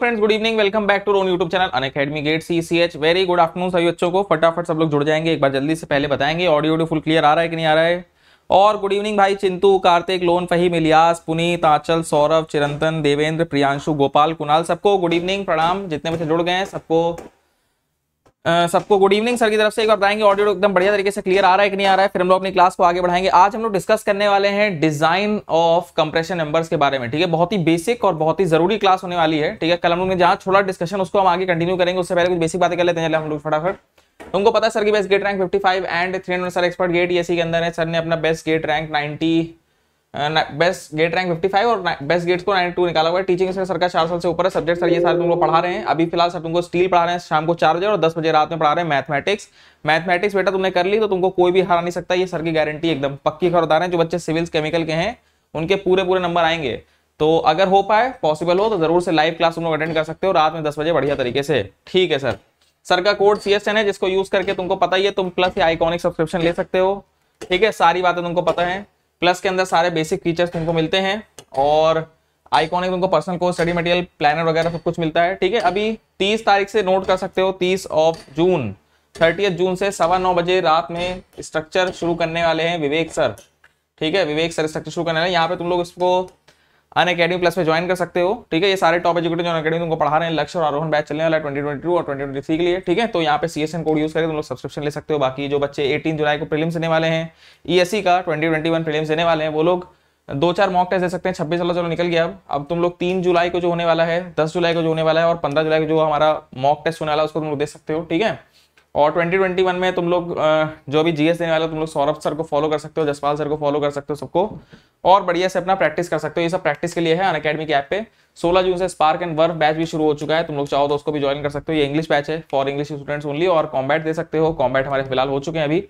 Friends good evening welcome back to रोन YouTube channel Unacademy GATE C C H very good afternoon सभी बच्चों को फटाफट सब लोग जुड़ जाएंगे एक बार जल्दी से पहले बताएंगे ऑडियो ऑडियो फुल क्लियर आ रहा है कि नहीं आ रहा है और गुड इवनिंग भाई चिंतू कार्तिक लोन फहीम इलियास पुनीत आंचल सौरभ चिरंतन देवेंद्र प्रियांशु गोपाल कुणाल सबको गुड इवनिंग प्रणाम जितने बच्चे जुड़ गए हैं सबको सबको गुड इवनिंग सर की तरफ से एक बार बताएंगे ऑडियो एकदम बढ़िया तरीके से क्लियर आ रहा है कि नहीं आ रहा है फिर हम लोग अपनी क्लास को आगे बढ़ाएंगे आज हम लोग डिस्कस करने वाले हैं डिजाइन ऑफ कंप्रेशन नंबर्स के बारे में ठीक है बहुत ही बेसिक और बहुत ही जरूरी क्लास होने वाली है ठीक है कल हम लोग जहाँ छोड़ा डिस्कशन उसको हम आगे कंटिन्यू करेंगे उससे पहले कुछ बेसिक बातें कर लेते हैं हम लोग फटाफट तुमको पता है सर की best GATE rank five and three sir expert GATE C के अंदर है सर ने अपना best GATE rank ninety best GATE rank 55 और बेस्ट गेट्स को 92 निकाला हुआ है टीचिंग इसमें सर का चार साल से ऊपर है सब्जेक्ट सर ये सारे तुम लोग पढ़ा रहे हैं अभी फिलहाल सर तुमको स्टील पढ़ा रहे हैं शाम को चार बजे और दस बजे रात में पढ़ा रहे हैं मैथमेटिक्स मैथमेटिक्स बेटा तुमने कर ली तो तुमको कोई भी हरा नहीं सकता ये सर की गारंटी एकदम पक्की खबरदार है जो बच्चे सिविल्स केमिकल के हैं उनके पूरे पूरे नंबर आएंगे तो अगर हो पाए पॉसिबल हो तो जरूर से लाइव क्लास तुम लोग अटेंड कर सकते हो रात में दस बजे बढ़िया तरीके से ठीक है सर सर का कोड सी है जिसको यूज करके तुमको पता ही है तुम प्लस आइकॉनिक सब्सक्रिप्शन ले सकते हो ठीक है सारी बातें तुमको पता है प्लस के अंदर सारे बेसिक फीचर्स तुमको मिलते हैं और आइकॉनिक तुमको पर्सनल को स्टडी मटेरियल प्लानर वगैरह सब कुछ मिलता है ठीक है अभी तीस तारीख से नोट कर सकते हो तीस ऑफ जून थर्टी जून से सवा नौ बजे रात में स्ट्रक्चर शुरू करने वाले हैं विवेक सर ठीक है विवेक सर स्ट्रक्चर शुरू करने वाले यहाँ पे तुम लोग इसको अन अकेडमी प्लस में ज्वाइन कर सकते हो ठीक है ये सारे टॉप एजुकेटर जो अकेडमी तुमको पढ़ा रहे हैं लक्ष्य और आरोहन बैच चलने वाला ट्वेंटी ट्वेंटी टू और ट्वेंटी ट्वेंटी थ्री के लिए ठीक है तो यहाँ पे C S N code use करके तुम लोग सब्सक्रिप्शन ले सकते हो बाकी जो बच्चे एटीन जुलाई को प्रीलिम्स देने वाले हैं ई एस सी का ट्वेंटी ट्वेंटी वन प्रीलिम्स देने वाले हैं वो लोग दो चार मॉक टेस्ट दे सकते हैं छब्बीस वाला चलो निकल गया अब अब तुम लोग तीन जुलाई को जो होने वाला है दस जुलाई को जो होने वाला है और पंद्रह जुलाई को जो हमारा मॉक टेस्ट होने वाला है उसको तुम लोग दे सकते हो ठीक है और 2021 में तुम लोग जो भी जीएस देने वाले तुम लोग सौरभ सर को फॉलो कर सकते हो जसपाल सर को फॉलो कर सकते हो सबको और बढ़िया से अपना प्रैक्टिस कर सकते हो ये सब प्रैक्टिस के लिए है अन अकेडमी के ऐप पे सोलह जून से स्पार्क एंड वर्फ बैच भी शुरू हो चुका है तुम लोग चाहो तो उसको भी ज्वाइन कर सकते हो ये इंग्लिश बैच है फॉर इंग्लिश स्टूडेंट्स ओनली और कॉम्बैट दे सकते हो कॉम्बैट हमारे फिलहाल हो चुके हैं अभी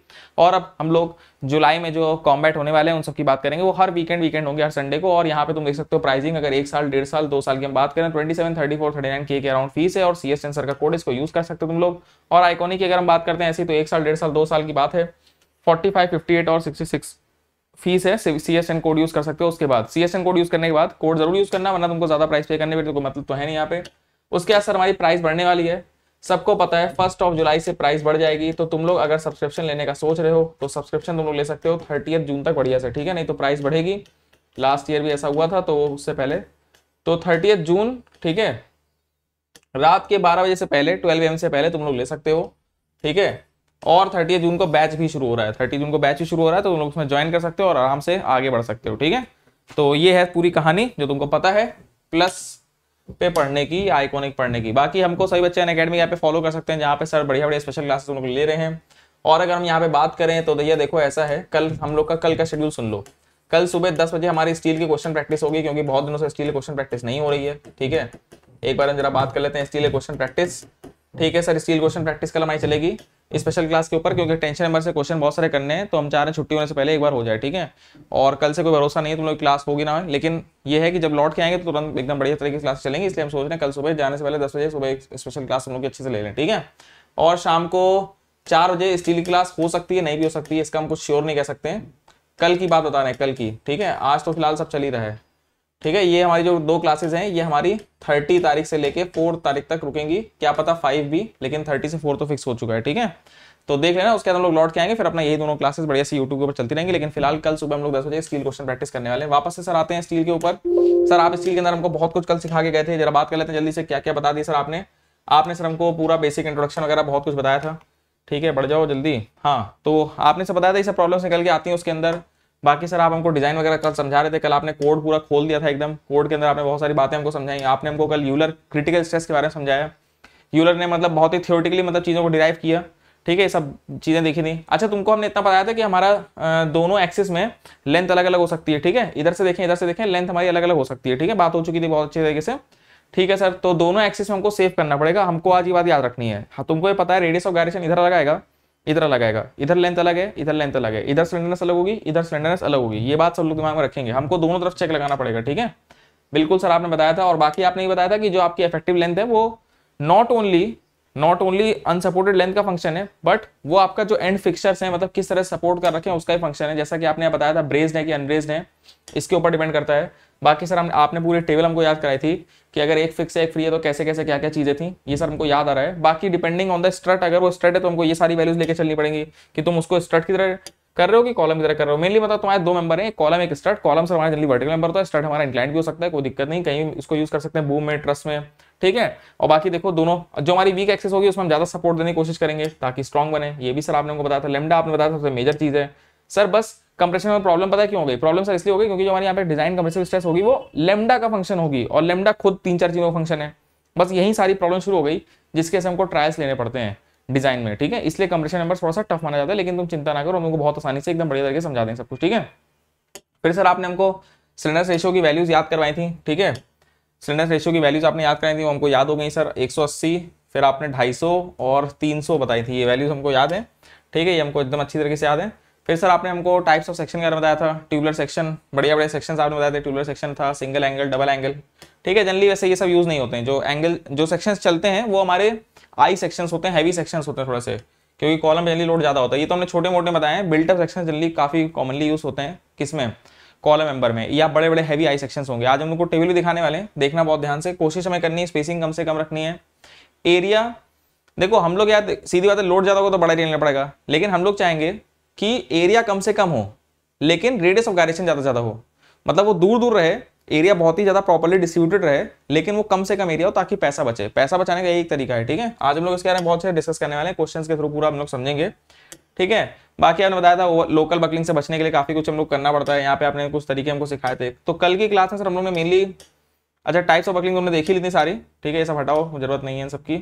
और अब हम लोग जुलाई में जो कॉम्बैट होने वाले हैं उन सब की बात करेंगे वो हर वीकेंड वीकेंड होंगे हर संडे को और यहाँ पे तुम देख सकते हो प्राइसिंग अगर एक साल डेढ़ साल दो साल की हम बात करें twenty seven thirty four thirty nine के अराउंड फीस है और सी एस सेंसर का कोड इसको यूज कर सकते हो तुम लोग और आइकोनिक की अगर हम बात करते हैं ऐसी तो एक साल डेढ़ साल दो साल की बात है फोर्टी फाइव फिफ्टी एट और सिक्सटी सिक्स फीस है C S N code use कर सकते हो उसके बाद C S N code use करने के बाद कोड जरूर यूज करना वरना तुमको ज्यादा प्राइस पे करने तो मतलब तो है नहीं यहाँ पे उसके बाद सर हमारी प्राइस बढ़ने वाली है सबको पता है फर्स्ट ऑफ जुलाई से प्राइस बढ़ जाएगी तो तुम लोग अगर सब्सक्रिप्शन लेने का सोच रहे हो तो सब्सक्रिप्शन तुम लोग ले सकते हो थर्टी जून तक बढ़िया से ठीक है नहीं तो प्राइस बढ़ेगी लास्ट ईयर भी ऐसा हुआ था तो उससे पहले तो थर्टी जून ठीक है रात के बारह बजे से पहले ट्वेल्व एम से पहले तुम लोग ले सकते हो ठीक है और थर्टी जून को बैच भी शुरू हो रहा है थर्टी जून को बैच भी शुरू हो रहा है तो तुम लोग उसमें ज्वाइन कर सकते हो और आराम से आगे बढ़ सकते हो ठीक है तो ये है पूरी कहानी जो तुमको पता है प्लस पे पढ़ने की आइकॉनिक पढ़ने की बाकी हमको सभी बच्चे अकेडमी यहाँ पे फॉलो कर सकते हैं जहाँ पे सर बढ़िया बढ़िया स्पेशल क्लासेस उन लोग ले रहे हैं और अगर हम यहाँ पे बात करें तो भैया देखो ऐसा है कल हम लोग का कल का शेड्यूल सुन लो कल सुबह दस बजे हमारी स्टील की क्वेश्चन प्रैक्टिस होगी क्योंकि बहुत दिनों से स्टील क्वेश्चन प्रैक्टिस नहीं हो रही है ठीक है एक बार हम जरा बात कर लेते हैं स्टील क्वेश्चन प्रैक्टिस ठीक है सर स्टील क्वेश्चन प्रैक्टिस कल हमारी चलेगी स्पेशल क्लास के ऊपर क्योंकि टेंशन नंबर से क्वेश्चन बहुत सारे करने हैं तो हम चाह रहे हैं छुट्टी होने से पहले एक बार हो जाए ठीक है और कल से कोई भरोसा नहीं है तुम लोग क्लास होगी ना लेकिन ये है कि जब लौट के आएंगे तो तुरंत एकदम बढ़िया तरीके से क्लास चलेंगे इसलिए हम सोच रहे हैं कल सुबह जाने से पहले दस बजे सुबह स्पेशल क्लास हम लोग अच्छे से ले लें ठीक है और शाम को चार बजे स्टील क्लास हो सकती है नहीं भी हो सकती है इसका हम कुछ श्योर नहीं कह सकते हैं कल की बात बता रहे हैं कल की ठीक है आज तो फिलहाल सब चल ही रहा है ठीक है ये हमारी जो दो क्लासेस हैं ये हमारी थर्टी तारीख से लेके फोर तारीख तक रुकेंगी क्या पता फाइव भी लेकिन थर्टी से फोर तो फिक्स हो चुका है ठीक है तो देख लेना उसके बाद हम लोग लौट के आएंगे फिर अपना यही दोनों क्लासेस बढ़िया से यूट्यूब के ऊपर चलती रहेंगे लेकिन फिलहाल कल सुबह हम लोग दस बजे स्टील क्वेश्चन प्रैक्टिस करने वाले हैं वापस से सर आते हैं स्टील के ऊपर सर आप स्टील के अंदर हमको बहुत कुछ कल सिखा के गए थे जरा बात कर लेते हैं जल्दी से क्या क्या बता दिया सर आपने आपने सर हमको पूरा बेसिक इंट्रोडक्शन वगैरह बहुत कुछ बताया था ठीक है बढ़ जाओ जल्दी हाँ तो आपने सर बताया था ये सब प्रॉब्लम्स निकल के आती है उसके अंदर बाकी सर आप हमको डिज़ाइन वगैरह कल समझा रहे थे कल आपने कोड पूरा खोल दिया था एकदम कोड के अंदर आपने बहुत सारी बातें हमको समझाई आपने हमको कल यूलर क्रिटिकल स्ट्रेस के बारे में समझाया यूलर ने मतलब बहुत ही थियोटिकली मतलब चीज़ों को डिराइव किया ठीक है ये सब चीज़ें देखी थी अच्छा तुमको हमने इतना बताया था कि हमारा दोनों एक्सिस में लेंथ अलग अलग हो सकती है ठीक है इधर से देखें इधर से देखें लेंथ हमारी अलग अलग हो सकती है ठीक है बात हो चुकी थी बहुत अच्छे तरीके से ठीक है सर तो दोनों एक्सिस में हमको सेव करना पड़ेगा हमको आज ये बात याद रखनी है हाँ, तुमको ये पता है रेडियस ऑफ गायरेशन इधर लगाएगा इधर अलग आएगा इधर लेंथ अलग है इधर लेंथ अलग है इधर सिलेंडरनेस अलग होगी इधर सिलेंडरनेस अलग होगी ये बात सब लोग दिमाग में रखेंगे हमको दोनों तरफ चेक लगाना पड़ेगा ठीक है बिल्कुल सर आपने बताया था और बाकी आपने ये बताया था कि जो आपकी इफेक्टिव लेंथ है वो not only not only unsupported length का फंक्शन है बट वो आपका जो एंड फिक्सर्स है मतलब किस तरह सपोर्ट कर रखे हैं उसका ही फंक्शन है जैसा कि आपने बताया था ब्रेज है कि अनब्रेज है इसके ऊपर डिपेंड करता है बाकी सर हम आपने पूरी टेबल हमको याद कराई थी कि अगर एक फिक्स है एक फ्री है तो कैसे कैसे क्या क्या चीज़ें थी ये सर हमको याद आ रहा है बाकी डिपेंडिंग ऑन द स्ट्रट अगर वो स्ट्रट है तो हमको ये सारी वैल्यूज लेके चलनी पड़ेंगी कि तुम उसको स्ट्रट की तरह कर रहे हो कि कॉलम की तरह कर रहे हो मेनली मतलब तुम्हारे दो मेंबर हैं कॉलम एक स्ट्रट कॉलम से हमारे जल्दी वर्टिकल मेंबर तो स्ट्रट हमारा इंक्लाइंट भी हो सकता है कोई दिक्कत नहीं कहीं इसको यूज कर सकते हैं बूम में ट्रस्ट में ठीक है और बाकी देखो दोनों जो हमारी वीक एक्सेस होगी उसमें हम ज्यादा सपोर्ट देने की कोशिश करेंगे ताकि स्ट्रॉग बने ये भी सर आपने हमको बताया था लेमडा आपने बताया था सबसे मेजर चीज है सर बस कंप्रेशन में प्रॉब्लम पता है क्यों हो गई प्रॉब्लम सर इसलिए हो गई क्योंकि जो हमारे यहाँ पे डिजाइन कंप्रेसिव स्ट्रेस होगी वो लेमडा का फंक्शन होगी और लेमडा खुद तीन चार चीजों का फंक्शन है बस यही सारी प्रॉब्लम शुरू हो गई जिसके से हमको ट्रायल्स लेने पड़ते हैं डिजाइन में ठीक है इसलिए कंप्रेशन नंबर थोड़ा सा टफ माना जाता है लेकिन तुम चिंता ना करो हमको बहुत आसानी से एकदम बढ़िया तरीके समझा दें सब कुछ ठीक है फिर सर आपने हमको सिलेंडर रेशियो की वैल्यूज याद करवाई थी ठीक है सिलेंडर रेशियो की वैल्यूज आपने याद कराई थी वो हमको याद हो गई सर 180 फिर आपने 250 और 300 बताई थी ये वैल्यूज हमको याद है ठीक है ये हमको एकदम अच्छी तरीके से याद है फिर सर आपने हमको टाइप्स ऑफ सेक्शन के में बताया था ट्यूबलर सेक्शन बढ़िया बड़े सेक्शन आपने बताया थे ट्यूबलर सेक्शन था सिंगल एंगल डबल एंगल ठीक है जनरली वैसे ये सब यूज़ नहीं होते हैं जो एंगल जो सेक्शन चलते हैं वो हमारे आई सेक्शन होते हैं हैवी सेक्शन होते हैं थोड़ा से क्योंकि कॉलम में जनरली लोड ज़्यादा होता है ये तो हमने छोटे मोटे बताए बिल्टअप सेक्शन जनरली काफ़ी कॉमनली यूज़ होते हैं किसमें कॉलम मेंबर में या बड़े बड़े हैवी आई सेक्शन होंगे आज हम लोग को टेबल भी दिखाने वाले हैं देखना बहुत ध्यान से कोशिश हमें करनी है स्पेसिंग कम से कम रखनी है एरिया देखो हम लोग यार सीधी बात है लोड ज़्यादा होगा तो बड़ा एरिया लेना पड़ेगा लेकिन हम लोग चाहेंगे कि एरिया कम से कम हो लेकिन रेडियस ऑफ गायरेशन ज़्यादा ज़्यादा हो मतलब वो दूर दूर रहे एरिया बहुत ही ज़्यादा प्रॉपरली डिस्ट्रीब्यूटेड रहे लेकिन वो कम से कम एरिया हो ताकि पैसा बचे पैसा बचाने का एक तरीका है ठीक है आज हम लोग इसके बारे में बहुत सारे डिस्कस करने वाले हैं क्वेश्चन के थ्रू पूरा हम लोग समझेंगे ठीक है बाकी आपने बताया था लोकल बकलिंग से बचने के लिए काफ़ी कुछ हम लोग करना पड़ता है यहाँ पे आपने कुछ तरीके हमको सिखाए थे तो कल की क्लास में सर हम लोग ने मेनली अच्छा टाइप्स ऑफ बकलिंग हमने देखी थी सारी ठीक है ये सब हटाओ जरूरत नहीं है इन सबकी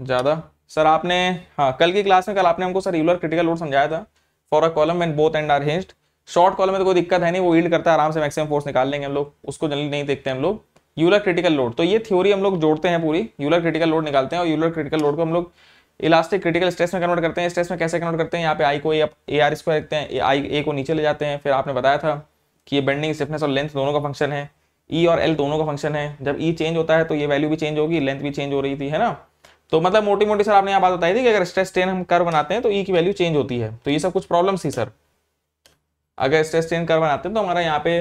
ज़्यादा सर आपने हाँ कल की क्लास में कल आपने हमको सर रेगुलर क्रिटिकल लोड समझाया था for a column and both end are hinged short column में तो कोई दिक्कत है नहीं वो ईल्ड करता है आराम से मैक्सिमम फोर्स निकाल लेंगे हम लोग उसको जल्दी नहीं देखते हम लोग यूलर क्रिटिकल लोड तो ये थ्योरी हम लोग जोड़ते हैं पूरी यूलर क्रिटिकल लोड निकालते हैं और यूलर क्रिटिकल लोड को हम लोग इलास्टिक क्रिटिकल स्ट्रेस में कन्वर्ट करते हैं स्ट्रेस में कैसे कन्वर्ट करते हैं यहाँ पे आई को ए आर स्क्वायर रखते हैं आई ए को नीचे ले जाते हैं फिर आपने बताया था कि ये बेंडिंग स्टिफनेस और लेंथ दोनों का फंक्शन है ई e और एल दोनों का फंक्शन है जब ई e चेंज होता है तो ये वैल्यू भी चेंज होगी लेंथ भी चेंज हो रही थी है ना तो मतलब मोटी मोटी सर आपने यहाँ बात बताई थी कि अगर स्ट्रेस स्ट्रेन हम कर बनाते हैं तो ई e की वैल्यू चेंज होती है तो ये सब कुछ प्रॉब्लम थी सर अगर स्ट्रेस स्ट्रेन कर बनाते हैं तो हमारा यहाँ पे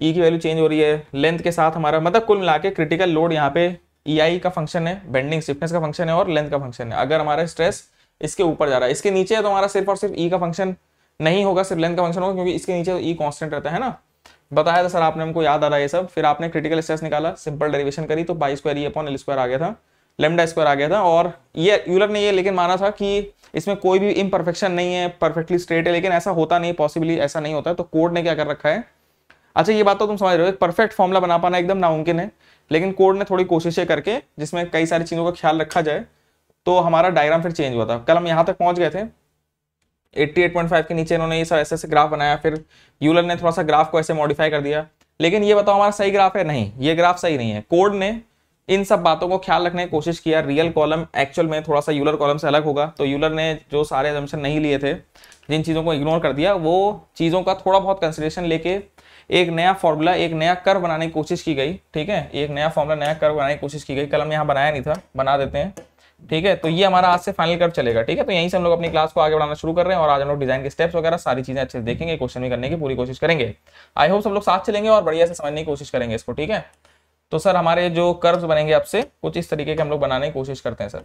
ई e की वैल्यू चेंज हो रही है लेंथ के साथ हमारा मतलब कुल मिला के क्रिटिकल लोड यहाँ पे ई e का फंक्शन है बेंडिंग स्टिफनेस का फंक्शन है और लेंथ का फंक्शन है अगर हमारा स्ट्रेस इसके ऊपर जा रहा है इसके नीचे है तो हमारा सिर्फ और सिर्फ ई का फंक्शन नहीं होगा सिर्फ लेंथ का फंक्शन होगा क्योंकि इसके नीचे ई तो कॉन्स्टेंट रहता है ना बताया था सर आपने हमको याद आ रहा है ये सब फिर आपने क्रिटिकल स्ट्रेस निकाला सिंपल डेरिवेशन करी तो pi square E upon L square आ गया था लेमडा स्क्वायर आ गया था और ये यूलर ने ये लेकिन माना था कि इसमें कोई भी इम्परफेक्शन नहीं है परफेक्टली स्ट्रेट है लेकिन ऐसा होता नहीं पॉसिबली ऐसा नहीं होता है तो कोड ने क्या कर रखा है अच्छा ये बात तो तुम समझ रहे हो एक परफेक्ट फॉर्मूला बना पाना एकदम नामुमकिन है लेकिन कोड ने थोड़ी कोशिशें करके जिसमें कई सारी चीज़ों का ख्याल रखा जाए तो हमारा डायग्राम फिर चेंज हुआ था कल हम यहाँ तक पहुँच गए थे 88.5 के नीचे इन्होंने ये सब ऐसे ऐसे ग्राफ बनाया फिर यूलर ने थोड़ा सा ग्राफ को ऐसे मॉडिफाई कर दिया लेकिन ये बताओ हमारा सही ग्राफ है नहीं ये ग्राफ सही नहीं है कोड ने इन सब बातों को ख्याल रखने की कोशिश किया रियल कॉलम एक्चुअल में थोड़ा सा यूलर कॉलम से अलग होगा तो यूलर ने जो सारे एजम्पन नहीं लिए थे जिन चीज़ों को इग्नोर कर दिया वो चीज़ों का थोड़ा बहुत कंसिडेशन लेके एक नया फॉर्मूला एक नया कर बनाने की कोशिश की गई ठीक है एक नया फॉर्मूला नया कर बनाने की कोशिश की गई कलम यहाँ बनाया नहीं था बना देते हैं ठीक है तो ये हमारा आज से फाइनल कर चलेगा ठीक है तो यहीं से हम लोग अपनी क्लास को आगे बढ़ाना शुरू कर रहे हैं और आज हम लोग डिजाइन के स्टेप्स वगैरह सारी चीजें अच्छे से देखेंगे क्वेश्चन भी करने की पूरी कोशिश करेंगे आई होप सब लोग साथ चलेंगे और बढ़िया से समझने की कोशिश करेंगे इसको ठीक है तो सर हमारे जो कर्व्स बनेंगे आपसे कुछ इस तरीके के हम लोग बनाने की कोशिश करते हैं सर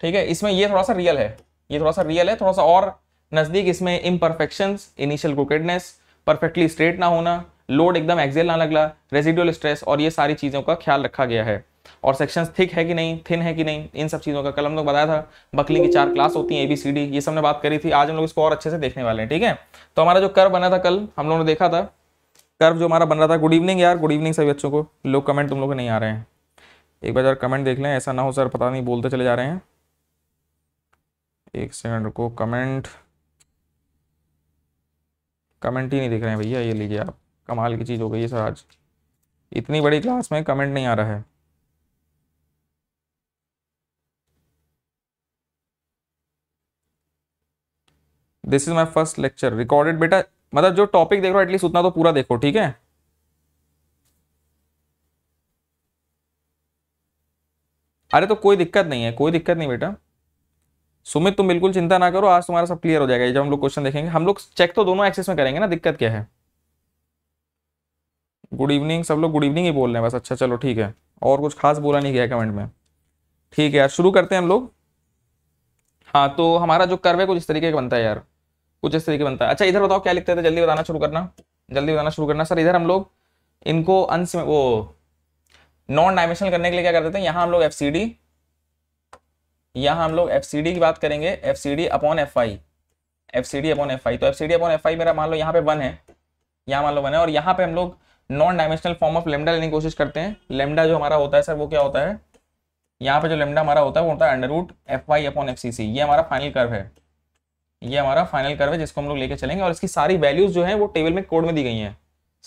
ठीक है इसमें ये थोड़ा सा रियल है ये थोड़ा सा रियल है थोड़ा सा और नज़दीक इसमें imperfection initial crookedness perfectly straight ना होना लोड एकदम एक्जेल ना लगला रेजिडुअल स्ट्रेस और ये सारी चीज़ों का ख्याल रखा गया है और सेक्शन थिक है कि नहीं थिन है कि नहीं इन सब चीज़ों का कल हम लोग बताया था बकली की चार क्लास होती हैं ए बी सी डी ये सब ने बात करी थी आज हम लोग इसको और अच्छे से देखने वाले हैं ठीक है तो हमारा जो कर बना था कल हम लोगों ने देखा था कर्व जो हमारा बन रहा था गुड इवनिंग यार गुड इवनिंग सभी बच्चों को लोग कमेंट तुम लोग नहीं आ रहे हैं एक बार कमेंट देख लें ऐसा ना हो सर पता नहीं बोलते चले जा रहे हैं एक सेकंड रुको कमेंट कमेंट ही नहीं दिख रहे हैं भैया ये लीजिए आप कमाल की चीज़ हो गई है सर आज इतनी बड़ी क्लास में कमेंट नहीं आ रहा है this is my first lecture recorded बेटा मतलब जो टॉपिक देख रहे हो एटलीस्ट उतना तो पूरा देखो ठीक है अरे तो कोई दिक्कत नहीं है कोई दिक्कत नहीं बेटा सुमित तुम बिल्कुल चिंता ना करो आज तुम्हारा सब क्लियर हो जाएगा जब हम लोग क्वेश्चन देखेंगे हम लोग चेक तो दोनों एक्सेस में करेंगे ना दिक्कत क्या है गुड इवनिंग सब लोग गुड इवनिंग ही बोल रहे हैं बस अच्छा चलो ठीक है और कुछ खास बोला नहीं गया कमेंट में ठीक है यार शुरू करते हैं हम लोग हाँ तो हमारा जो कर्व है कुछ इस तरीके का बनता है यार कुछ इस तरीके बनता है अच्छा इधर बताओ क्या लिखते थे जल्दी बताना शुरू करना जल्दी बताना शुरू करना सर इधर हम लोग इनको अंश वो नॉन डायमेंशनल करने के लिए क्या करते थे यहाँ हम लोग एफ सी डी यहाँ हम लोग एफ सी डी की बात करेंगे F C D upon F I F C D upon F I तो F C D upon F I मेरा मान लो यहाँ पे वन है यहाँ मान लो वन है और यहाँ पे हम लोग non dimensional form of lambda लेने की कोशिश करते हैं लेमडा जो हमारा होता है सर वो क्या होता है यहाँ पे जो लेमडा हमारा होता है वो होता है under root F Y upon F C C ये हमारा फाइनल कर्व है ये हमारा फाइनल कर्व है जिसको हम लोग लेके चलेंगे और इसकी सारी वैल्यूज जो है वो टेबल में कोड में दी गई हैं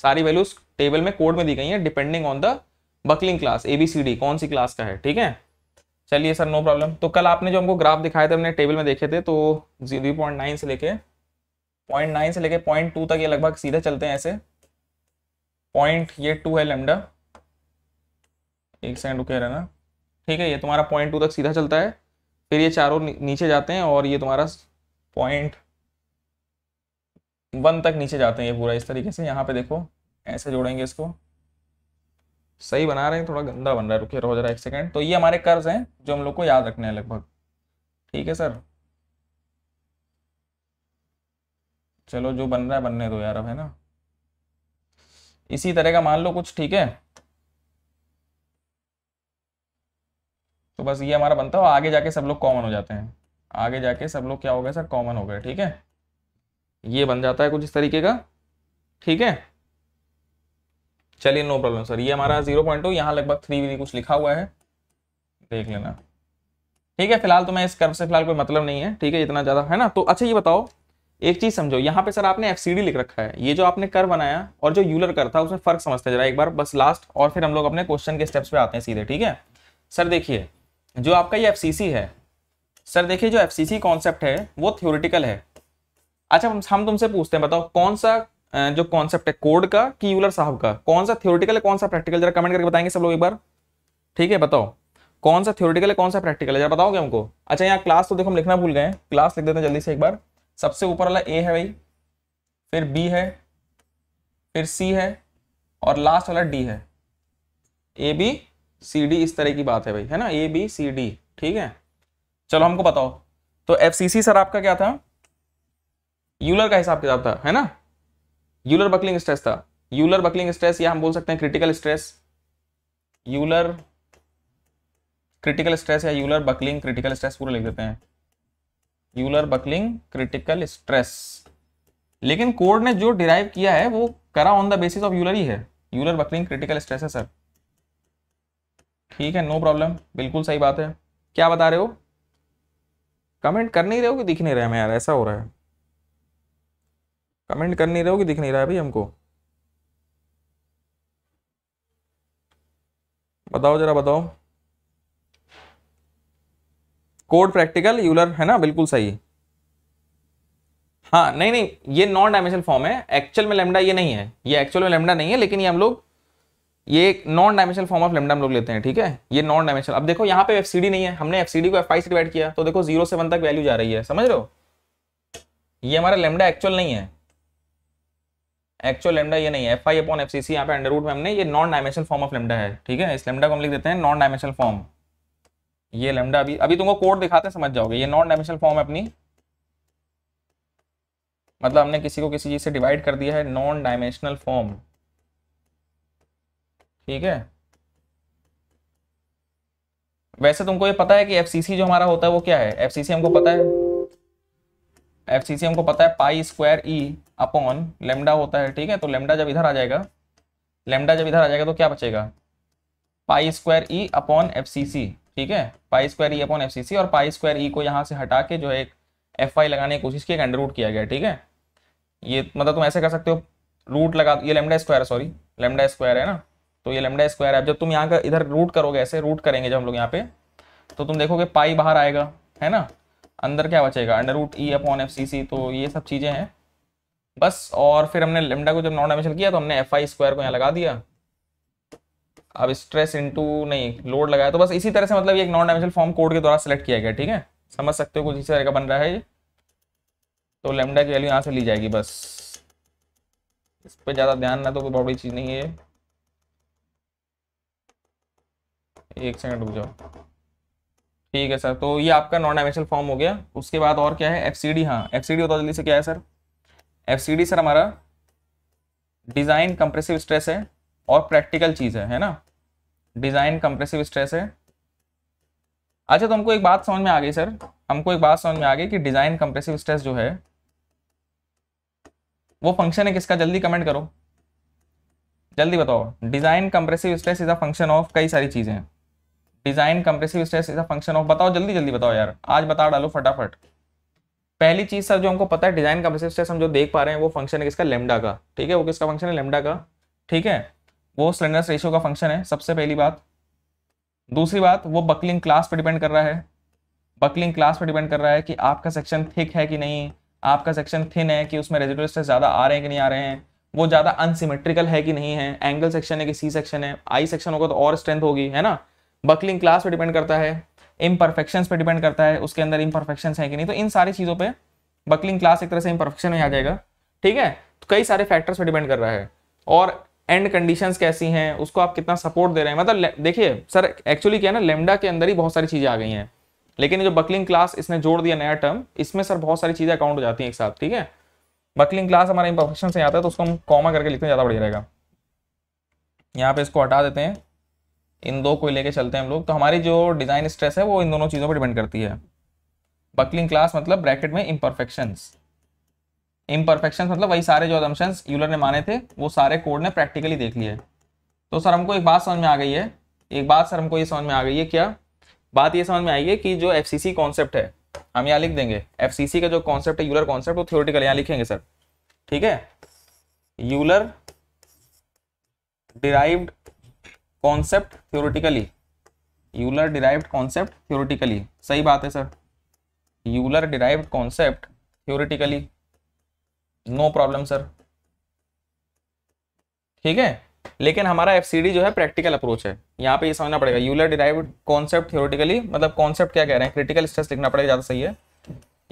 सारी वैल्यूज टेबल में कोड में दी गई हैं depending on the buckling class A B C D कौन सी क्लास का है ठीक है चलिए सर नो प्रॉब्लम तो कल आपने जो हमको ग्राफ दिखाए थे हमने टेबल में देखे थे तो जीरो से लेके पॉइंट नाइन से लेके पॉइंट टू तक ये लगभग सीधे चलते हैं ऐसे पॉइंट ये टू है लेमडा एक सेकेंड रुके रहना ठीक है ये तुम्हारा पॉइंट टू तक सीधा चलता है फिर ये चारों नीचे जाते हैं और ये तुम्हारा पॉइंट वन तक नीचे जाते हैं ये पूरा इस तरीके से यहाँ पे देखो ऐसे जोड़ेंगे इसको सही बना रहे हैं थोड़ा गंदा बन रहा है रुके रहो जरा एक सेकेंड तो ये हमारे कर्ज हैं जो हम लोग को याद रखने हैं लगभग ठीक है सर चलो जो बन रहा है बनने दो यार अब है ना इसी तरह का मान लो कुछ ठीक है तो बस ये हमारा बनता है आगे जाके सब लोग कॉमन हो जाते हैं आगे जाके सब लोग क्या हो गए सर कॉमन हो गए ठीक है ये बन जाता है कुछ इस तरीके का ठीक है चलिए नो प्रॉब्लम सर ये हमारा जीरो पॉइंट टू यहाँ लगभग थ्री भी कुछ लिखा हुआ है देख लेना ठीक है फिलहाल तो मैं इस कर्व से फिलहाल कोई मतलब नहीं है ठीक है इतना ज़्यादा है ना तो अच्छा ये बताओ एक चीज़ समझो यहाँ पे सर आपने एफ लिख रखा है ये जो आपने कर बनाया और जो यूलर कर था उसमें फ़र्क समझते जरा एक बार बस लास्ट और फिर हम लोग अपने क्वेश्चन के स्टेप्स पे आते हैं सीधे ठीक है सर देखिए जो आपका ये एफ है सर देखिए जो एफ सी कॉन्सेप्ट है वो थ्योरेटिकल है अच्छा हम तुमसे पूछते हैं बताओ कौन सा जो कॉन्सेप्ट है कोड का कि यूलर साहब का कौन सा थ्योरिटिकल है कौन सा प्रैक्टिकल जरा कमेंट करके बताएंगे सब लोग एक बार ठीक है बताओ कौन सा थ्योरिटिकल है कौन सा प्रैक्टिकल है जरा बताओगे हमको अच्छा यहाँ क्लास तो देखो हम लिखना भूल गए क्लास लिख देते हैं जल्दी से एक बार सबसे ऊपर वाला ए है भाई फिर बी है फिर सी है और लास्ट वाला डी है ए बी सी डी इस तरह की बात है भाई है ना ए बी सी डी ठीक है चलो हमको बताओ तो एफ सर आपका क्या था यूलर का हिसाब किताब था है ना यूलर बकलिंग स्ट्रेस था यूलर बकलिंग स्ट्रेस या हम बोल सकते हैं critical stress Euler critical stress या यूलर बकलिंग क्रिटिकल स्ट्रेस पूरा लिख देते हैं यूलर बकलिंग क्रिटिकल स्ट्रेस लेकिन कोर्ट ने जो डिराइव किया है वो करा on the basis of Euler ही है यूलर बकलिंग क्रिटिकल स्ट्रेस है सर ठीक है नो प्रॉब्लम बिल्कुल सही बात है क्या बता रहे हो कमेंट कर नहीं रहे हो कि दिख नहीं रहा है यार ऐसा हो रहा है कमेंट कर नहीं रहे हो कि दिख नहीं रहा है भाई हमको बताओ जरा बताओ कोड प्रैक्टिकल यूलर है ना बिल्कुल सही हाँ नहीं नहीं ये नॉन डायमेंशनल फॉर्म है एक्चुअल में लेमडा ये नहीं है ये एक्चुअल में लेमडा नहीं है लेकिन ये हम लोग ये एक non dimensional form of lambda हम लोग लेते हैं ठीक है ये नॉन डायमेंशनल अब देखो यहाँ पे एफ नहीं है हमने एफ को एफ से डिवाइड किया तो देखो जीरो से वन तक वैल्यू जा रही है समझ रहे हो ये हमारा लेमडा एक्चुअल नहीं है एक्चुअल लेमडा ये नहीं है F I upon F C C यहाँ पे अंडर रूट में हमने ये non dimensional form of lambda है ठीक है इस लेमडा को हम लिख देते हैं नॉन डायमेंशनल फॉर्म ये लेमडा अभी अभी तुमको कोड दिखाते हैं समझ जाओगे ये नॉन डायमेंशनल फॉर्म है अपनी मतलब हमने किसी को किसी चीज से डिवाइड कर दिया है नॉन डायमेंशनल फॉर्म ठीक है वैसे तुमको ये पता है कि एफ जो हमारा होता है वो क्या है एफ हमको पता है एफ हमको पता है pi square E upon lambda होता है ठीक है तो लेमडा जब इधर आ जाएगा लेमडा जब इधर आ जाएगा तो क्या बचेगा pi square E upon F ठीक है pi square E upon F और पाई स्क्वायर ई को यहाँ से हटा के जो है एक एफ आई लगाने की कोशिश की अंडर रूट किया गया ठीक है ये मतलब तुम ऐसे कर सकते हो रूट लगा ये lambda square sorry lambda square है ना तो ये लेमडा स्क्वायर है जब तुम यहाँ का इधर रूट करोगे ऐसे रूट करेंगे जब हम लोग यहाँ पे तो तुम देखोगे पाई बाहर आएगा है ना अंदर क्या बचेगा under root E upon F C C तो ये सब चीज़ें हैं बस और फिर हमने लेमडा को जब नॉन डायमेंशन किया तो हमने एफ आई स्क्वायर को यहाँ लगा दिया अब स्ट्रेस इंटू नहीं लोड लगाया तो बस इसी तरह से मतलब ये एक नॉन डायमेंशनल फॉर्म कोड के द्वारा सेलेक्ट किया गया ठीक है समझ सकते हो कुछ इसी तरह का बन रहा है ये तो लेमडा की वैल्यू यहाँ से ली जाएगी बस इस पर ज़्यादा ध्यान ना तो कोई बहुत बड़ी चीज़ नहीं है एक सेकंड रुक जाओ ठीक है सर तो ये आपका नॉन डायमेंशनल फॉर्म हो गया उसके बाद और क्या है एफ सी डी हाँ एफ सी डी बताओ जल्दी से क्या है sir F C D sir हमारा डिज़ाइन कंप्रेसिव स्ट्रेस है और प्रैक्टिकल चीज़ है है ना डिज़ाइन कंप्रेसिव स्ट्रेस है अच्छा तो हमको एक बात समझ में आ गई सर हमको एक बात समझ में आ गई कि डिज़ाइन कंप्रेसिव स्ट्रेस जो है वो फंक्शन है किसका जल्दी कमेंट करो जल्दी बताओ design compressive stress is a function of कई सारी चीज़ें हैं design compressive stress is a function of बताओ जल्दी जल्दी बताओ यार आज बता डालो फटाफट पहली चीज सर जो हमको पता है डिजाइन कंप्रेसिव स्ट्रेस हम जो देख पा रहे हैं वो फंक्शन है किसका लेमडा का ठीक है वो किसका फंक्शन है लेमडा का ठीक है वो सिलेंडर रेशियो का फंक्शन है सबसे पहली बात दूसरी बात वो बकलिंग क्लास पर डिपेंड कर रहा है बकलिंग क्लास पर डिपेंड कर रहा है कि आपका सेक्शन थिक है कि नहीं आपका सेक्शन थिन है कि उसमें रेजिडुअल स्ट्रेस ज़्यादा आ रहे हैं कि नहीं आ रहे हैं वो ज़्यादा अनसिमेट्रिकल है कि नहीं है एंगल सेक्शन है कि सी सेक्शन है आई सेक्शन होगा तो और स्ट्रेंथ होगी है ना बकलिंग क्लास पे डिपेंड करता है इम्परफेक्शन पे डिपेंड करता है उसके अंदर इम्परफेक्शन है कि नहीं तो इन सारी चीज़ों पे बकलिंग क्लास एक तरह से इम्परफेक्शन में आ जाएगा ठीक है तो कई सारे फैक्टर्स पे डिपेंड कर रहा है और एंड कंडीशंस कैसी हैं उसको आप कितना सपोर्ट दे रहे हैं मतलब देखिए सर एक्चुअली क्या है ना लेमडा के अंदर ही बहुत सारी चीज़ें आ गई हैं लेकिन जो बकलिंग क्लास इसने जोड़ दिया नया टर्म इसमें सर बहुत सारी चीज़ें अकाउंट हो जाती हैं एक साथ ठीक है बकलिंग क्लास हमारा इम्परफेक्शन से आता है तो उसको हम कॉमा करके लिखते ज़्यादा बढ़िया रहेगा यहाँ पे इसको हटा देते हैं इन दो को लेके चलते हैं हम लोग तो हमारी जो डिज़ाइन स्ट्रेस है वो इन दोनों चीज़ों पर डिपेंड करती है बकलिंग क्लास मतलब ब्रैकेट में इम्परफेक्शन इम्परफेक्शन मतलब वही सारे जो अदम्पशंस यूलर ने माने थे वो सारे कोड ने प्रैक्टिकली देख लिए तो सर हमको एक बात समझ में आ गई है एक बात सर हमको ये समझ में आ गई है क्या बात ये समझ में आई है कि जो एफ सी कॉन्सेप्ट है हम यहाँ लिख देंगे एफ का जो कॉन्सेप्ट है यूलर कॉन्सेप्ट वो थियोरिटिकल यहाँ लिखेंगे सर ठीक है Euler derived concept theoretically Euler derived concept theoretically सही बात है sir Euler derived concept theoretically no problem sir ठीक है लेकिन हमारा एफ जो है प्रैक्टिकल अप्रोच है यहाँ पे ये समझना पड़ेगा यूलर डिराइव्ड कॉन्सेप्ट थ्योरिटिकली मतलब कॉन्सेप्ट क्या कह रहे हैं क्रिटिकल स्ट्रेस लिखना पड़ेगा ज़्यादा सही है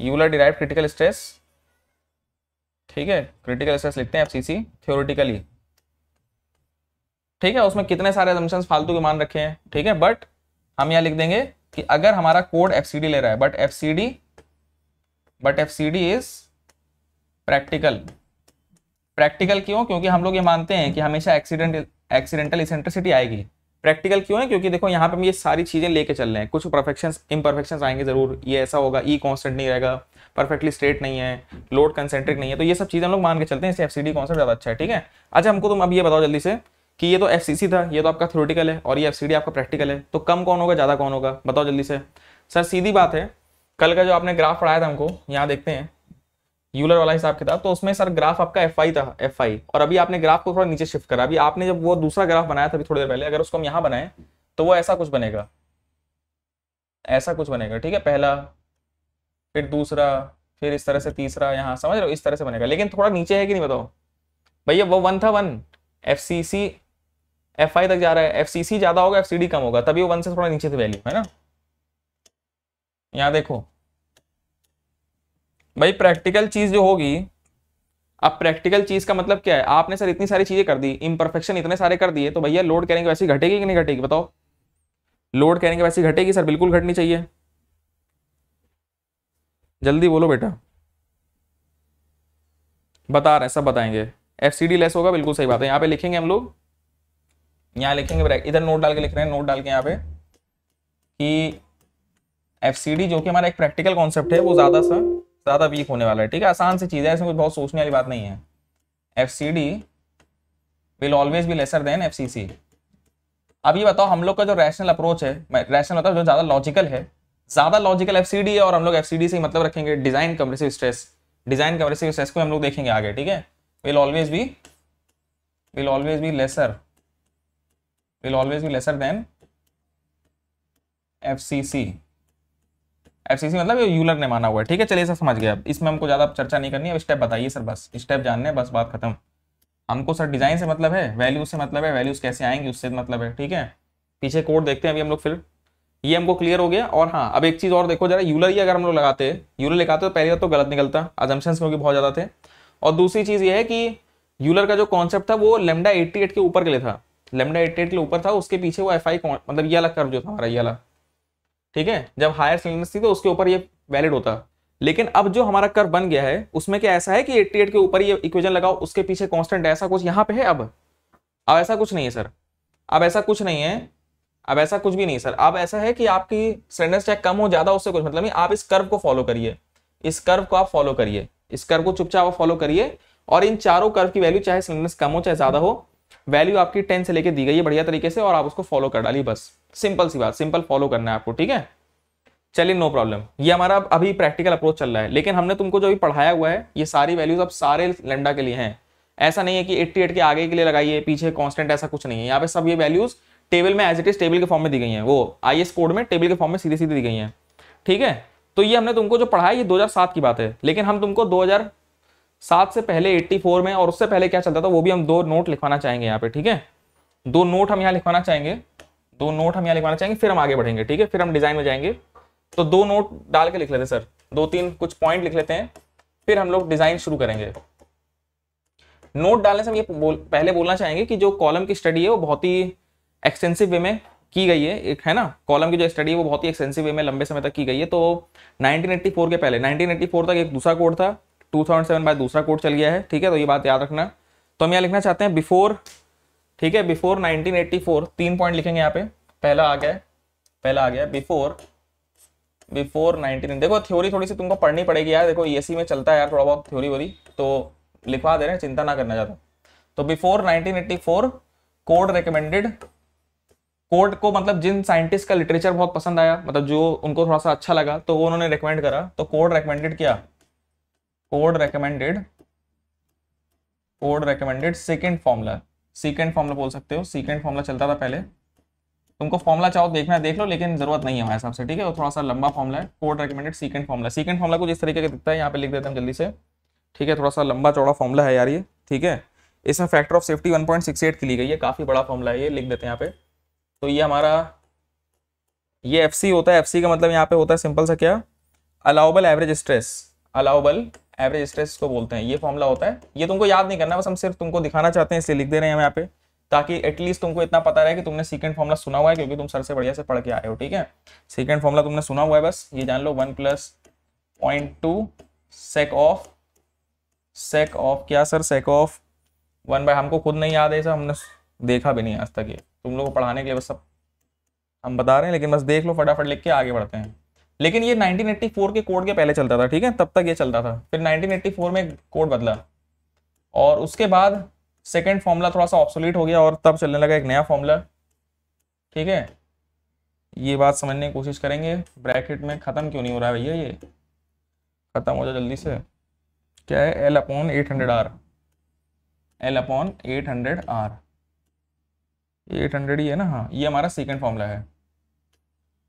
यूलर डिराइव क्रिटिकल स्ट्रेस ठीक है क्रिटिकल स्ट्रेस लिखते हैं एफ सी थ्योरिटिकली ठीक है उसमें कितने सारे एजम्पन्स फालतू के मान रखे हैं ठीक है बट हम यहाँ लिख देंगे कि अगर हमारा कोड एफ ले रहा है but F but F is practical practical क्यों क्योंकि हम लोग ये मानते हैं कि हमेशा एक्सीडेंट एक्सीडेंटल इसेंट्रिसिटी आएगी प्रैक्टिकल क्यों है क्योंकि देखो यहाँ पे हम ये सारी चीज़ें लेके चल रहे हैं कुछ परफेक्शन परफेक्शन आएंगे जरूर ये ऐसा होगा ई e कॉन्स्टेंट नहीं रहेगा परफेक्टली स्ट्रेट नहीं है लोड कंसेंट्रिक नहीं है तो ये सब चीज़ें हम लोग मान के चलते हैं इससे एफ सी डी कॉन्सेप्ट ज़्यादा अच्छा है ठीक है अच्छा हमको तुम अब ये बताओ जल्दी से कि ये तो एफ था ये तो आपका थ्रोटिकल है और ये एफ आपका प्रैक्टिकल है तो कम कौन होगा ज़्यादा कौन होगा बताओ जल्दी से सर सीधी बात है कल का जो आपने ग्राफ पढ़ाया था हमको यहाँ देखते हैं यूलर वाला हिसाब किताब तो उसमें सर ग्राफ आपका एफ आई था एफ आई और अभी आपने ग्राफ को थोड़ा नीचे शिफ्ट करा अभी आपने जब वो दूसरा ग्राफ बनाया था अभी थोड़ी देर पहले अगर उसको हम यहाँ बनाएं तो वो ऐसा कुछ बनेगा ऐसा कुछ बनेगा ठीक है पहला फिर दूसरा फिर इस तरह से तीसरा यहाँ समझ रहे हो इस तरह से बनेगा लेकिन थोड़ा नीचे है कि नहीं बताओ भैया वो वन था one F C C F I तक जा रहा है एफ सी सी ज्यादा होगा एफ सी डी कम होगा तभी वो वन से थोड़ा नीचे से वैल्यू है ना यहां देखो भाई प्रैक्टिकल चीज जो होगी अब प्रैक्टिकल चीज का मतलब क्या है आपने सर इतनी सारी चीजें कर दी इम्परफेक्शन इतने सारे कर दिए तो भैया लोड कैरिंग वैसी घटेगी कि नहीं घटेगी बताओ लोड कैरिंग वैसी घटेगी सर बिल्कुल घटनी चाहिए जल्दी बोलो बेटा बता रहे हैं सब बताएंगे एफ लेस होगा बिल्कुल सही बात है यहाँ पे लिखेंगे हम लोग यहाँ लिखेंगे ब्रैकेट इधर नोट डाल के लिख रहे हैं नोट डाल के यहाँ पे कि एफ जो कि हमारा एक प्रैक्टिकल कॉन्सेप्ट है वो ज़्यादा सा ज़्यादा वीक होने वाला है ठीक है आसान सी चीज़ है इसमें कुछ बहुत सोचने वाली बात नहीं है F C D will always be lesser than F C C अब ये बताओ हम लोग का जो रैशनल अप्रोच है रैशनल मतलब जो ज़्यादा लॉजिकल है ज़्यादा लॉजिकल एफ सी डी है और हम लोग एफ सी डी से मतलब रखेंगे design compressive stress design compressive stress को हम लोग देखेंगे आगे ठीक है will always be will always be lesser will always be lesser than FCC FCC मतलब ये यूलर ने माना हुआ है ठीक है चलिए सर समझ गया अब इसमें हमको ज़्यादा चर्चा नहीं करनी है अब स्टेप बताइए सर बस स्टेप जानने हैं बस बात खत्म हमको सर डिज़ाइन से मतलब है वैल्यू से मतलब है वैल्यूज कैसे आएंगे उससे मतलब है ठीक है पीछे कोड देखते हैं अभी हम लोग फिर ये हमको क्लियर हो गया और हाँ अब एक चीज़ और देखो जरा यूलर ही अगर हम लोग लगाते यूलर लगाते तो पहले तो गलत निकलता अजम्पन्स क्योंकि बहुत ज़्यादा थे और दूसरी चीज़ ये है कि यूलर का जो कॉन्सेप्ट था वो लेमडा एट्टी के ऊपर के लिए था लेमडा एट के ऊपर था उसके पीछे वो एफ आई मतलब ये अलग कर्व जो था हमारा ये वाला ठीक है जब हायर सिलेंडस थी तो उसके ऊपर ये वैलिड होता लेकिन अब जो हमारा कर्व बन गया है उसमें क्या ऐसा है कि 88 के ऊपर ये इक्वेशन लगाओ उसके पीछे कांस्टेंट ऐसा कुछ यहाँ पे है अब अब ऐसा कुछ नहीं है सर अब ऐसा कुछ नहीं है अब ऐसा कुछ भी नहीं सर अब ऐसा है कि आपकी सिलेंडर चेक कम हो ज्यादा उससे कुछ मतलब नहीं आप इस कर्व को फॉलो करिए इस कर्व को आप फॉलो करिए इस कर्व को चुपचाप फॉलो करिए और इन चारों कर्व की वैल्यू चाहे सिलेंडर कम हो चाहे ज्यादा हो वैल्यू आपकी टेन से लेके दी गई है बढ़िया तरीके से और आप उसको फॉलो कर डाली बस सिंपल सी बात सिंपल फॉलो करना है आपको ठीक है चलिए नो प्रॉब्लम ये हमारा अभी प्रैक्टिकल अप्रोच चल रहा है लेकिन हमने तुमको जो भी पढ़ाया हुआ है ये सारी वैल्यूज अब सारे लंडा के लिए हैं ऐसा नहीं है कि 88 के आगे के लिए लगाइए पीछे कांस्टेंट ऐसा कुछ नहीं है यहाँ पे सब ये वैल्यूज टेबल में एज इट इज टेबल के फॉर्म में दी गई हैं वो आई कोड में टेबल के फॉर्म में सीधे सीधे दी गई हैं ठीक है तो ये हमने तुमको जो पढ़ाया ये 2007 की बात है लेकिन हम तुमको 2000 सात से पहले 84 में और उससे पहले क्या चलता था वो भी हम दो नोट लिखवाना चाहेंगे यहाँ पे ठीक है दो नोट हम यहाँ लिखवाना चाहेंगे दो नोट हम यहाँ लिखवाना चाहेंगे फिर हम आगे बढ़ेंगे ठीक है फिर हम डिजाइन में जाएंगे तो दो नोट डाल के लिख लेते हैं सर दो तीन कुछ पॉइंट लिख लेते हैं फिर हम लोग डिजाइन शुरू करेंगे नोट डालने से हम ये बोल, पहले बोलना चाहेंगे कि जो कॉलम की स्टडी है वो बहुत ही एक्सटेंसिव वे में की गई है एक है ना कॉलम की जो स्टडी है वो बहुत ही एक्सटेंसिव वे में लंबे समय तक की गई है तो 1984 के पहले 1984 तक एक दूसरा कोड था टू थाउजेंड सेवन दूसरा कोड चल गया है ठीक है तो ये बात याद रखना तो हम यहाँ लिखना चाहते हैं बिफोर ठीक है बिफोर 1984 तीन पॉइंट लिखेंगे यहाँ पे पहला आ गया पहला आ गया बिफोर बिफोर 19 देखो थ्योरी थोड़ी सी तुमको पढ़नी पड़ेगी यार देखो सी e e में चलता है यार थोड़ा बहुत थ्योरी वोरी तो लिखवा दे रहे हैं चिंता ना करना चाहता तो before four code recommended code को मतलब जिन साइंटिस्ट का लिटरेचर बहुत पसंद आया मतलब जो उनको थोड़ा सा अच्छा लगा तो वो उन्होंने रिकमेंड करा तो कोर्ट रिकमेंडेड किया code recommended code recommended second formula second formula बोल सकते हो सेकेंड फॉर्मूला चलता था पहले तुमको फॉर्मूला चाहो तो देखना है देख लो लेकिन जरूरत नहीं है हमारे हिसाब से ठीक है वो थोड़ा सा लंबा फॉर्मूला है code recommended second formula second formula को जिस तरीके का दिखता है यहाँ पे लिख देते हैं जल्दी से ठीक है थोड़ा सा लंबा चौड़ा फॉर्मूला है यार ये ठीक है इसमें फैक्टर ऑफ सेफ्टी वन 1.68 की ली गई है काफ़ी बड़ा फॉर्मूला है ये लिख देते हैं यहाँ पे तो ये हमारा ये एफ होता है एफ का मतलब यहाँ पे होता है सिंपल सा क्या allowable average stress allowable average stress को बोलते हैं ये फॉर्मूला होता है ये तुमको याद नहीं करना बस हम सिर्फ तुमको दिखाना चाहते हैं इसलिए लिख दे रहे हैं हम यहाँ पे ताकि एटलीस्ट तुमको इतना पता रहे कि तुमने सीकेंड फॉर्मुला सुना हुआ है क्योंकि तुम सर से बढ़िया से पढ़ के आए हो ठीक है सीकेंड फॉर्मुला तुमने सुना हुआ है बस ये जान लो one plus point two sec of sec of क्या sir sec of one by हमको खुद नहीं याद है सर हमने देखा भी नहीं आज तक ये तुम लोग को पढ़ाने के लिए बस सब हम बता रहे हैं लेकिन बस देख लो फटाफट लिख के आगे बढ़ते हैं लेकिन ये 1984 के कोड के पहले चलता था ठीक है तब तक ये चलता था फिर 1984 में कोड बदला और उसके बाद सेकेंड फॉर्मूला थोड़ा सा ऑप्सोलीट हो गया और तब चलने लगा एक नया फॉर्मूला ठीक है ये बात समझने की कोशिश करेंगे ब्रैकेट में ख़त्म क्यों नहीं हो रहा है भैया ये ख़त्म हो जाए जल्दी से क्या है L upon eight hundred R L upon eight hundred R eight hundred ही है ना हाँ ये हमारा सेकेंड फॉर्मूला है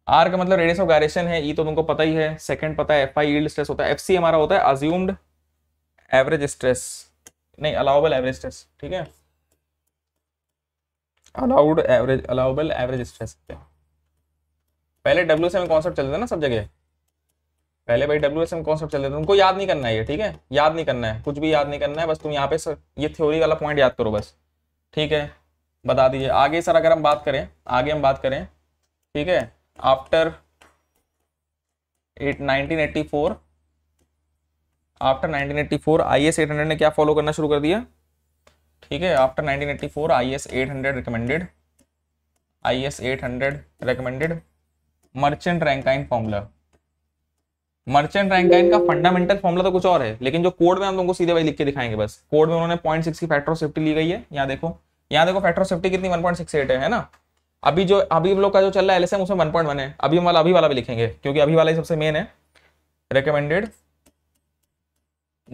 आर का मतलब रेडियस ऑफ गायरेशन है ई e तो तुमको पता ही है सेकंड पता है एफ आई स्ट्रेस होता है एफ सी हमारा होता है अज्यूम्ड एवरेज स्ट्रेस नहीं अलाउबल एवरेज स्ट्रेस ठीक है allowed average allowable average stress पहले डब्ल्यू एस एम कॉन्सेप्ट चलते थे ना सब जगह पहले भाई डब्ल्यू एस एम कॉन्सेप्ट चलते थे तुमको याद नहीं करना है ये ठीक है याद नहीं करना है कुछ भी याद नहीं करना है बस तुम यहाँ पे सर, ये थ्योरी वाला पॉइंट याद करो बस ठीक है बता दीजिए आगे सर अगर हम बात करें आगे हम बात करें ठीक है आफ्टर एट 1984 आफ्टर 1984 आईएस 800 ने क्या फॉलो करना शुरू कर दिया ठीक है after 1984 IS 800 recommended IS 800 recommended merchant Rankine formula merchant Rankine का फंडामेंटल फॉर्मूला तो कुछ और है लेकिन जो कोड में हम तुमको सीधे भाई लिख के दिखाएंगे बस कोड में उन्होंने पॉइंट सिक्स की फैक्टर सेफ्टी ली गई है यहाँ देखो यहाँ देखो फैक्टर सेफ्टी कितनी वन पॉइंट सिक्स एट है ना अभी जो अभी हम लोग का जो चल रहा है एल एस एम उसमें वन पॉइंट है अभी हम वाला अभी वाला भी लिखेंगे क्योंकि अभी वाला ही सबसे मेन है recommended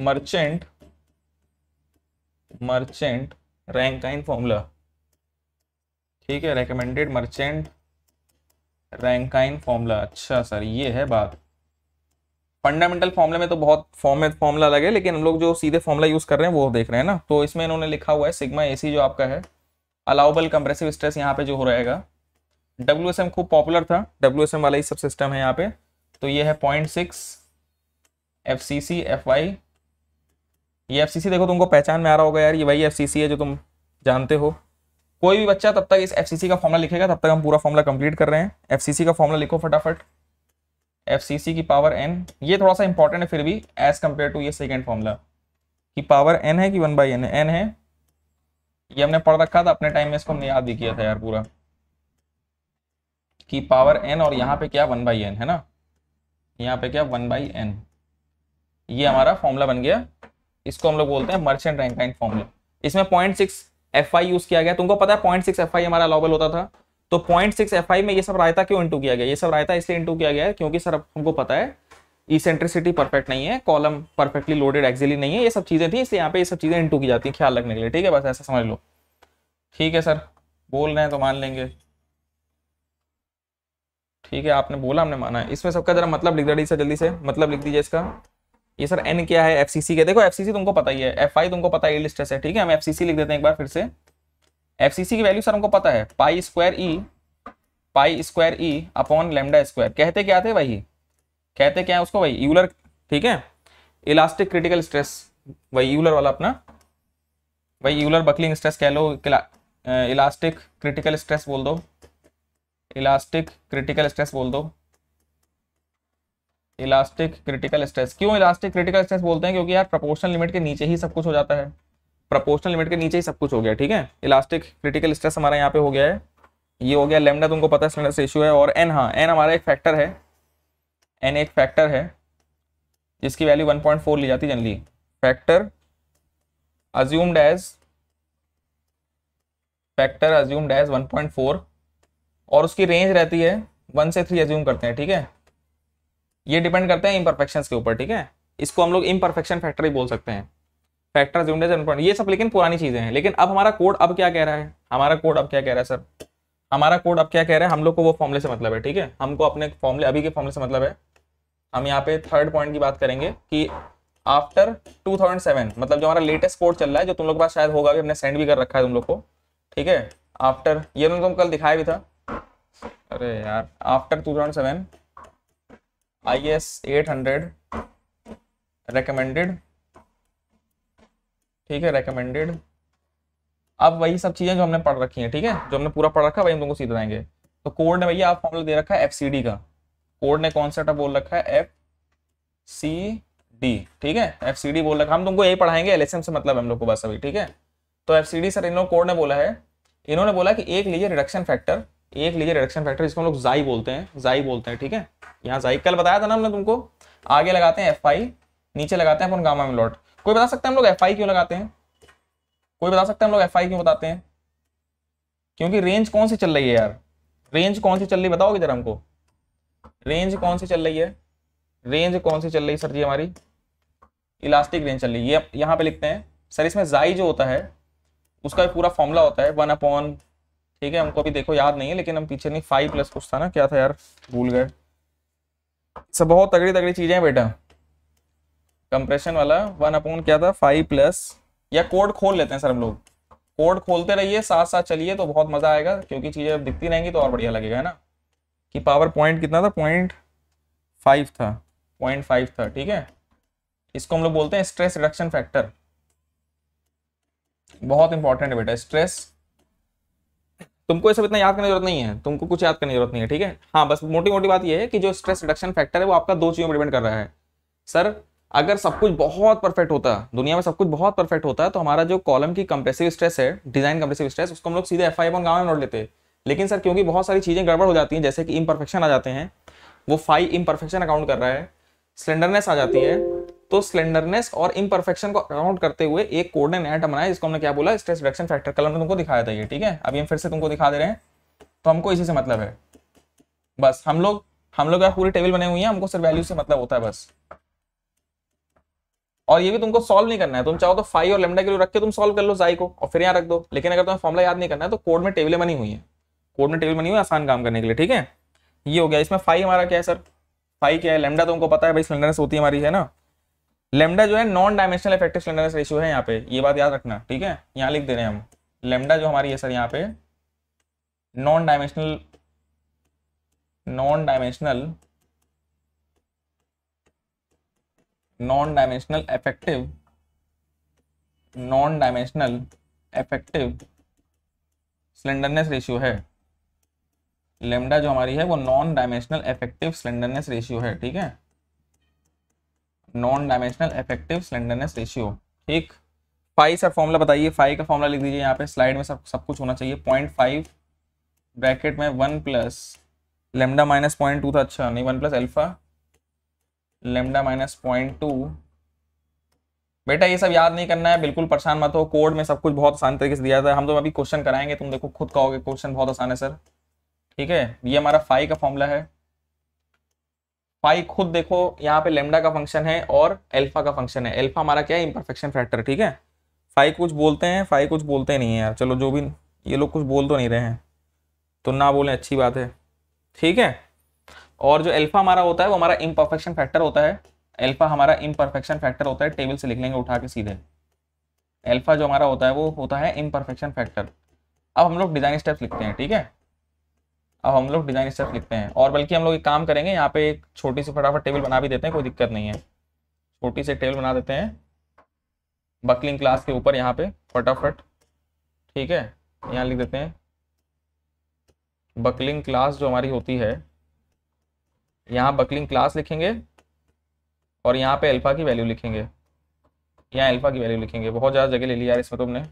merchant merchant Rankine formula ठीक है रेकमेंडेड मर्चेंट रैंकाइन फॉर्मूला अच्छा सर ये है बात फंडामेंटल फॉर्मूला में तो बहुत फॉर्म फॉर्मूला लगे लेकिन हम लोग जो सीधे फॉर्मूला यूज कर रहे हैं वो देख रहे हैं ना तो इसमें इन्होंने लिखा हुआ है सिग्मा एसी जो आपका है अलाउबल कंप्रेसिव स्ट्रेस यहाँ पे जो हो रहेगा डब्ल्यू एस एम खूब पॉपुलर था डब्ल्यू एस एम वाला ही सब सिस्टम है यहाँ पे तो ये है point six F C C F Y ये एफ सी सी देखो तुमको पहचान में आ रहा होगा यार ये वही एफ सी सी है जो तुम जानते हो कोई भी बच्चा तब तक इस एफ सी सी का फॉर्मूला लिखेगा तब तक हम पूरा फॉर्मूला कंप्लीट कर रहे हैं एफ सी सी का फॉर्मूला लिखो फटाफट एफ सी सी की पावर एन ये थोड़ा सा इंपॉर्टेंट है फिर भी एज कम्पेयर टू ये सेकेंड फॉर्मूला की पावर एन है कि वन बाई एन है एन है ये हमने पढ़ रखा था अपने टाइम में इसको हमने याद भी किया था यार पूरा कि पावर एन और यहाँ पे क्या वन बाई एन है ना यहाँ पे क्या वन बाई एन ये हमारा फॉर्मूला बन गया इसको हम लोग बोलते हैं मर्चेंट रैंकाइन फॉर्मूला इसमें point six F I use किया गया तुमको पता है पॉइंट सिक्स एफ आई हमारा अलाउबल होता था तो पॉइंट सिक्स एफ आई में ये सब रायता क्यों इंटू किया गया ये सब रायता इसलिए इंटू किया गया क्योंकि सर हमको पता है ईसेंट्रिसिटी परफेक्ट नहीं है कॉलम परफेक्टली लोडेड एक्जिली नहीं है ये सब चीज़ें थी इसलिए यहाँ पे ये सब चीज़ें इंटू की जाती हैं ख्याल रखने के लिए ठीक है बस ऐसा समझ लो ठीक है सर बोल रहे हैं तो मान लेंगे ठीक है आपने बोला हमने माना है इसमें सबका जरा मतलब लिख दीजिए सर जल्दी से मतलब लिख दीजिए इसका ये सर एन क्या है एफ के देखो एफ तुमको पता ही है एफ तुमको पता है लिस्ट है ठीक है हम एफ लिख देते हैं एक बार फिर से एफ की वैल्यू सर हमको पता है pi square E pi square E upon lambda square कहते क्या थे वही कहते क्या है उसको भाई यूलर ठीक है इलास्टिक क्रिटिकल स्ट्रेस वही यूलर वाला अपना वही यूलर बकलिंग स्ट्रेस कह लो इलास्टिक क्रिटिकल स्ट्रेस बोल दो इलास्टिक क्रिटिकल स्ट्रेस बोल दो इलास्टिक क्रिटिकल स्ट्रेस क्यों इलास्टिक क्रिटिकल स्ट्रेस बोलते हैं क्योंकि यार प्रोपोर्शनल लिमिट के नीचे ही सब कुछ हो जाता है प्रोपोर्शनल लिमिट के नीचे ही सब कुछ हो गया ठीक है इलास्टिक क्रिटिकल स्ट्रेस हमारा यहाँ पे हो गया है ये हो गया लेमडा तुमको पता है से इशू है और एन हाँ एन हमारा एक फैक्टर है एन एक फैक्टर है जिसकी वैल्यू 1.4 ली जाती है generally factor assumed as factor assumed as 1.4 और उसकी रेंज रहती है वन से थ्री अज्यूम करते हैं ठीक है ये डिपेंड करते हैं इम्परफेक्शन के ऊपर ठीक है इसको हम लोग इम्परफेक्शन फैक्टर ही बोल सकते हैं फैक्टर अज्यूम्ड एज वन ये सब लेकिन पुरानी चीज़ें हैं लेकिन अब हमारा कोड अब क्या कह रहा है हमारा कोड अब क्या कह रहा है सर हमारा कोड अब क्या कह रहा है हम लोग को वो फॉर्मूले से मतलब है ठीक है हमको अपने फॉर्मूले अभी के फॉर्मूले से मतलब है हम यहाँ पे थर्ड पॉइंट की बात करेंगे कि आफ्टर 2007 मतलब जो हमारा लेटेस्ट कोड चल रहा है जो तुम लोग के पास शायद होगा भी हमने सेंड भी कर रखा है तुम लोग को ठीक है आफ्टर ये तो तुम कल दिखाया भी था अरे यार आफ्टर 2007 आईएस 800 रेकमेंडेड ठीक है रेकमेंडेड अब वही सब चीजें जो हमने पढ़ रखी हैं ठीक है जो हमने पूरा पढ़ रखा है वही हम तुमको सीख आएंगे तो कोड ने भैया आप फॉर्मूला दे रखा है एफसीडी का कोड ने कौन सा बोल रखा है एफ सी डी ठीक है एफ सी डी बोल रखा हम तुमको यही पढ़ाएंगे एल से मतलब हम लोग को बस अभी ठीक है तो एफ सी डी सर इन लोग कोड ने बोला है इन्होंने बोला कि एक लीजिए रिडक्शन फैक्टर एक लीजिए रिडक्शन फैक्टर जिसको हम लोग जाई बोलते हैं जाई बोलते हैं ठीक है यहाँ जाई कल बताया था ना हमने तुमको आगे लगाते हैं एफ आई नीचे लगाते हैं अपन गामा में लॉट कोई बता सकता है हम लोग एफ आई क्यों लगाते हैं कोई बता सकता है हम लोग एफ आई क्यों बताते हैं क्योंकि रेंज कौन सी चल रही है यार रेंज कौन सी चल रही बताओगे जरा हमको रेंज कौन सी चल रही है रेंज कौन सी चल रही है सर जी हमारी इलास्टिक रेंज चल रही है ये यहाँ पे लिखते हैं सर इसमें जाई जो होता है उसका भी पूरा फॉर्मूला होता है वन अपॉन ठीक है हमको अभी देखो याद नहीं है लेकिन हम पीछे नहीं फाइव प्लस कुछ था ना क्या था यार भूल गए सब बहुत तगड़ी तगड़ी चीजें हैं बेटा कंप्रेशन वाला वन अपॉन क्या था फाइव प्लस या कोड खोल लेते हैं सर हम लोग कोड खोलते रहिए साथ साथ चलिए तो बहुत मजा आएगा क्योंकि चीजें दिखती रहेंगी तो और बढ़िया लगेगा है ना कि पावर पॉइंट कितना था पॉइंट फाइव था पॉइंट फाइव था ठीक है इसको हम लोग बोलते हैं स्ट्रेस रिडक्शन फैक्टर बहुत इंपॉर्टेंट है बेटा स्ट्रेस तुमको ये सब इतना याद करने की जरूरत नहीं है तुमको कुछ याद करने की जरूरत नहीं है ठीक है हाँ बस मोटी मोटी बात यह है कि जो स्ट्रेस रिडक्शन फैक्टर है वो आपका दो चीजों पर डिपेंड कर रहा है सर अगर सब कुछ बहुत परफेक्ट होता दुनिया में सब कुछ बहुत परफेक्ट होता तो हमारा जो कॉलम की कंप्रेसिव स्ट्रेस है डिजाइन कंप्रेसिव स्ट्रेस उसको हम लोग सीधे एफ आई अपन गाँव में नोट लेते लेकिन सर क्योंकि बहुत सारी चीज़ें गड़बड़ हो जाती हैं जैसे कि इम्परफेक्शन आ जाते हैं वो फाइव इम्परफेक्शन अकाउंट कर रहा है स्लेंडरनेस आ जाती है तो स्लेंडरनेस और इम्परफेक्शन को अकाउंट करते हुए एक कोड कोर्डिनेट आइटम बनाया जिसको हमने क्या बोला स्ट्रेस रिडक्शन फैक्टर कल हमने तुमको दिखाया था ये ठीक है अभी हम फिर से तुमको दिखा दे रहे हैं तो हमको इसी से मतलब है बस हम लोग हम लोग यहाँ पूरी टेबल बने हुई है हमको सर वैल्यू से मतलब होता है बस और ये भी तुमको सॉल्व नहीं करना है तुम चाहो तो फाइव और लेमडा के लिए रख के तुम सॉल्व कर लो जाई को और फिर यहाँ रख दो लेकिन अगर तुम्हें फॉर्मला याद नहीं करना है तो कोड में टेबलें बनी हुई है कोड में टेबल बनी हुई आसान काम करने के लिए ठीक है ये हो गया इसमें फाइव हमारा क्या है सर फाइव क्या है लेमडा तो उनको पता है भाई स्लेंडरनेस होती है हमारी है ना लेमडा जो है non dimensional effective slenderness ratio है यहाँ पे ये बात याद रखना ठीक है यहाँ लिख दे रहे हैं हम लेमडा जो हमारी है सर यहाँ पे non dimensional non dimensional non dimensional effective non dimensional effective slenderness ratio है लेमडा जो हमारी है वो non dimensional effective slenderness ratio है ठीक है non dimensional effective slenderness ratio ठीक फाइव सर फॉर्मूला बताइए फाइव का फॉर्मूला लिख दीजिए यहाँ पे स्लाइड में सब सब कुछ होना चाहिए पॉइंट फाइव ब्रैकेट में one plus lambda minus point two था अच्छा नहीं one plus alpha lambda minus point two बेटा ये सब याद नहीं करना है बिल्कुल परेशान मत हो कोड में सब कुछ बहुत आसान तरीके से दिया था हम तो अभी क्वेश्चन कराएंगे तुम देखो खुद कहोगे क्वेश्चन बहुत आसान है सर ठीक है ये हमारा फाई का फॉर्मूला है फाई खुद देखो यहाँ पे लेमडा का फंक्शन है और एल्फा का फंक्शन है एल्फा हमारा क्या है इम्परफेक्शन फैक्टर ठीक है फाई कुछ बोलते हैं फाई कुछ बोलते नहीं है यार चलो जो भी ये लोग कुछ बोल तो नहीं रहे हैं तो ना बोलें अच्छी बात है ठीक है और जो एल्फा हमारा होता है वो हमारा इम्परफेक्शन फैक्टर होता है एल्फा हमारा इम्परफेक्शन फैक्टर होता है टेबल से लिख लेंगे उठा के सीधे एल्फा जो हमारा होता है वो होता है इम्परफेक्शन फैक्टर अब हम लोग डिजाइन स्टेप्स लिखते हैं ठीक है अब हम लोग डिज़ाइन स्टेप लिखते हैं और बल्कि हम लोग एक काम करेंगे यहाँ पे एक छोटी सी फटाफट टेबल बना भी देते हैं कोई दिक्कत नहीं है छोटी सी टेबल बना देते हैं बकलिंग क्लास के ऊपर यहाँ पे फटाफट ठीक है यहाँ लिख देते हैं बकलिंग क्लास जो हमारी होती है यहाँ बकलिंग क्लास लिखेंगे और यहाँ पे अल्फ़ा की वैल्यू लिखेंगे यहाँ अल्फ़ा की वैल्यू लिखेंगे बहुत ज़्यादा जगह ले ली यार इसमें तुमने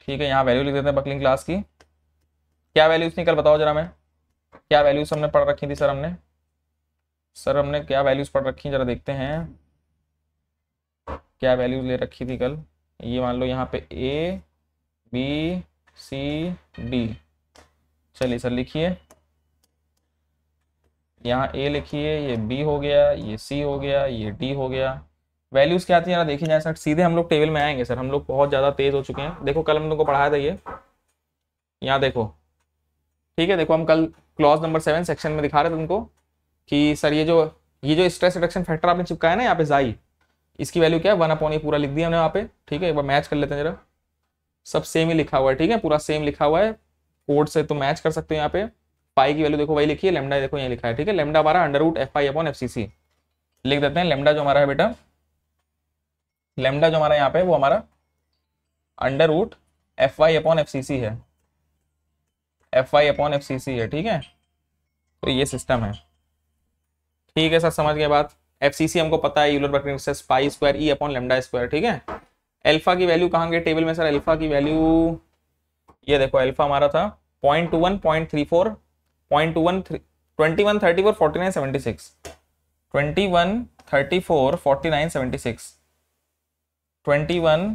ठीक है यहाँ वैल्यू लिख देते हैं बकलिंग क्लास की क्या वैल्यूज निकल बताओ जरा मैं क्या वैल्यूज हमने पढ़ रखी थी सर हमने सर हमने क्या वैल्यूज पढ़ रखी जरा देखते हैं क्या वैल्यूज ले रखी थी कल ये मान लो यहाँ पे ए बी सी डी चलिए सर लिखिए यहाँ ए लिखिए ये बी हो गया ये सी हो गया ये डी हो गया वैल्यूज क्या आती है देखिए जाए सर सीधे हम लोग टेबल में आएंगे सर हम लोग बहुत ज़्यादा तेज हो चुके हैं देखो कल हम लोग को पढ़ाया था ये यहाँ देखो ठीक है देखो हम कल क्लॉज नंबर सेवन सेक्शन में दिखा रहे थे तुमको कि सर ये जो ये जो स्ट्रेस रिडक्शन फैक्टर आपने चिपकाया ना यहाँ पे जाई इसकी वैल्यू क्या है वन अपॉन ये पूरा लिख दिया हमने वहाँ पे ठीक है एक बार मैच कर लेते हैं जरा सब सेम ही लिखा हुआ है ठीक है पूरा सेम लिखा हुआ है कोड से तो मैच कर सकते हो यहाँ पे पाई की वैल्यू देखो वही लिखी है लेमडा देखो यहाँ लिखा है ठीक है लेमडा हमारा under root F I upon F C C लिख देते हैं लेमडा जो हमारा है बेटा लेमडा जो हमारा यहाँ पे वो हमारा under root F I upon F C C है F Y upon F C C है ठीक है तो ये सिस्टम है ठीक है सर समझ गए बात एफ सी सी हमको पता है Euler bacteria pi square E upon lambda square ठीक है एल्फा की वैल्यू कहाँ गए टेबल में सर एल्फा की वैल्यू ये देखो एल्फा हमारा था point two one point three four point two one three twenty one thirty four forty nine seventy six twenty one thirty four forty nine seventy six twenty one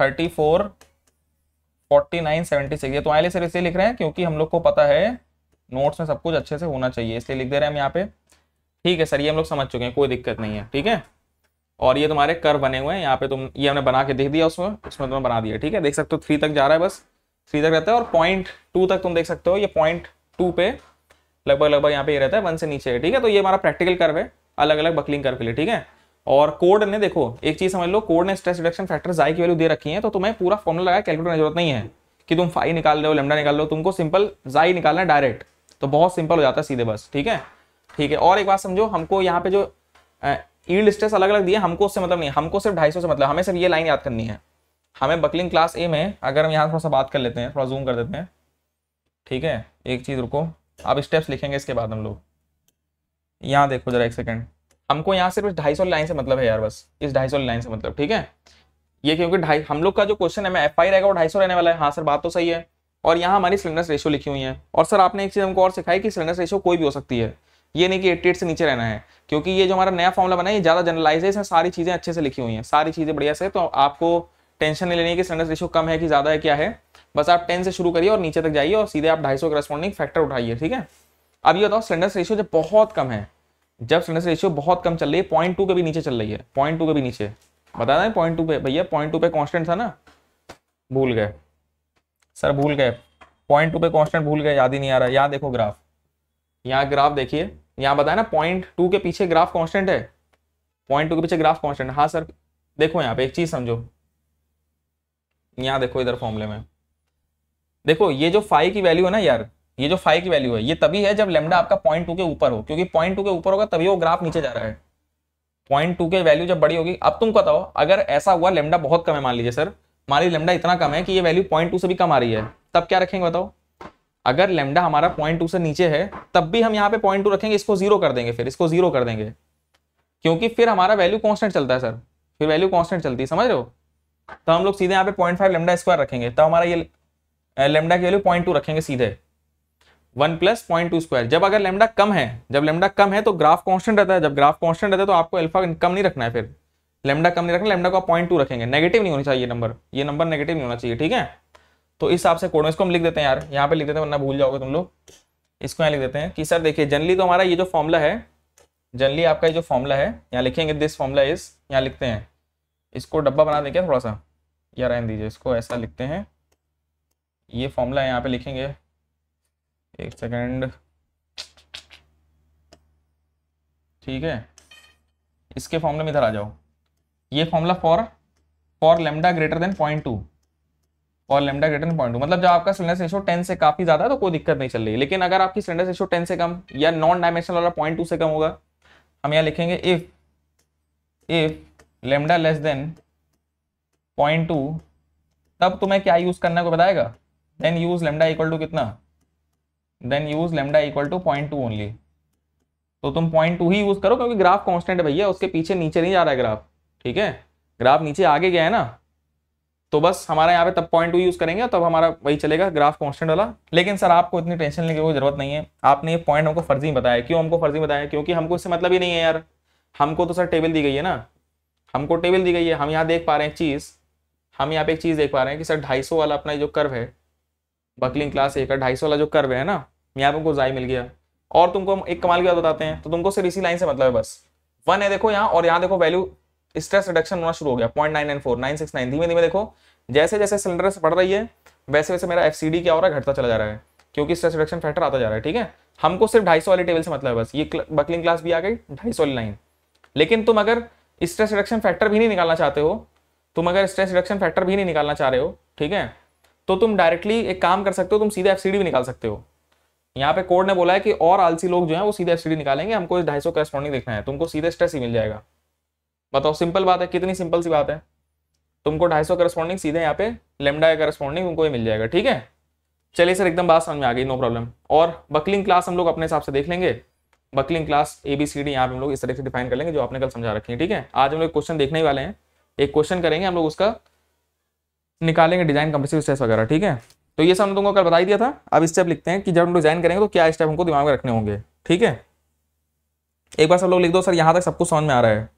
thirty four forty nine seventy six ये तो लिख रहे हैं क्योंकि हम लोग को पता है नोट्स में सब कुछ अच्छे से होना चाहिए इसलिए लिख दे रहे हैं हम यहाँ पे ठीक है सर ये हम लोग समझ चुके हैं कोई दिक्कत नहीं है ठीक है और ये तुम्हारे कर बने हुए हैं यहाँ पे तुम ये हमने बना के देख दिया उसमें उसमें तुमने बना दिया ठीक है देख सकते हो थ्री तक जा रहा है बस थ्री तक रहता है और पॉइंट टू तक तुम देख सकते हो ये पॉइंट टू पे लगभग लगभग यहाँ पे ये रहता है वन से नीचे है ठीक है तो ये हमारा प्रैक्टिकल कर्व है अलग अलग बकलिंग कर्व के लिए ठीक है और कोड ने देखो एक चीज समझ लो कोड ने स्ट्रेस रिडक्शन फैक्टर जाई की वैल्यू दे रखी है तो तुम्हें पूरा फॉर्मुला लगाया कैलकुलेटर की जरूरत नहीं है कि तुम फाइव निकाल लो लेमडा निकाल लो तुमको सिंपल जाई निकालना है डायरेक्ट तो बहुत सिंपल हो जाता है सीधे बस ठीक है ठीक है और एक बात समझो हमको यहाँ पे जो ईल्ड स्ट्रेस अलग अलग दिए हमको उससे मतलब नहीं हमको सिर्फ ढाई से मतलब हमें सिर्फ ये लाइन याद करनी है हमें बकलिंग क्लास ए में अगर हम यहाँ थोड़ा सा बात कर लेते हैं थोड़ा जूम कर देते हैं ठीक है एक चीज़ रुको आप स्टेप्स लिखेंगे इसके बाद हम लोग यहाँ देखो जरा एक सेकेंड हमको यहाँ सिर्फ ढाई सौ लाइन से मतलब है यार बस इस ढाई सौ लाइन से मतलब ठीक है ये क्योंकि ढाई हम लोग का जो क्वेश्चन है मैं एफ आई रहेगा वो ढाई सौ रहने वाला है हाँ सर बात तो सही है और यहाँ हमारी सिलेंडर रेशो लिखी हुई है और सर आपने एक चीज़ हमको और सिखाई कि सिलेंडर रेशो कोई भी हो सकती है ये नहीं कि एट्टी से नीचे रहना है क्योंकि ये जो हमारा नया फॉर्मला बना है ये ज़्यादा जनरलाइज है इसमें सारी चीज़ें अच्छे से लिखी हुई हैं सारी चीज़ें बढ़िया से तो आपको टेंशन नहीं लेनी है कि सिलेंडर रेशियो कम है कि ज़्यादा है क्या है बस आप टेन से शुरू करिए और नीचे तक जाइए और सीधे आप ढाई सौ फैक्टर उठाइए ठीक है अब ये बताओ सिलेंडर रेशियो जब बहुत कम है जब स्लिटनेस रेशियो बहुत कम चल रही है पॉइंट टू के भी नीचे चल रही है पॉइंट टू के भी नीचे बता दें पॉइंट टू पे भैया पॉइंट टू पे कांस्टेंट था ना भूल गए सर भूल गए पॉइंट टू पे कांस्टेंट भूल गए याद ही नहीं आ रहा यहाँ देखो ग्राफ यहाँ ग्राफ देखिए यहाँ बताया ना पॉइंट टू के पीछे ग्राफ कॉन्स्टेंट है पॉइंट टू के पीछे ग्राफ कॉन्स्टेंट हाँ सर देखो यहाँ पे एक चीज समझो यहाँ देखो इधर फॉर्मूले में देखो ये जो फाइव की वैल्यू है ना यार ये जो फाइव की वैल्यू है ये तभी है जब लेमडा आपका पॉइंट टू के ऊपर हो क्योंकि पॉइंट टू के ऊपर होगा तभी वो ग्राफ नीचे जा रहा है पॉइंट टू के वैल्यू जब बड़ी होगी अब तुम बताओ अगर ऐसा हुआ लेमडा बहुत कम है मान लीजिए सर मान ली लेमडा इतना कम है कि ये वैल्यू पॉइंट टू से भी कम आ रही है तब क्या रखेंगे बताओ अगर लेमडा हमारा पॉइंट टू से नीचे है तब भी हम यहाँ पे पॉइंट टू रखेंगे इसको जीरो कर देंगे फिर इसको जीरो कर देंगे क्योंकि फिर हमारा वैल्यू कॉन्स्टेंट चलता है सर फिर वैल्यू कॉन्स्टेंट चलती है समझ रहे हो तो हम लोग सीधे यहाँ पे पॉइंट फाइव लेमडा स्क्वायर रखेंगे तब हमारा ये लेमडा की वैल्यू पॉइंट टू रखेंगे सीधे one plus point two square जब अगर लेमडा कम है जब लेमडा कम है तो ग्राफ कांस्टेंट रहता है जब ग्राफ कांस्टेंट रहता है तो आपको अल्फा कम नहीं रखना है फिर लेमडा कम नहीं रखना लेमडा को आप पॉइंट टू रखेंगे नेगेटिव नहीं होनी चाहिए नंबर ये नंबर नेगेटिव नहीं होना चाहिए ठीक है तो इस हिसाब से कोड इसको हम लिख देते हैं यार यहाँ पे लिख देते हैं वरना भूल जाओगे तुम लोग इसको यहाँ लिख देते हैं कि सर देखिए जनरली तो हमारा ये जो फॉर्मूला है जनरली आपका ये जो फॉर्मूला है यहाँ लिखेंगे दिस फॉर्मूला इज यहाँ लिखते हैं इसको डब्बा बना देंगे थोड़ा सा या रहने दीजिए इसको ऐसा लिखते हैं ये फॉर्मूला यहाँ पे लिखेंगे एक सेकेंड ठीक है इसके फॉर्मूले में इधर आ जाओ ये formula for for lambda greater than point two for lambda greater than point two मतलब जब आपका सिलेंडर रेशो टेन से काफी ज्यादा तो कोई दिक्कत नहीं चल रही लेकिन अगर आपकी सिलेंडर रेशो टेन से कम या नॉन डायमेंशनल वाला पॉइंट टू से कम होगा हम यहाँ लिखेंगे if if lambda less than point two तब तुम्हें क्या यूज करना को बताएगा then use lambda equal to कितना then use lambda equal to point two only तो तुम पॉइंट टू ही यूज करो क्योंकि ग्राफ कॉन्स्टेंट है भैया उसके पीछे नीचे नहीं जा रहा है ग्राफ ठीक है ग्राफ नीचे आगे गया है ना तो बस हमारा यहाँ पे तब पॉइंट टू यूज करेंगे तब हमारा वही चलेगा ग्राफ कॉन्स्टेंट वाला लेकिन सर आपको इतनी टेंशन लेने की कोई जरूरत नहीं है आपने ये पॉइंट हमको फर्जी बताया क्यों हमको फर्जी बताया क्योंकि हमको इससे मतलब ही नहीं है यार हमको तो सर टेबल दी गई है ना हमको टेबल दी गई है हम यहाँ देख पा रहे हैं चीज़ हम यहाँ पे एक चीज़ देख पा रहे हैं कि सर 250 वाला अपना जो कर्व है बकलिंग क्लास ए का 250 वाला जो कर्व है ना यहाँ पे हमको जाई मिल गया और तुमको एक कमाल की बात बताते हैं तो तुमको सिर्फ इसी लाइन से मतलब है बस वन है देखो यहाँ और यहाँ देखो वैल्यू स्ट्रेस रिडक्शन होना शुरू हो गया point nine nine four nine six nine धीमे धीमे देखो जैसे जैसे सिलेंडर बढ़ रही है वैसे वैसे मेरा एफ क्या हो रहा है घटता चला जा रहा है क्योंकि स्ट्रेस रिडक्शन फैक्टर आता जा रहा है ठीक है हमको सिर्फ ढाई वाली टेबल से मतलब है बस ये बकलिंग क्लास भी आ गई ढाई वाली लाइन लेकिन तुम अगर स्ट्रेस रिडक्शन फैक्टर भी नहीं निकालना चाहते हो तुम अगर स्ट्रेस रिडक्शन फैक्टर भी नहीं निकालना चाह रहे हो ठीक है तो तुम डायरेक्टली एक काम कर सकते हो तुम सीधे एफ भी निकाल सकते हो यहाँ पे कोर्ट ने बोला है कि और आलसी लोग जो है वो सीधे एफ निकालेंगे हमको इस ढाई सौ करस्पॉन्डिंग देखना है तुमको सीधे स्ट्रेस ही मिल जाएगा बताओ सिंपल बात है कितनी सिंपल सी बात है तुमको ढाई सौ करस्पॉन्डिंग सीधे यहाँ पे लेमडा करस्पॉन्डिंग उनको ही मिल जाएगा ठीक है चलिए सर एकदम बात समझ में आ गई नो प्रॉब्लम और बकलिंग क्लास हम लोग अपने हिसाब से देख लेंगे buckling class A B C D यहाँ पे हम लोग इस तरह से डिफाइन कर लेंगे जो आपने कल समझा रखी है ठीक है आज हम लोग क्वेश्चन देखने ही वाले हैं एक क्वेश्चन करेंगे हम लोग उसका निकालेंगे डिजाइन कंप्रेसिव स्ट्रेस वगैरह ठीक है तो ये सब हम तुमको कल बताई दिया था अब स्टेप लिखते हैं कि जब हम डिजाइन करेंगे तो क्या स्टेप हमको दिमाग में रखने होंगे ठीक है एक बार सब लोग लिख दो सर यहाँ तक सब कुछ समझ में आ रहा है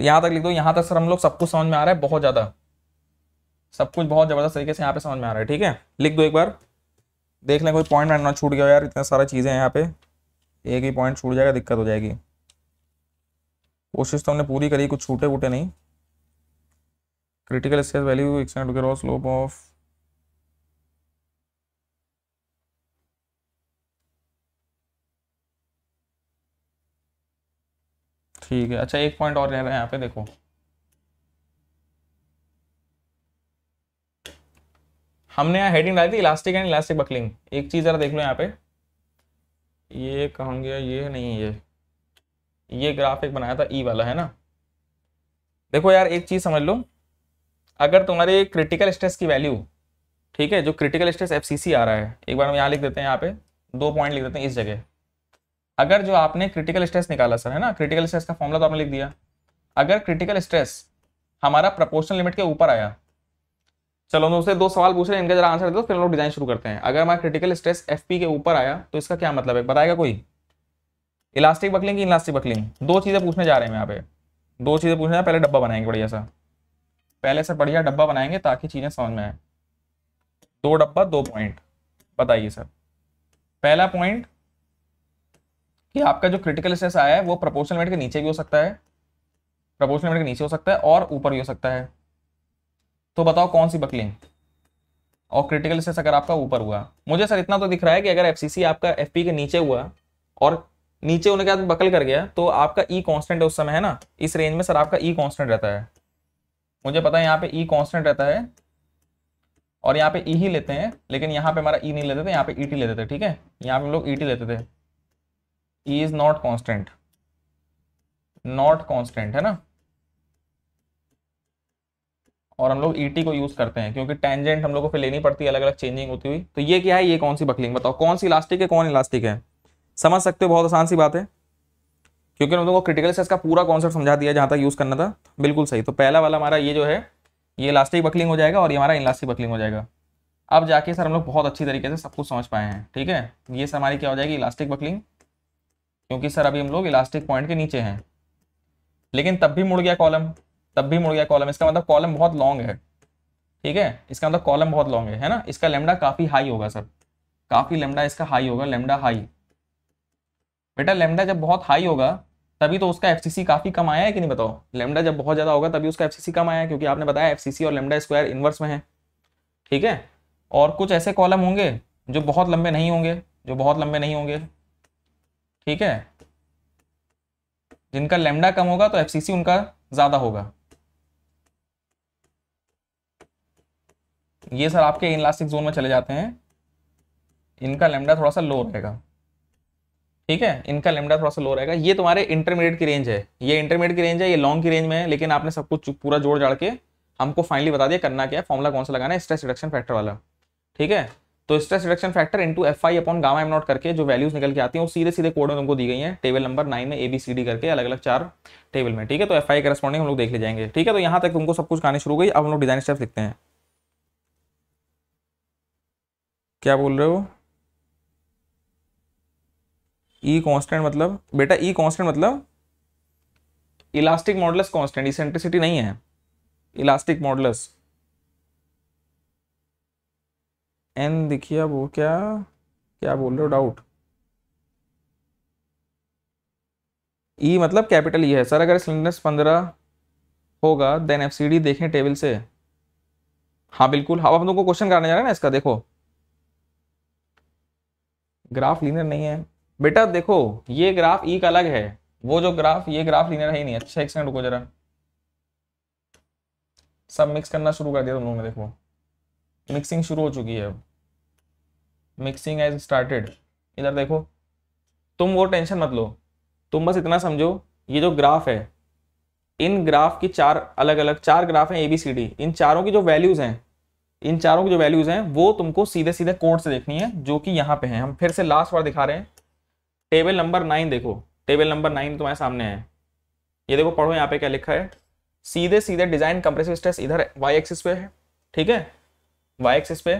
यहाँ तक लिख दो यहाँ तक सर हम लोग सब कुछ समझ में आ रहा है बहुत ज़्यादा सब कुछ बहुत ज़बरदस्त तरीके से यहाँ पे समझ में आ रहा है ठीक है लिख दो एक बार देख लें कोई पॉइंट ना छूट गया यार इतना सारा चीज़ें हैं यहाँ पे एक ही पॉइंट छूट जाएगा दिक्कत हो जाएगी कोशिश तो हमने पूरी करी कुछ छूटे वूटे नहीं critical stage value extend slope of ठीक है अच्छा एक पॉइंट और रह रहा है यहाँ पे देखो हमने यहाँ हेडिंग डाली थी इलास्टिक एंड इलास्टिक बकलिंग एक चीज़ ज़रा देख लो यहाँ पे ये कहूँगे ये नहीं ये ये ग्राफ एक बनाया था ई e वाला है ना देखो यार एक चीज़ समझ लो अगर तुम्हारे क्रिटिकल स्ट्रेस की वैल्यू ठीक है जो क्रिटिकल स्ट्रेस एफ आ रहा है एक बार हम यहाँ लिख देते हैं यहाँ पे दो पॉइंट लिख देते हैं इस जगह अगर जो आपने क्रिटिकल स्ट्रेस निकाला सर है ना क्रिटिकल स्ट्रेस का फॉर्मुला तो आपने लिख दिया अगर क्रिटिकल स्ट्रेस हमारा प्रोपोर्शनल लिमिट के ऊपर आया चलो दोस्तों दो सवाल पूछ रहे हैं इनका जरा आंसर दे दो फिर हम लोग डिजाइन शुरू करते हैं अगर हमारा क्रिटिकल स्ट्रेस एफ के ऊपर आया तो इसका क्या मतलब है बताएगा कोई इलास्टिक बकलिंग की इलास्टिक बकलिंग दो चीज़ें पूछने जा रहे हैं यहाँ पे दो चीज़ें पूछने पहले डब्बा बनाएंगे बढ़िया सा पहले सर बढ़िया डब्बा बनाएंगे ताकि चीज़ें समझ में आए दो डब्बा दो पॉइंट बताइए सर पहला पॉइंट कि आपका जो क्रिटिकल स्ट्रेस आया है वो प्रपोर्शनल मेट के नीचे भी हो सकता है प्रपोर्शनल मेट के नीचे हो सकता है और ऊपर भी हो सकता है तो बताओ कौन सी बकलिंग और क्रिटिकल स्ट्रेस अगर आपका ऊपर हुआ मुझे सर इतना तो दिख रहा है कि अगर एफ आपका एफ के नीचे हुआ और नीचे होने के बाद बकल कर गया तो आपका ई e कांस्टेंट उस समय है ना इस रेंज में सर आपका ई e कॉन्स्टेंट रहता है मुझे पता है यहाँ पे ई e कॉन्स्टेंट रहता है और यहाँ पे ई e ही लेते हैं लेकिन यहाँ पे हमारा ई e नहीं लेते थे यहाँ पे ई e टी लेते थे ठीक है यहाँ पे हम लोग ई टी लेते थे E is not constant not constant है ना और हम लोग ईटी e को यूज करते हैं क्योंकि टेंजेंट हम लोग को फिर लेनी पड़ती है अलग अलग चेंजिंग होती हुई तो ये क्या है ये कौन सी बकलिंग बताओ कौन सी इलास्टिक है कौन इलास्टिक है समझ सकते हो बहुत आसान सी बात है क्योंकि हम लोगों को क्रिटिकल स्ट्रेस का पूरा कॉन्सेप्ट समझा दिया जहां तक यूज करना था बिल्कुल सही तो पहला वाला हमारा ये जो है ये इलास्टिक बकलिंग हो जाएगा और ये हमारा इलास्टिक बकलिंग हो जाएगा अब जाके सर हम लोग बहुत अच्छी तरीके से सब कुछ समझ पाए हैं ठीक है ये सर हमारी क्या हो जाएगी इलास्टिक बकलिंग क्योंकि सर अभी हम लोग इलास्टिक पॉइंट के नीचे हैं लेकिन तब भी मुड़ गया कॉलम तब भी मुड़ गया कॉलम इसका मतलब कॉलम बहुत लॉन्ग है ठीक है इसका मतलब कॉलम बहुत लॉन्ग है है ना इसका लेमडा काफ़ी हाई होगा सर काफ़ी लेमडा इसका हाई होगा लेमडा हाई बेटा लेमडा जब बहुत हाई होगा तभी तो उसका एफ काफ़ी कम आया है कि नहीं बताओ लेमडा जब बहुत ज़्यादा होगा तभी उसका एफ कम आया है क्योंकि आपने बताया एफ और लेमडा स्क्वायर इन्वर्स में है ठीक है और कुछ ऐसे कॉलम होंगे जो बहुत लंबे नहीं होंगे जो बहुत लंबे नहीं होंगे ठीक है जिनका लेमडा कम होगा तो एफसीसी उनका ज्यादा होगा ये सर आपके इनलास्टिक जोन में चले जाते हैं इनका लेमडा थोड़ा सा लो रहेगा ठीक है इनका लेमडा थोड़ा सा लो रहेगा ये तुम्हारे इंटरमीडिएट की रेंज है ये इंटरमीडिएट की रेंज है ये लॉन्ग की रेंज में है लेकिन आपने सब कुछ पूरा जोड़ जाड़ के हमको फाइनली बता दिया करना क्या है कौन सा लगाना है स्ट्रेस रिडक्शन फैक्टर वाला ठीक है तो stress reduction factor to F I upon gamma M nought करके जो वैल्यूज निकल के आती हैं वो सीधे सीधे कोड में तुमको दी गई हैं टेबल नंबर नाइन में ए बी सी डी करके अलग अलग चार टेबल में ठीक है तो एफ आई करस्पॉन्डिंग हम लोग देख ले जाएंगे ठीक है तो यहाँ तक तुमको सब कुछ कहानी शुरू हो गई अब हम लोग डिजाइन स्टेप लिखते हैं क्या बोल रहे हो ई e कॉन्स्टेंट मतलब बेटा ई e कॉन्स्टेंट मतलब इलास्टिक मॉडल कॉन्स्टेंट इसेंट्रिसिटी नहीं है इलास्टिक मॉडल्स एन देखिए अब वो क्या क्या बोल रहे हो डाउट ई e मतलब कैपिटल ई e है सर अगर सिलेंडर्स पंद्रह होगा देन एफ सी डी देखें टेबल से हाँ बिल्कुल हाँ आप हम लोग को क्वेश्चन करने जा रहे हैं ना इसका देखो ग्राफ लीनियर नहीं है बेटा देखो ये ग्राफ ई e का अलग है वो जो ग्राफ ये ग्राफ लीनर है ही नहीं अच्छा एक सेकंड रुको जरा सब मिक्स करना शुरू कर दिया तुम लोगों ने देखो मिक्सिंग शुरू हो चुकी है अब मिक्सिंग एज स्टार्टेड इधर देखो तुम वो टेंशन मत लो तुम बस इतना समझो ये जो ग्राफ है इन ग्राफ की चार अलग अलग चार ग्राफ हैं ए बी सी डी इन चारों की जो वैल्यूज़ हैं इन चारों की जो वैल्यूज़ हैं वो तुमको सीधे सीधे कोड से देखनी है जो कि यहाँ पे हैं हम फिर से लास्ट बार दिखा रहे हैं टेबल नंबर नाइन देखो टेबल नंबर नाइन तुम्हारे सामने है ये देखो पढ़ो यहाँ पे क्या लिखा है सीधे सीधे डिजाइन कंप्रेसिव स्ट्रेस इधर वाई एक्सिस पे है ठीक है वाई एक्सिस पे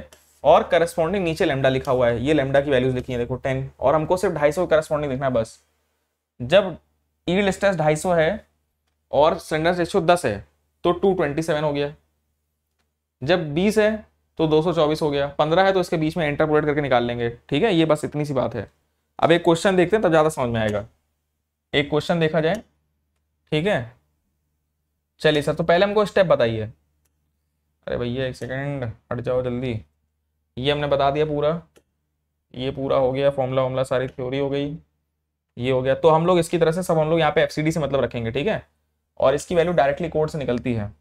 और करस्पॉन्डिंग नीचे लेमडा लिखा हुआ है ये लेमडा की वैल्यूज लिखी है देखो टेन और हमको सिर्फ ढाई सौ करस्पॉन्डिंग लिखना है बस जब ई स्ट्रेस ढाई सौ है और सिलेंडर रेशियो दस है तो टू ट्वेंटी सेवन हो गया जब बीस है तो दो सौ चौबीस हो गया पंद्रह है तो इसके बीच में इंटरपोलेट करके निकाल लेंगे ठीक है ये बस इतनी सी बात है अब एक क्वेश्चन देखते हैं तब ज़्यादा समझ में आएगा एक क्वेश्चन देखा जाए ठीक है चलिए सर तो पहले हमको स्टेप बताइए अरे भैया एक सेकेंड हट जाओ जल्दी ये हमने बता दिया पूरा ये पूरा हो गया फॉर्मूला वॉमला सारी थ्योरी हो गई ये हो गया तो हम लोग इसकी तरह से सब हम लोग यहाँ पे एफ से मतलब रखेंगे ठीक है और इसकी वैल्यू डायरेक्टली कोड से निकलती है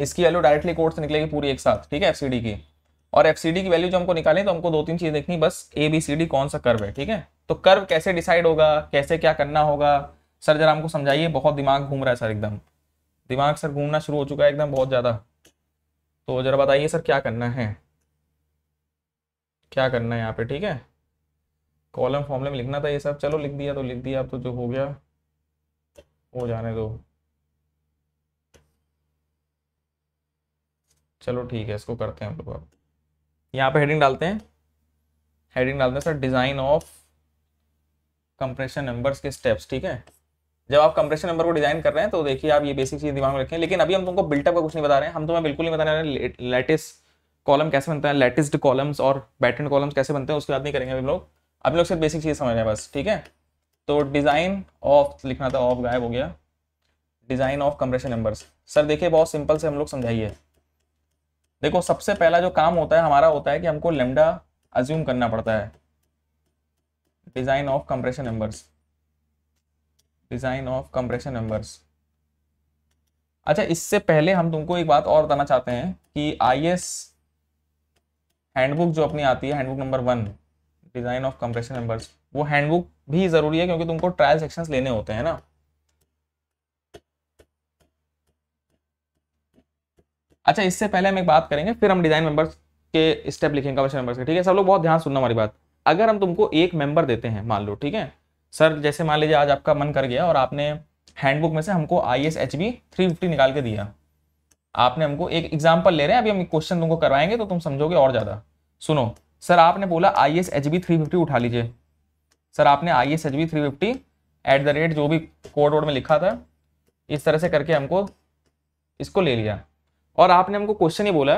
इसकी वैल्यू डायरेक्टली कोड से निकलेगी पूरी एक साथ ठीक है एफ की और एफ की वैल्यू जो हमको निकालें तो हमको दो तीन चीज़ देखनी बस ए बी सी डी कौन सा कर्व है ठीक है तो कर्व कैसे डिसाइड होगा कैसे क्या करना होगा सर जरा हमको समझाइए बहुत दिमाग घूम रहा है सर एकदम दिमाग सर घूमना शुरू हो चुका है एकदम बहुत ज़्यादा तो ज़रा बताइए सर क्या करना है क्या करना है यहाँ पे ठीक है कॉलम फॉर्मले में लिखना था ये सब चलो लिख दिया तो लिख दिया अब तो जो हो गया हो जाने दो चलो ठीक है इसको करते हैं हम लोग अब यहाँ पे हेडिंग डालते हैं हेडिंग डालते हैं sir design of compression members के स्टेप्स ठीक है जब आप कंप्रेशन नंबर को डिजाइन कर रहे हैं तो देखिए आप ये बेसिक चीज दिमाग में रखें लेकिन अभी हम तुमको बिल्टअप का कुछ नहीं बता रहे हैं हम तुम्हें बिल्कुल नहीं रहे वाले लेटेस्ट कॉलम कैसे बनता है लेटेस्ट कॉलम्स और बैटर्न कॉलम्स कैसे बनते हैं उसके बाद नहीं करेंगे हम लोग अब लोग सिर्फ बेसिक चीज समझ रहे हैं बस ठीक है तो डिजाइन ऑफ लिखना था ऑफ गायब हो गया design of compression members sir देखिए बहुत सिंपल से हम लोग समझाइए देखो सबसे पहला जो काम होता है हमारा होता है कि हमको लेमडा अज्यूम करना पड़ता है design of compression members design of compression members अच्छा इससे पहले हम तुमको एक बात और बताना चाहते हैं कि आई एस हैंडबुक जो अपनी आती है handbook number one design of compression members वो हैंडबुक भी ज़रूरी है क्योंकि तुमको ट्रायल सेक्शन लेने होते हैं ना अच्छा इससे पहले हम एक बात करेंगे फिर हम डिज़ाइन मेंबर्स के स्टेप लिखेंगे मेंबर्स के ठीक है सब लोग बहुत ध्यान सुनना हमारी बात अगर हम तुमको एक मेंबर देते हैं मान लो ठीक है सर जैसे मान लीजिए आज आपका मन कर गया और आपने हैंडबुक में से हमको I S H B three fifty निकाल के दिया आपने हमको एक एग्जाम्पल ले रहे हैं अभी हम क्वेश्चन तुमको करवाएंगे तो तुम समझोगे और ज़्यादा सुनो सर आपने बोला I S H B three fifty उठा लीजिए सर आपने I S H B three fifty at the rate जो भी कोड वोड में लिखा था इस तरह से करके हमको इसको ले लिया और आपने हमको क्वेश्चन ही बोला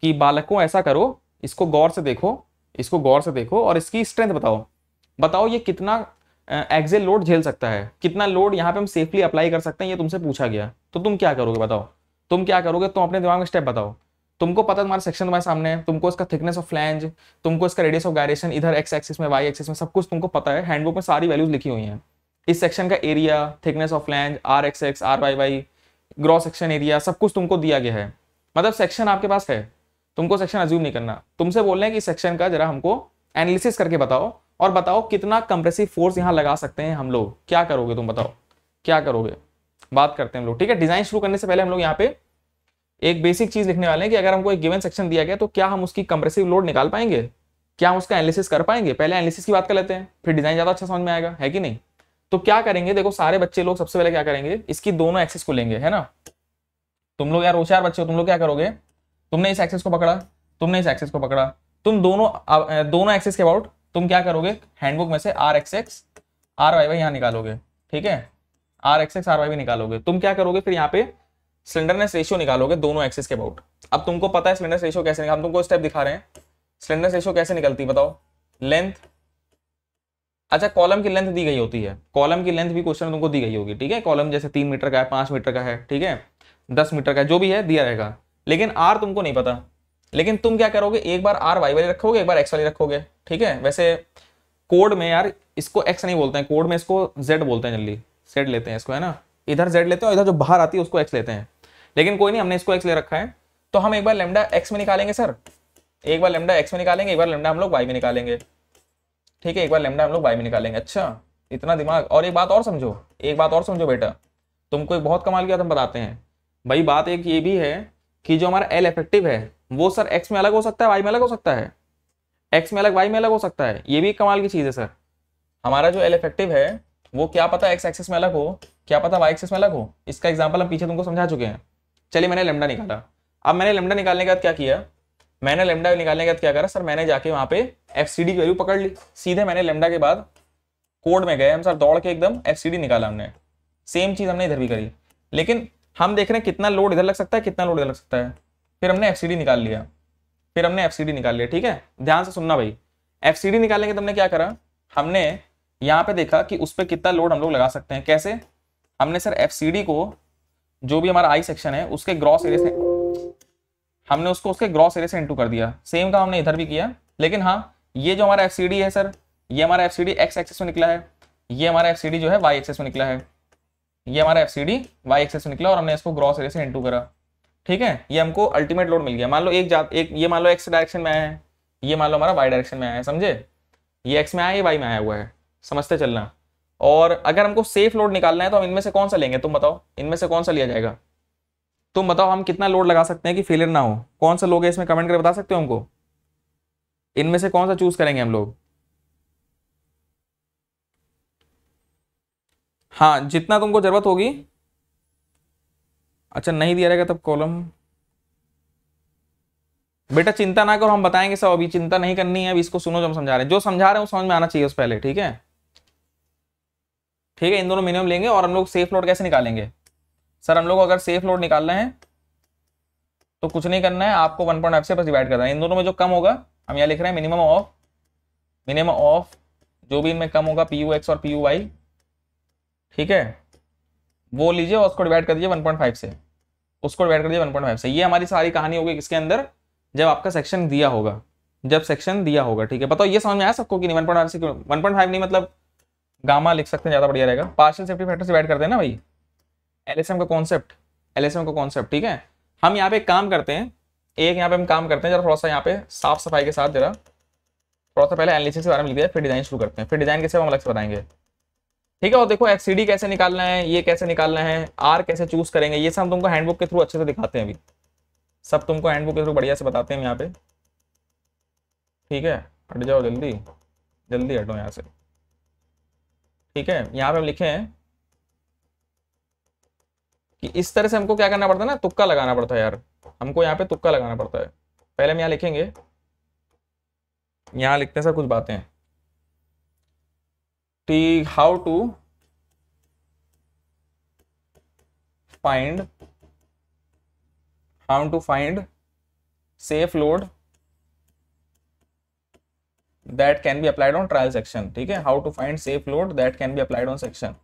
कि बालकों ऐसा करो इसको गौर से देखो इसको गौर से देखो और इसकी स्ट्रेंथ बताओ बताओ ये कितना एक्सेल लोड झेल सकता है कितना लोड यहाँ पे हम सेफली अप्लाई कर सकते हैं ये तुमसे पूछा गया तो तुम क्या करोगे बताओ तुम क्या करोगे तुम अपने दिमाग में स्टेप बताओ तुमको पता तुम्हारा सेक्शन तुम्हारे सामने है तुमको इसका थिकनेस ऑफ फ्लैंज तुमको इसका रेडियस ऑफ गायरेशन इधर एक्स एक्सिस में वाई एक्सिस में सब कुछ तुमको पता है हैंडबुक में सारी वैल्यूज लिखी हुई हैं इस सेक्शन का area thickness of flange R X X R Y Y gross section area सब कुछ तुमको दिया गया है मतलब सेक्शन आपके पास है तुमको सेक्शन अज्यूम नहीं करना तुमसे बोल रहे हैं कि सेक्शन का जरा हमको एनालिसिस करके बताओ और बताओ कितना कंप्रेसिव फोर्स यहाँ लगा सकते हैं हम लोग क्या करोगे तुम बताओ क्या करोगे बात करते हैं हम लोग ठीक है डिजाइन शुरू करने से पहले हम लोग यहाँ पे एक बेसिक चीज लिखने वाले हैं कि अगर हमको एक गिवन सेक्शन दिया गया तो क्या हम उसकी कंप्रेसिव लोड निकाल पाएंगे क्या हम उसका एनालिसिस कर पाएंगे पहले एनालिसिस की बात कर लेते हैं फिर डिजाइन ज्यादा अच्छा समझ में आएगा है कि नहीं तो क्या करेंगे देखो सारे बच्चे लोग सबसे पहले क्या करेंगे इसकी दोनों एक्सेस को लेंगे है ना तुम लोग यार होशियार बच्चे हो तुम लोग क्या करोगे तुमने इस एक्सेस को पकड़ा तुमने इस एक्सेस को पकड़ा तुम दोनों दोनों एक्सेस के अबाउट तुम क्या करोगे हैंडबुक में से R X X R Y Y यहाँ निकालोगे ठीक है R X X R Y भी निकालोगे तुम क्या करोगे फिर यहाँ पे स्लेंडरनेस रेशियो निकालोगे दोनों एक्सेस के अबाउट अब तुमको पता है स्लेंडरनेस रेशियो कैसे निकाल तुमको स्टेप दिखा रहे हैं स्लेंडरनेस रेशियो कैसे निकलती है बताओ लेंथ अच्छा कॉलम की लेंथ दी गई होती है कॉलम की लेंथ भी क्वेश्चन तुमको दी गई होगी ठीक है कॉलम जैसे तीन मीटर का है पांच मीटर का है ठीक है दस मीटर का है, जो भी है दिया रहेगा लेकिन आर तुमको नहीं पता लेकिन तुम क्या करोगे एक बार आर वाई वाली रखोगे एक बार एक्स वाली रखोगे ठीक है वैसे कोड में यार इसको एक्स नहीं बोलते हैं कोड में इसको जेड बोलते हैं जल्दी सेड लेते हैं इसको है ना इधर जेड लेते हैं और इधर जो बाहर आती है उसको एक्स लेते हैं लेकिन कोई नहीं हमने इसको एक्स ले रखा है तो हम एक बार लेमडा एक्स में निकालेंगे सर एक बार लेमडा एक्स में निकालेंगे एक बार लेमडा हम लोग वाई में निकालेंगे ठीक है एक बार लेमडा हम लोग वाई में निकालेंगे अच्छा इतना दिमाग और एक बात और समझो एक बात और समझो बेटा तुमको एक बहुत कमाल की बात हम बताते हैं भाई बात एक ये भी है कि जो हमारा एल इफेक्टिव है वो सर एक्स में अलग हो सकता है वाई में अलग हो सकता है एक्स में अलग वाई में अलग हो सकता है ये भी एक कमाल की चीज़ है सर हमारा जो एल इफेक्टिव है वो क्या पता एक्स एक्सेस में अलग हो क्या पता वाई एक्सेस में अलग हो इसका एग्जाम्पल हम पीछे तुमको समझा चुके हैं चलिए मैंने लेमडा निकाला अब मैंने लेमडा निकालने के बाद क्या किया मैंने लेमडा निकालने के बाद क्या करा सर मैंने जाके वहाँ पे एफ सी डी की वैल्यू पकड़ ली सीधे मैंने लेमडा के बाद कोड में गए हम सर दौड़ के एकदम एफ सी डी निकाला हमने सेम चीज़ हमने इधर भी करी लेकिन हम देख रहे हैं कितना लोड इधर लग सकता है कितना लोड इधर लग सकता है फिर हमने एफ निकाल लिया फिर हमने एफ निकाल लिया ठीक है ध्यान से सुनना भाई एफ निकालेंगे तो हमने क्या करा हमने यहाँ पे देखा कि उस पर कितना लोड हम लोग लगा सकते हैं कैसे हमने सर एफ को जो भी हमारा आई सेक्शन है उसके ग्रॉस एरिया से हमने उसको उसके ग्रॉस एरिया से इंटू कर दिया सेम काम हमने इधर भी किया लेकिन हाँ ये जो हमारा एफ है सर ये हमारा एफ सी एक्स एक्सेस में निकला है ये हमारा एफ जो है वाई एक्सेस में निकला है ये हमारा F C D Y axis में निकला और हमने इसको ग्रॉस एरिया से इंटू करा ठीक है ये हमको अल्टीमेट लोड मिल गया मान लो एक जा एक ये मान लो एक्स डायरेक्शन में आया है ये मान लो हमारा वाई डायरेक्शन में आया है समझे ये एक्स में आया ये वाई में आया हुआ है समझते चलना और अगर हमको सेफ लोड निकालना है तो हम इनमें से कौन सा लेंगे तुम बताओ इनमें से कौन सा लिया जाएगा तुम बताओ हम कितना लोड लगा सकते हैं कि फेलियर ना हो कौन सा लोग है इसमें कमेंट करके बता सकते हो हमको इनमें से कौन सा चूज करेंगे हम लोग हाँ जितना तुमको जरूरत होगी अच्छा नहीं दिया रहेगा तब कॉलम बेटा चिंता ना करो हम बताएंगे सब अभी चिंता नहीं करनी है अभी इसको सुनो जो हम समझा रहे हैं जो समझा रहे हैं वो समझ में आना चाहिए उस पहले ठीक है ठीक है इन दोनों मिनिमम लेंगे और हम लोग सेफ लोड कैसे निकालेंगे सर हम लोग अगर सेफ लोड निकालना है तो कुछ नहीं करना है आपको वन पॉइंट से बस डिवाइड करना है इन दोनों में जो कम होगा हम यहाँ लिख रहे हैं मिनिमम ऑफ मिनिमम ऑफ जो भी इनमें कम होगा पी यू एक्स और पी यू वाई ठीक है वो लीजिए और उसको डिवाइड कर दीजिए वन पॉइंट फाइव से उसको डिवाइड कर दिया वन पॉइंट फाइव से ये हमारी सारी कहानी होगी किसके अंदर जब आपका सेक्शन दिया होगा जब सेक्शन दिया होगा ठीक है बताओ ये समझ में आया सबको कि नहीं वन पॉइंट फाइव से वन पॉइंट फाइव नहीं मतलब गामा लिख सकते हैं ज़्यादा बढ़िया रहेगा पार्शियल सेफ्टी फैक्टर से डिवाइड करते हैं ना भाई एल का कॉन्सेप्ट एल का कॉन्सेप्ट ठीक है हम यहाँ पे काम करते हैं एक यहाँ पे हम काम करते हैं जरा थोड़ा सा यहाँ पे साफ सफाई के साथ जरा थोड़ा सा पहले एनालिसिस के बारे में लिख दिया फिर डिजाइन शुरू करते हैं फिर डिजाइन के हम अलग से बताएंगे ठीक है और देखो एक्ससीडी कैसे निकालना है ये कैसे निकालना है आर कैसे चूज करेंगे ये सब हम तुमको हैंडबुक के थ्रू अच्छे से दिखाते हैं अभी सब तुमको हैंडबुक के थ्रू बढ़िया से बताते हैं यहाँ पे ठीक है हट जाओ जल्दी जल्दी हटो यहाँ से ठीक है यहाँ पे हम लिखे हैं कि इस तरह से हमको क्या करना पड़ता है ना तुक्का लगाना पड़ता है यार हमको यहाँ पे तुक्का लगाना पड़ता है पहले हम यहाँ लिखेंगे यहाँ लिखते हैं सर कुछ बातें T how to find how to find safe load that can be applied on trial section ठीक है how to find safe load that can be applied on section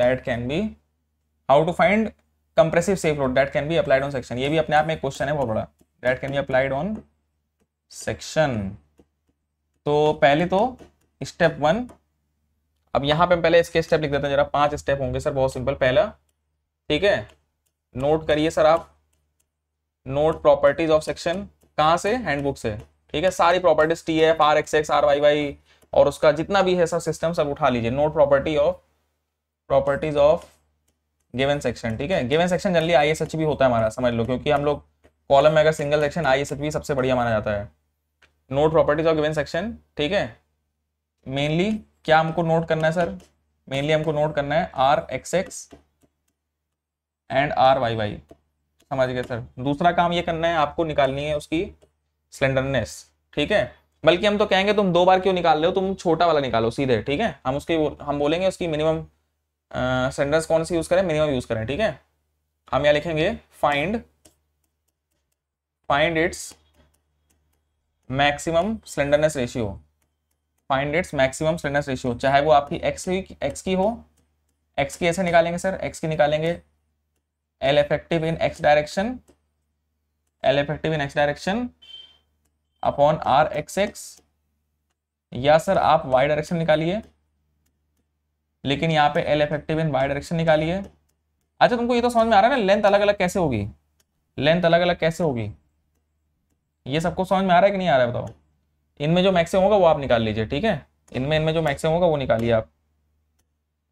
that can be how to find compressive safe load that can be applied on section ये भी अपने आप में एक question है बहुत बड़ा that can be applied on section तो पहले तो स्टेप वन अब यहाँ पे हम पहले इसके स्टेप लिख देते हैं जरा पांच स्टेप होंगे सर बहुत सिंपल पहला ठीक है नोट करिए सर आप नोट प्रॉपर्टीज ऑफ सेक्शन कहाँ से हैंडबुक से ठीक है सारी properties T F R X X R Y Y और उसका जितना भी है सर सिस्टम सब उठा लीजिए note property of properties of given section ठीक है given section generally I S H भी होता है हमारा समझ लो क्योंकि हम लोग कॉलम में अगर single section I S H भी सबसे बढ़िया माना जाता है note properties of given section ठीक है मेनली क्या हमको नोट करना है सर मेनली हमको नोट करना है R X X and R Y Y समझ गए सर दूसरा काम ये करना है आपको निकालनी है उसकी स्लेंडरनेस ठीक है बल्कि हम तो कहेंगे तुम दो बार क्यों निकाल रहे हो तुम छोटा वाला निकालो सीधे ठीक है हम उसकी हम बोलेंगे उसकी मिनिमम स्लेंडरनेस कौन सी यूज करें मिनिमम यूज करें ठीक है हम यहाँ लिखेंगे find find its maximum slenderness ratio find its maximum slenderness ratio चाहे वो आपकी एक्स की एक्स की हो एक्स की ऐसे निकालेंगे सर एक्स की निकालेंगे L effective in X direction L effective in X direction upon R X X या सर आप वाई डायरेक्शन निकालिए लेकिन यहाँ पे L effective in Y direction निकालिए अच्छा तुमको ये तो समझ में आ रहा है ना लेंथ अलग अलग कैसे होगी लेंथ अलग अलग कैसे होगी ये सबको समझ में आ रहा है कि नहीं आ रहा है बताओ इनमें जो मैक्सिमम होगा वो आप निकाल लीजिए ठीक है इनमें इनमें जो मैक्सिमम होगा वो निकालिए आप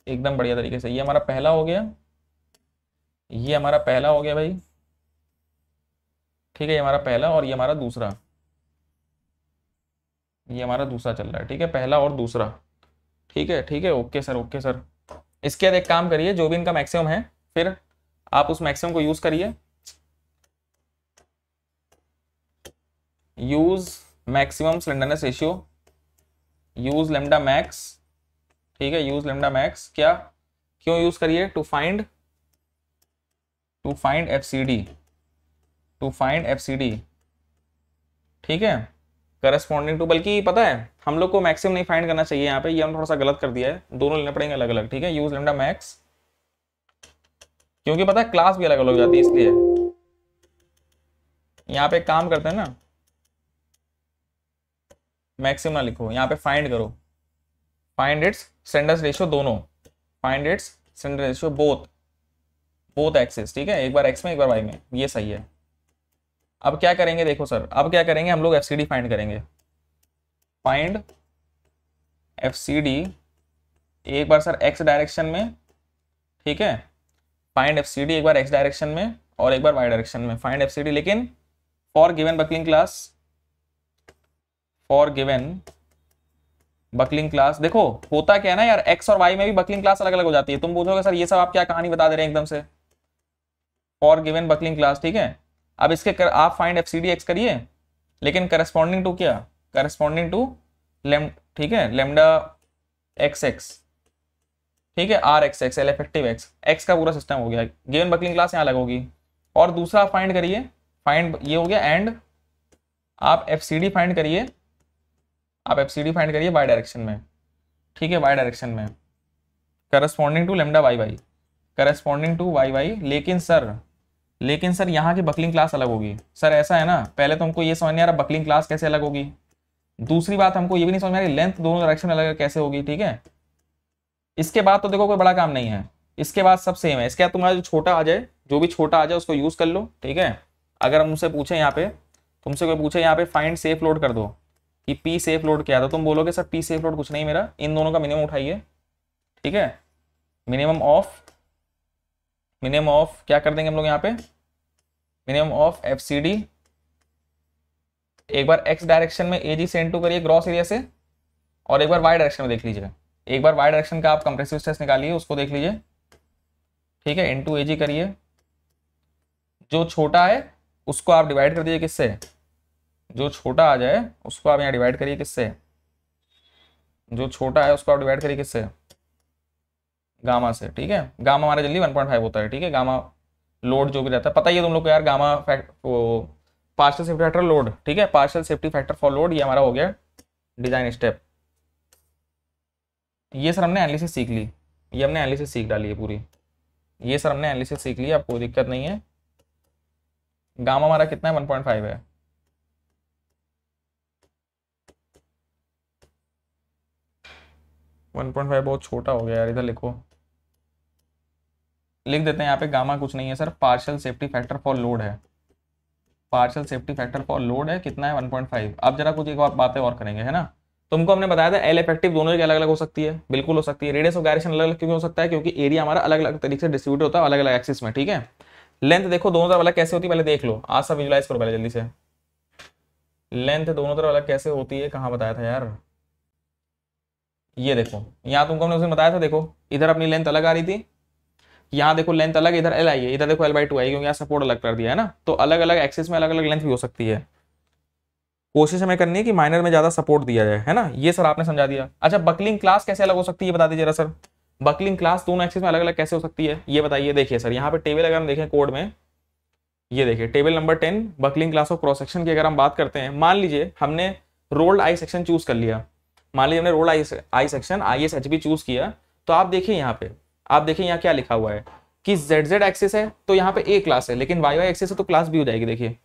एकदम बढ़िया तरीके से ये हमारा पहला हो गया ये हमारा पहला हो गया भाई ठीक है ये हमारा पहला और ये हमारा दूसरा ये हमारा दूसरा चल रहा है ठीक है पहला और दूसरा ठीक है ठीक है ओके सर ओके सर इसके बाद एक काम करिए जो भी इनका मैक्सिमम है फिर आप उस मैक्सिमम को यूज करिए use maximum slenderness ratio use lambda max ठीक है यूज लेमडा मैक्स क्या क्यों यूज करिए to find to find F C D to find F C D ठीक है करस्पॉन्डिंग टू बल्कि पता है हम लोग को मैक्सिमम नहीं फाइंड करना चाहिए यहाँ पे ये यह हम थोड़ा सा गलत कर दिया है दोनों लेने पड़ेंगे अलग अलग ठीक है यूज लेमडा मैक्स क्योंकि पता है क्लास भी अलग अलग हो जाती है इसलिए यहाँ पे काम करते हैं ना मैक्सिम ना लिखो यहाँ पे फाइंड करो फाइंड इट्स सेंडर्स रेशियो दोनों find its slenderness ratio both both axes ठीक है एक बार एक्स में एक बार वाई में ये सही है अब क्या करेंगे देखो सर अब क्या करेंगे हम लोग एफ फाइंड करेंगे फाइंड एफ एक बार सर एक्स डायरेक्शन में ठीक है फाइंड एफ एक बार एक्स डायरेक्शन में और एक बार वाई डायरेक्शन में फाइंड एफ लेकिन for given buckling class for given buckling class देखो होता क्या है ना यार एक्स और वाई में भी बकलिंग क्लास अलग अलग हो जाती है तुम पूछोगे सर ये सब आप क्या कहानी बता दे रहे हैं एकदम से फॉर गिवन बकलिंग क्लास ठीक है अब इसके कर, आप find F C D X करिए लेकिन करस्पॉन्डिंग टू क्या करस्पॉन्डिंग टू लेम ठीक है लेमडा एक्स एक्स ठीक है R X X L effective X X का पूरा सिस्टम हो गया गिवन बकलिंग क्लास यहाँ अलग होगी और दूसरा फाइंड करिए फाइंड ये हो गया एंड आप एफ सी डी फाइंड करिए आप एफ सी फाइंड करिए बाई डायरेक्शन में ठीक है बाई डायरेक्शन में corresponding to lambda Y Y corresponding to Y Y लेकिन सर लेकिन सर यहाँ की बकलिंग क्लास अलग होगी सर ऐसा है ना पहले तो हमको ये समझ नहीं आ रहा बकलिंग क्लास कैसे अलग होगी दूसरी बात हमको ये भी नहीं समझ आ रही लेंथ दोनों डायरेक्शन में अलग कैसे होगी ठीक है इसके बाद तो देखो कोई बड़ा काम नहीं है इसके बाद सब सेम है इसके बाद तुम्हारा जो छोटा आ जाए जो भी छोटा आ जाए उसको यूज़ कर लो ठीक है अगर हम उनसे पूछें यहाँ पे तुमसे कोई पूछे यहाँ पे फाइंड सेफ लोड कर दो कि पी सेफ लोड क्या था तो तुम बोलोगे सर पी सेफ लोड कुछ नहीं मेरा इन दोनों का मिनिमम उठाइए ठीक है मिनिमम ऑफ मिनिमम ऑफ क्या कर देंगे हम लोग यहाँ पे minimum of F C D एक बार एक्स डायरेक्शन में ए जी से इंटू करिए ग्रॉस एरिया से और एक बार वाई डायरेक्शन में देख लीजिए एक बार वाई डायरेक्शन का आप कंप्रेसिव स्ट्रेस निकालिए उसको देख लीजिए ठीक है इंटू ए जी करिए जो छोटा है उसको आप डिवाइड कर दीजिए किससे जो छोटा आ जाए उसको आप यहाँ डिवाइड करिए किससे जो छोटा है उसको आप डिवाइड करिए किससे गामा से ठीक है गामा हमारा जल्दी 1.5 होता है ठीक है गामा लोड जो भी रहता है पता ही है तुम लोग को यार gamma fact partial safety factor load ठीक है partial safety factor for load ये हमारा हो गया डिजाइन स्टेप ये सर हमने एनालिसिस सीख ली ये हमने एनालिसिस सीख डाली है पूरी ये सर हमने एनालिसिस सीख ली आपको दिक्कत नहीं है गामा हमारा कितना है फाइव है वन पॉइंट फाइव बहुत छोटा हो गया यार इधर लिखो लिख देते हैं यहाँ पे गामा कुछ नहीं है sir partial safety factor for load है partial safety factor for load है कितना है 1.5 अब जरा कुछ एक और बातें और करेंगे है ना तुमको हमने बताया था एल इफेक्टिव दोनों की अलग अलग हो सकती है बिल्कुल हो सकती है रेडियस ऑफ गायरेशन अलग अलग क्यों हो सकता है क्योंकि एरिया हमारा अलग अलग तरीके से डिस्ट्रीब्यूट होता है अलग अलग एक्सिस में ठीक है लेंथ देखो दोनों तरफ अलग कैसे होती है पहले देख लो आज सब विजुलाइज करो पहले जल्दी से लेंथ दोनों तरफ अलग कैसे होती है कहाँ बताया था यार ये देखो यहाँ तुमको हमने उसमें बताया था देखो इधर अपनी लेंथ अलग आ रही थी यहाँ देखो लेंथ अलग इधर एल आई है इधर देखो एल बाई टू आई क्योंकि यहाँ सपोर्ट अलग कर दिया है ना तो अलग अलग एक्सेस में अलग अलग लेंथ भी हो सकती है कोशिश हमें करनी है कि माइनर में ज़्यादा सपोर्ट दिया जाए है ना ये सर आपने समझा दिया अच्छा बकलिंग क्लास कैसे अलग हो सकती है बता दीजिए सर बकलिंग क्लास दोनों एक्सेस में अलग अलग कैसे हो सकती है ये बताइए देखिए सर यहाँ पे टेबल अगर हम देखें कोड में ये देखिए table number ten buckling class of cross section की अगर हम बात करते हैं मान लीजिए हमने रोल्ड आई सेक्शन चूज कर लिया मान लीजिए हमने roll I I section I S H B choose किया तो आप देखिए यहाँ पे आप देखिए यहाँ क्या लिखा हुआ है कि जेड जेड एक्सेस है तो यहाँ पे ए क्लास है लेकिन वाई वाई एक्सेस है तो क्लास भी हो जाएगी देखिए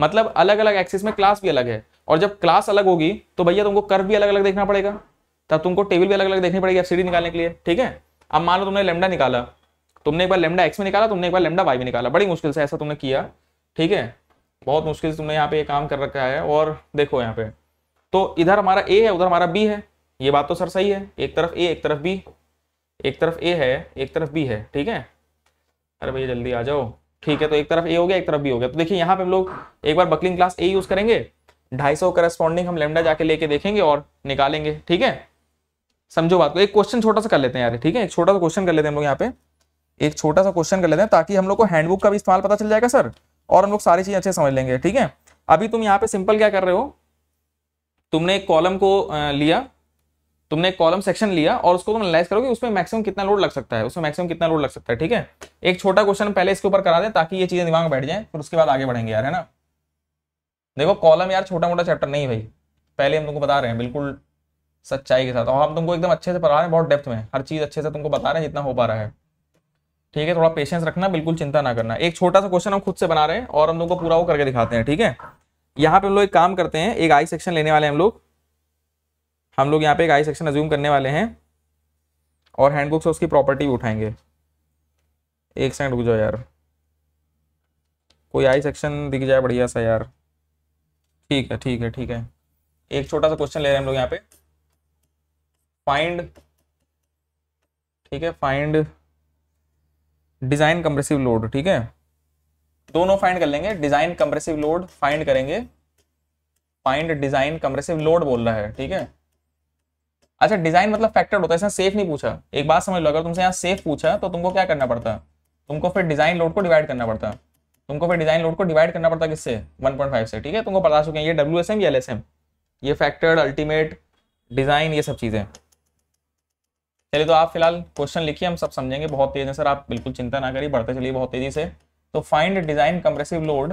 मतलब अलग अलग एक्सेस में क्लास भी अलग है और जब क्लास अलग होगी तो भैया तुमको कर्व भी अलग अलग देखना पड़ेगा तब तुमको टेबल भी अलग अलग देखनी पड़ेगी सीढ़ी निकालने के लिए ठीक है अब मान लो तुमने लेमडा निकाला तुमने एक बार लेमडा एक्स में निकाला तुमने एक बार लेमडा वाई में निकाला बड़ी मुश्किल से ऐसा तुमने किया ठीक है बहुत मुश्किल से तुमने यहाँ पे ये काम कर रखा है और देखो यहाँ पे तो इधर हमारा ए है उधर हमारा बी है ये बात तो सर सही है एक तरफ ए एक तरफ बी एक तरफ ए है एक तरफ बी है ठीक है अरे भैया जल्दी आ जाओ ठीक है तो एक तरफ ए हो गया एक तरफ बी हो गया तो देखिए यहाँ पे हम लोग एक बार बकलिंग क्लास ए यूज करेंगे ढाई सौ करस्पॉन्डिंग हम लेमडा जाके लेके देखेंगे और निकालेंगे ठीक है समझो बात को एक क्वेश्चन छोटा सा कर लेते हैं यार ठीक है एक छोटा सा क्वेश्चन कर लेते हैं हम लोग यहाँ पे एक छोटा सा क्वेश्चन कर लेते हैं ताकि हम लोग को हैंडबुक का भी इस्तेमाल पता चल जाएगा सर और हम लोग सारी चीज अच्छे समझ लेंगे ठीक है अभी तुम यहाँ पे सिंपल क्या कर रहे हो तुमने एक कॉलम को लिया तुमने एक कॉलम सेक्शन लिया और उसको तुम एनालाइज करोगे उसमें मैक्सिमम कितना लोड लग सकता है उसमें मैक्सिमम कितना लोड लग सकता है ठीक है एक छोटा क्वेश्चन पहले इसके ऊपर करा दें ताकि ये चीजें दिमाग में बैठ जाए फिर उसके बाद आगे बढ़ेंगे यार है ना देखो कॉलम यार छोटा मोटा चैप्टर नहीं भाई पहले हम तुमको बता रहे हैं बिल्कुल सच्चाई के साथ और हम तुमको एकदम अच्छे से पढ़ा रहे हैं बहुत डेप्थ में हर चीज अच्छे से तुमको बता रहे हैं जितना हो पा रहा है ठीक है थोड़ा पेशेंस रखना बिल्कुल चिंता ना करना एक छोटा सा क्वेश्चन हम खुद से बना रहे हैं और हम तुमको पूरा वो करके दिखाते हैं ठीक है यहाँ पे हम लोग एक काम करते हैं एक आई सेक्शन लेने वाले हैं हम लोग हम लोग यहाँ पे एक आई सेक्शन अज्यूम करने वाले हैं और हैंडबुक से उसकी प्रॉपर्टी भी उठाएंगे एक सेकंड रुक जाओ यार कोई आई सेक्शन दिख जाए बढ़िया सा यार ठीक है ठीक है ठीक है एक छोटा सा क्वेश्चन ले रहे हैं हम लोग यहाँ पे फाइंड ठीक है फाइंड डिजाइन कंप्रेसिव लोड ठीक है दोनों फाइंड कर लेंगे डिजाइन कंप्रेसिव लोड फाइंड करेंगे फाइंड डिजाइन कंप्रेसिव लोड बोल रहा है ठीक है अच्छा डिजाइन मतलब फैक्टर होता है इसने सेफ नहीं पूछा एक बात समझ लो अगर तुमसे यहाँ सेफ पूछा तो तुमको क्या करना पड़ता तुमको फिर डिजाइन लोड को डिवाइड करना पड़ता तुमको फिर डिजाइन लोड को डिवाइड करना पड़ता किससे 1.5 से ठीक है तुमको बता चुके हैं ये डब्ल्यू एस एम या एल एस एम ये फैक्टर अल्टीमेट डिजाइन ये सब चीजें चलिए तो आप फिलहाल क्वेश्चन लिखिए हम सब समझेंगे बहुत तेज है सर आप बिल्कुल चिंता ना करिए बढ़ते चलिए बहुत तेजी से तो फाइंड डिजाइन कंप्रेसिव लोड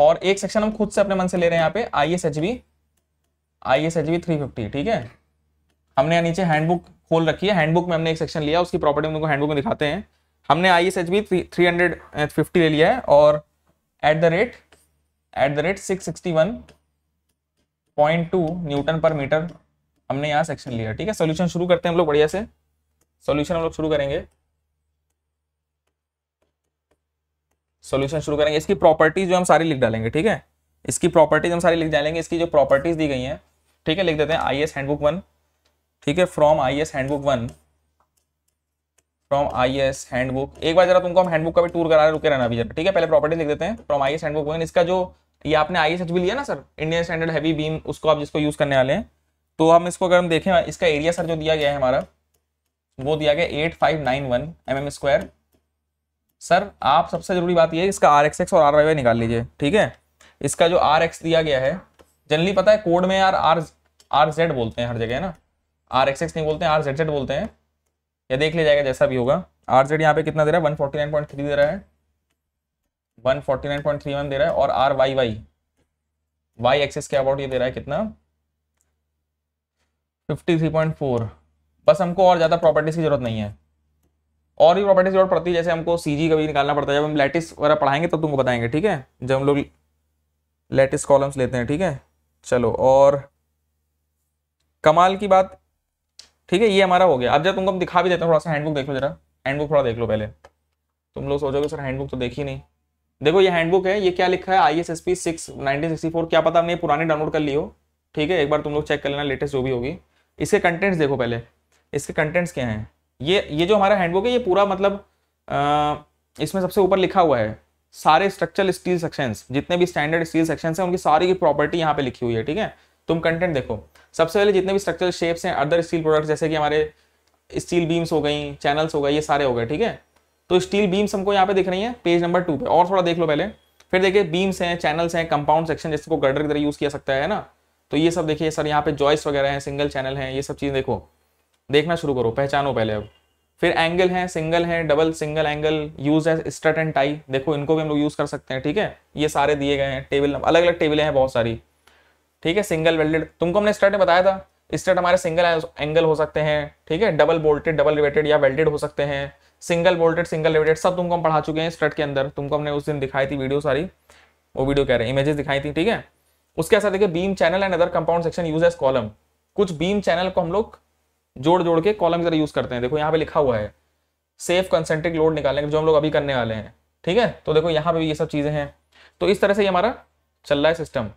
और एक सेक्शन हम खुद से अपने मन से ले रहे हैं यहाँ पे I S H B I S H B three fifty ठीक है हमने यहाँ नीचे हैंडबुक खोल रखी है हैंडबुक में हमने एक सेक्शन लिया उसकी प्रॉपर्टी उनको हैंडबुक में दिखाते हैं हमने I S H B three hundred fifty ले लिया है और at the rate at the rate six sixty one point two newton per metre हमने यहाँ सेक्शन लिया ठीक है सोल्यूशन शुरू करते हैं हम लोग बढ़िया से सोल्यूशन हम लोग शुरू करेंगे सोल्यूशन शुरू करेंगे इसकी प्रॉपर्टीज जो हम सारी लिख डालेंगे ठीक है इसकी प्रॉपर्टीज हम सारी लिख डालेंगे इसकी जो प्रॉपर्टीज दी गई हैं ठीक है लिख देते हैं आई एस हैंडबुक वन ठीक है from I S handbook one from I S handbook एक बार जरा तुमको हम हैंडबुक का भी टूर करा रहे रुके रहना अभी जरा ठीक है पहले प्रॉपर्टी लिख देते हैं from I S handbook one इसका जो ये आपने आई एस एच भी लिया ना sir Indian standard heavy beam उसको आप जिसको यूज करने वाले हैं तो हम इसको अगर हम देखें इसका एरिया सर जो दिया गया है हमारा वो दिया गया eight five nine one M M square sir आप सबसे ज़रूरी बात यह है इसका आर एक्स एक्स और आर वाई वाई निकाल लीजिए ठीक है इसका जो आर एक्स दिया गया है जनरली पता है कोड में यार आर आर जेड बोलते हैं हर जगह है ना आर एक्स एक्स नहीं बोलते हैं आर जेड जेड बोलते हैं या देख लिया जाएगा जैसा भी होगा आर जेड यहाँ पे कितना दे रहा है one forty nine point three दे रहा है one forty nine point three one दे रहा है और R Y Y Y axis के अबाउट ये दे रहा है कितना फिफ्टी थ्री पॉइंट फोर बस हमको और ज़्यादा प्रॉपर्टीज की जरूरत नहीं है और भी प्रॉपर्टीज डॉट पड़ती है जैसे हमको सी जी का भी निकालना पड़ता है जब हम लेटिस वगैरह पढ़ाएंगे तब तुमको बताएंगे ठीक है जब हम लोग लेटिस कॉलम्स लेते हैं ठीक है चलो और कमाल की बात ठीक है ये हमारा हो गया अब जब तुमको हम दिखा भी देते हैं थोड़ा सा हैंडबुक देख लो जरा हैंडबुक थोड़ा देख लो पहले तुम लोग सोचोगे सर हैंडबुक तो देखी नहीं देखो ये हैंडबुक है ये क्या लिखा है I S S P six nineteen sixty four क्या पता हमने पुराने डाउनलोड कर ली हो ठीक है एक बार तुम लोग चेक कर लेना लेटेस्ट जो भी होगी इसके कंटेंट्स देखो पहले इसके कंटेंट्स क्या हैं ये ये जो हमारा हैंडबुक है ये पूरा मतलब आ, इसमें सबसे ऊपर लिखा हुआ है सारे स्ट्रक्चरल स्टील सेक्शंस जितने भी स्टैंडर्ड स्टील सेक्शंस हैं उनकी सारी की प्रॉपर्टी यहाँ पे लिखी हुई है ठीक है तुम कंटेंट देखो सबसे पहले जितने भी स्ट्रक्चरल शेप्स हैं अदर स्टील प्रोडक्ट्स जैसे कि हमारे स्टील बीम्स हो गई चैनल्स हो गए ये सारे हो गए ठीक है तो स्टील बीम्स हमको यहाँ पे दिख रही है पेज नंबर टू पे और थोड़ा देख लो पहले फिर देखिए बीम्स हैं चैनल्स हैं कंपाउंड सेक्शन जिसको गर्डर की तरह यूज़ किया सकता है ना तो ये सब देखिए सर यहाँ पे जॉइस वगैरह हैं सिंगल चैनल हैं ये सब चीज़ देखो देखना शुरू करो पहचानो पहले अब फिर एंगल है सिंगल है डबल सिंगल एंगल यूज है स्ट्रट एंड टाई देखो इनको भी हम लोग यूज कर सकते हैं ठीक है ये सारे दिए गए हैं टेबल अलग अलग टेबलें हैं बहुत सारी ठीक है सिंगल वेल्डेड तुमको हमने स्ट्रट में बताया था स्ट्रट हमारे सिंगल एंगल हो सकते हैं ठीक है डबल बोल्टेड डबल रिवेटेड या वेल्डेड हो सकते हैं सिंगल बोल्टेड सिंगल रिवेटेड सब तुमको हम पढ़ा चुके हैं स्ट्रट के अंदर तुमको हमने उस दिन दिखाई थी वीडियो सारी वो वीडियो कह रहे हैं इमेजेस दिखाई थी ठीक है उसके साथ देखिए beam channel and other compound section use as column कुछ बीम चैनल को हम लोग जोड़ जोड़ के कॉलम जरा यूज करते हैं देखो यहाँ पे लिखा हुआ है सेफ कंसेंट्रिक लोड निकालने जो हम लोग अभी करने वाले हैं ठीक है तो देखो यहाँ पे भी ये सब चीजें हैं तो इस तरह से ये हमारा चल रहा है सिस्टम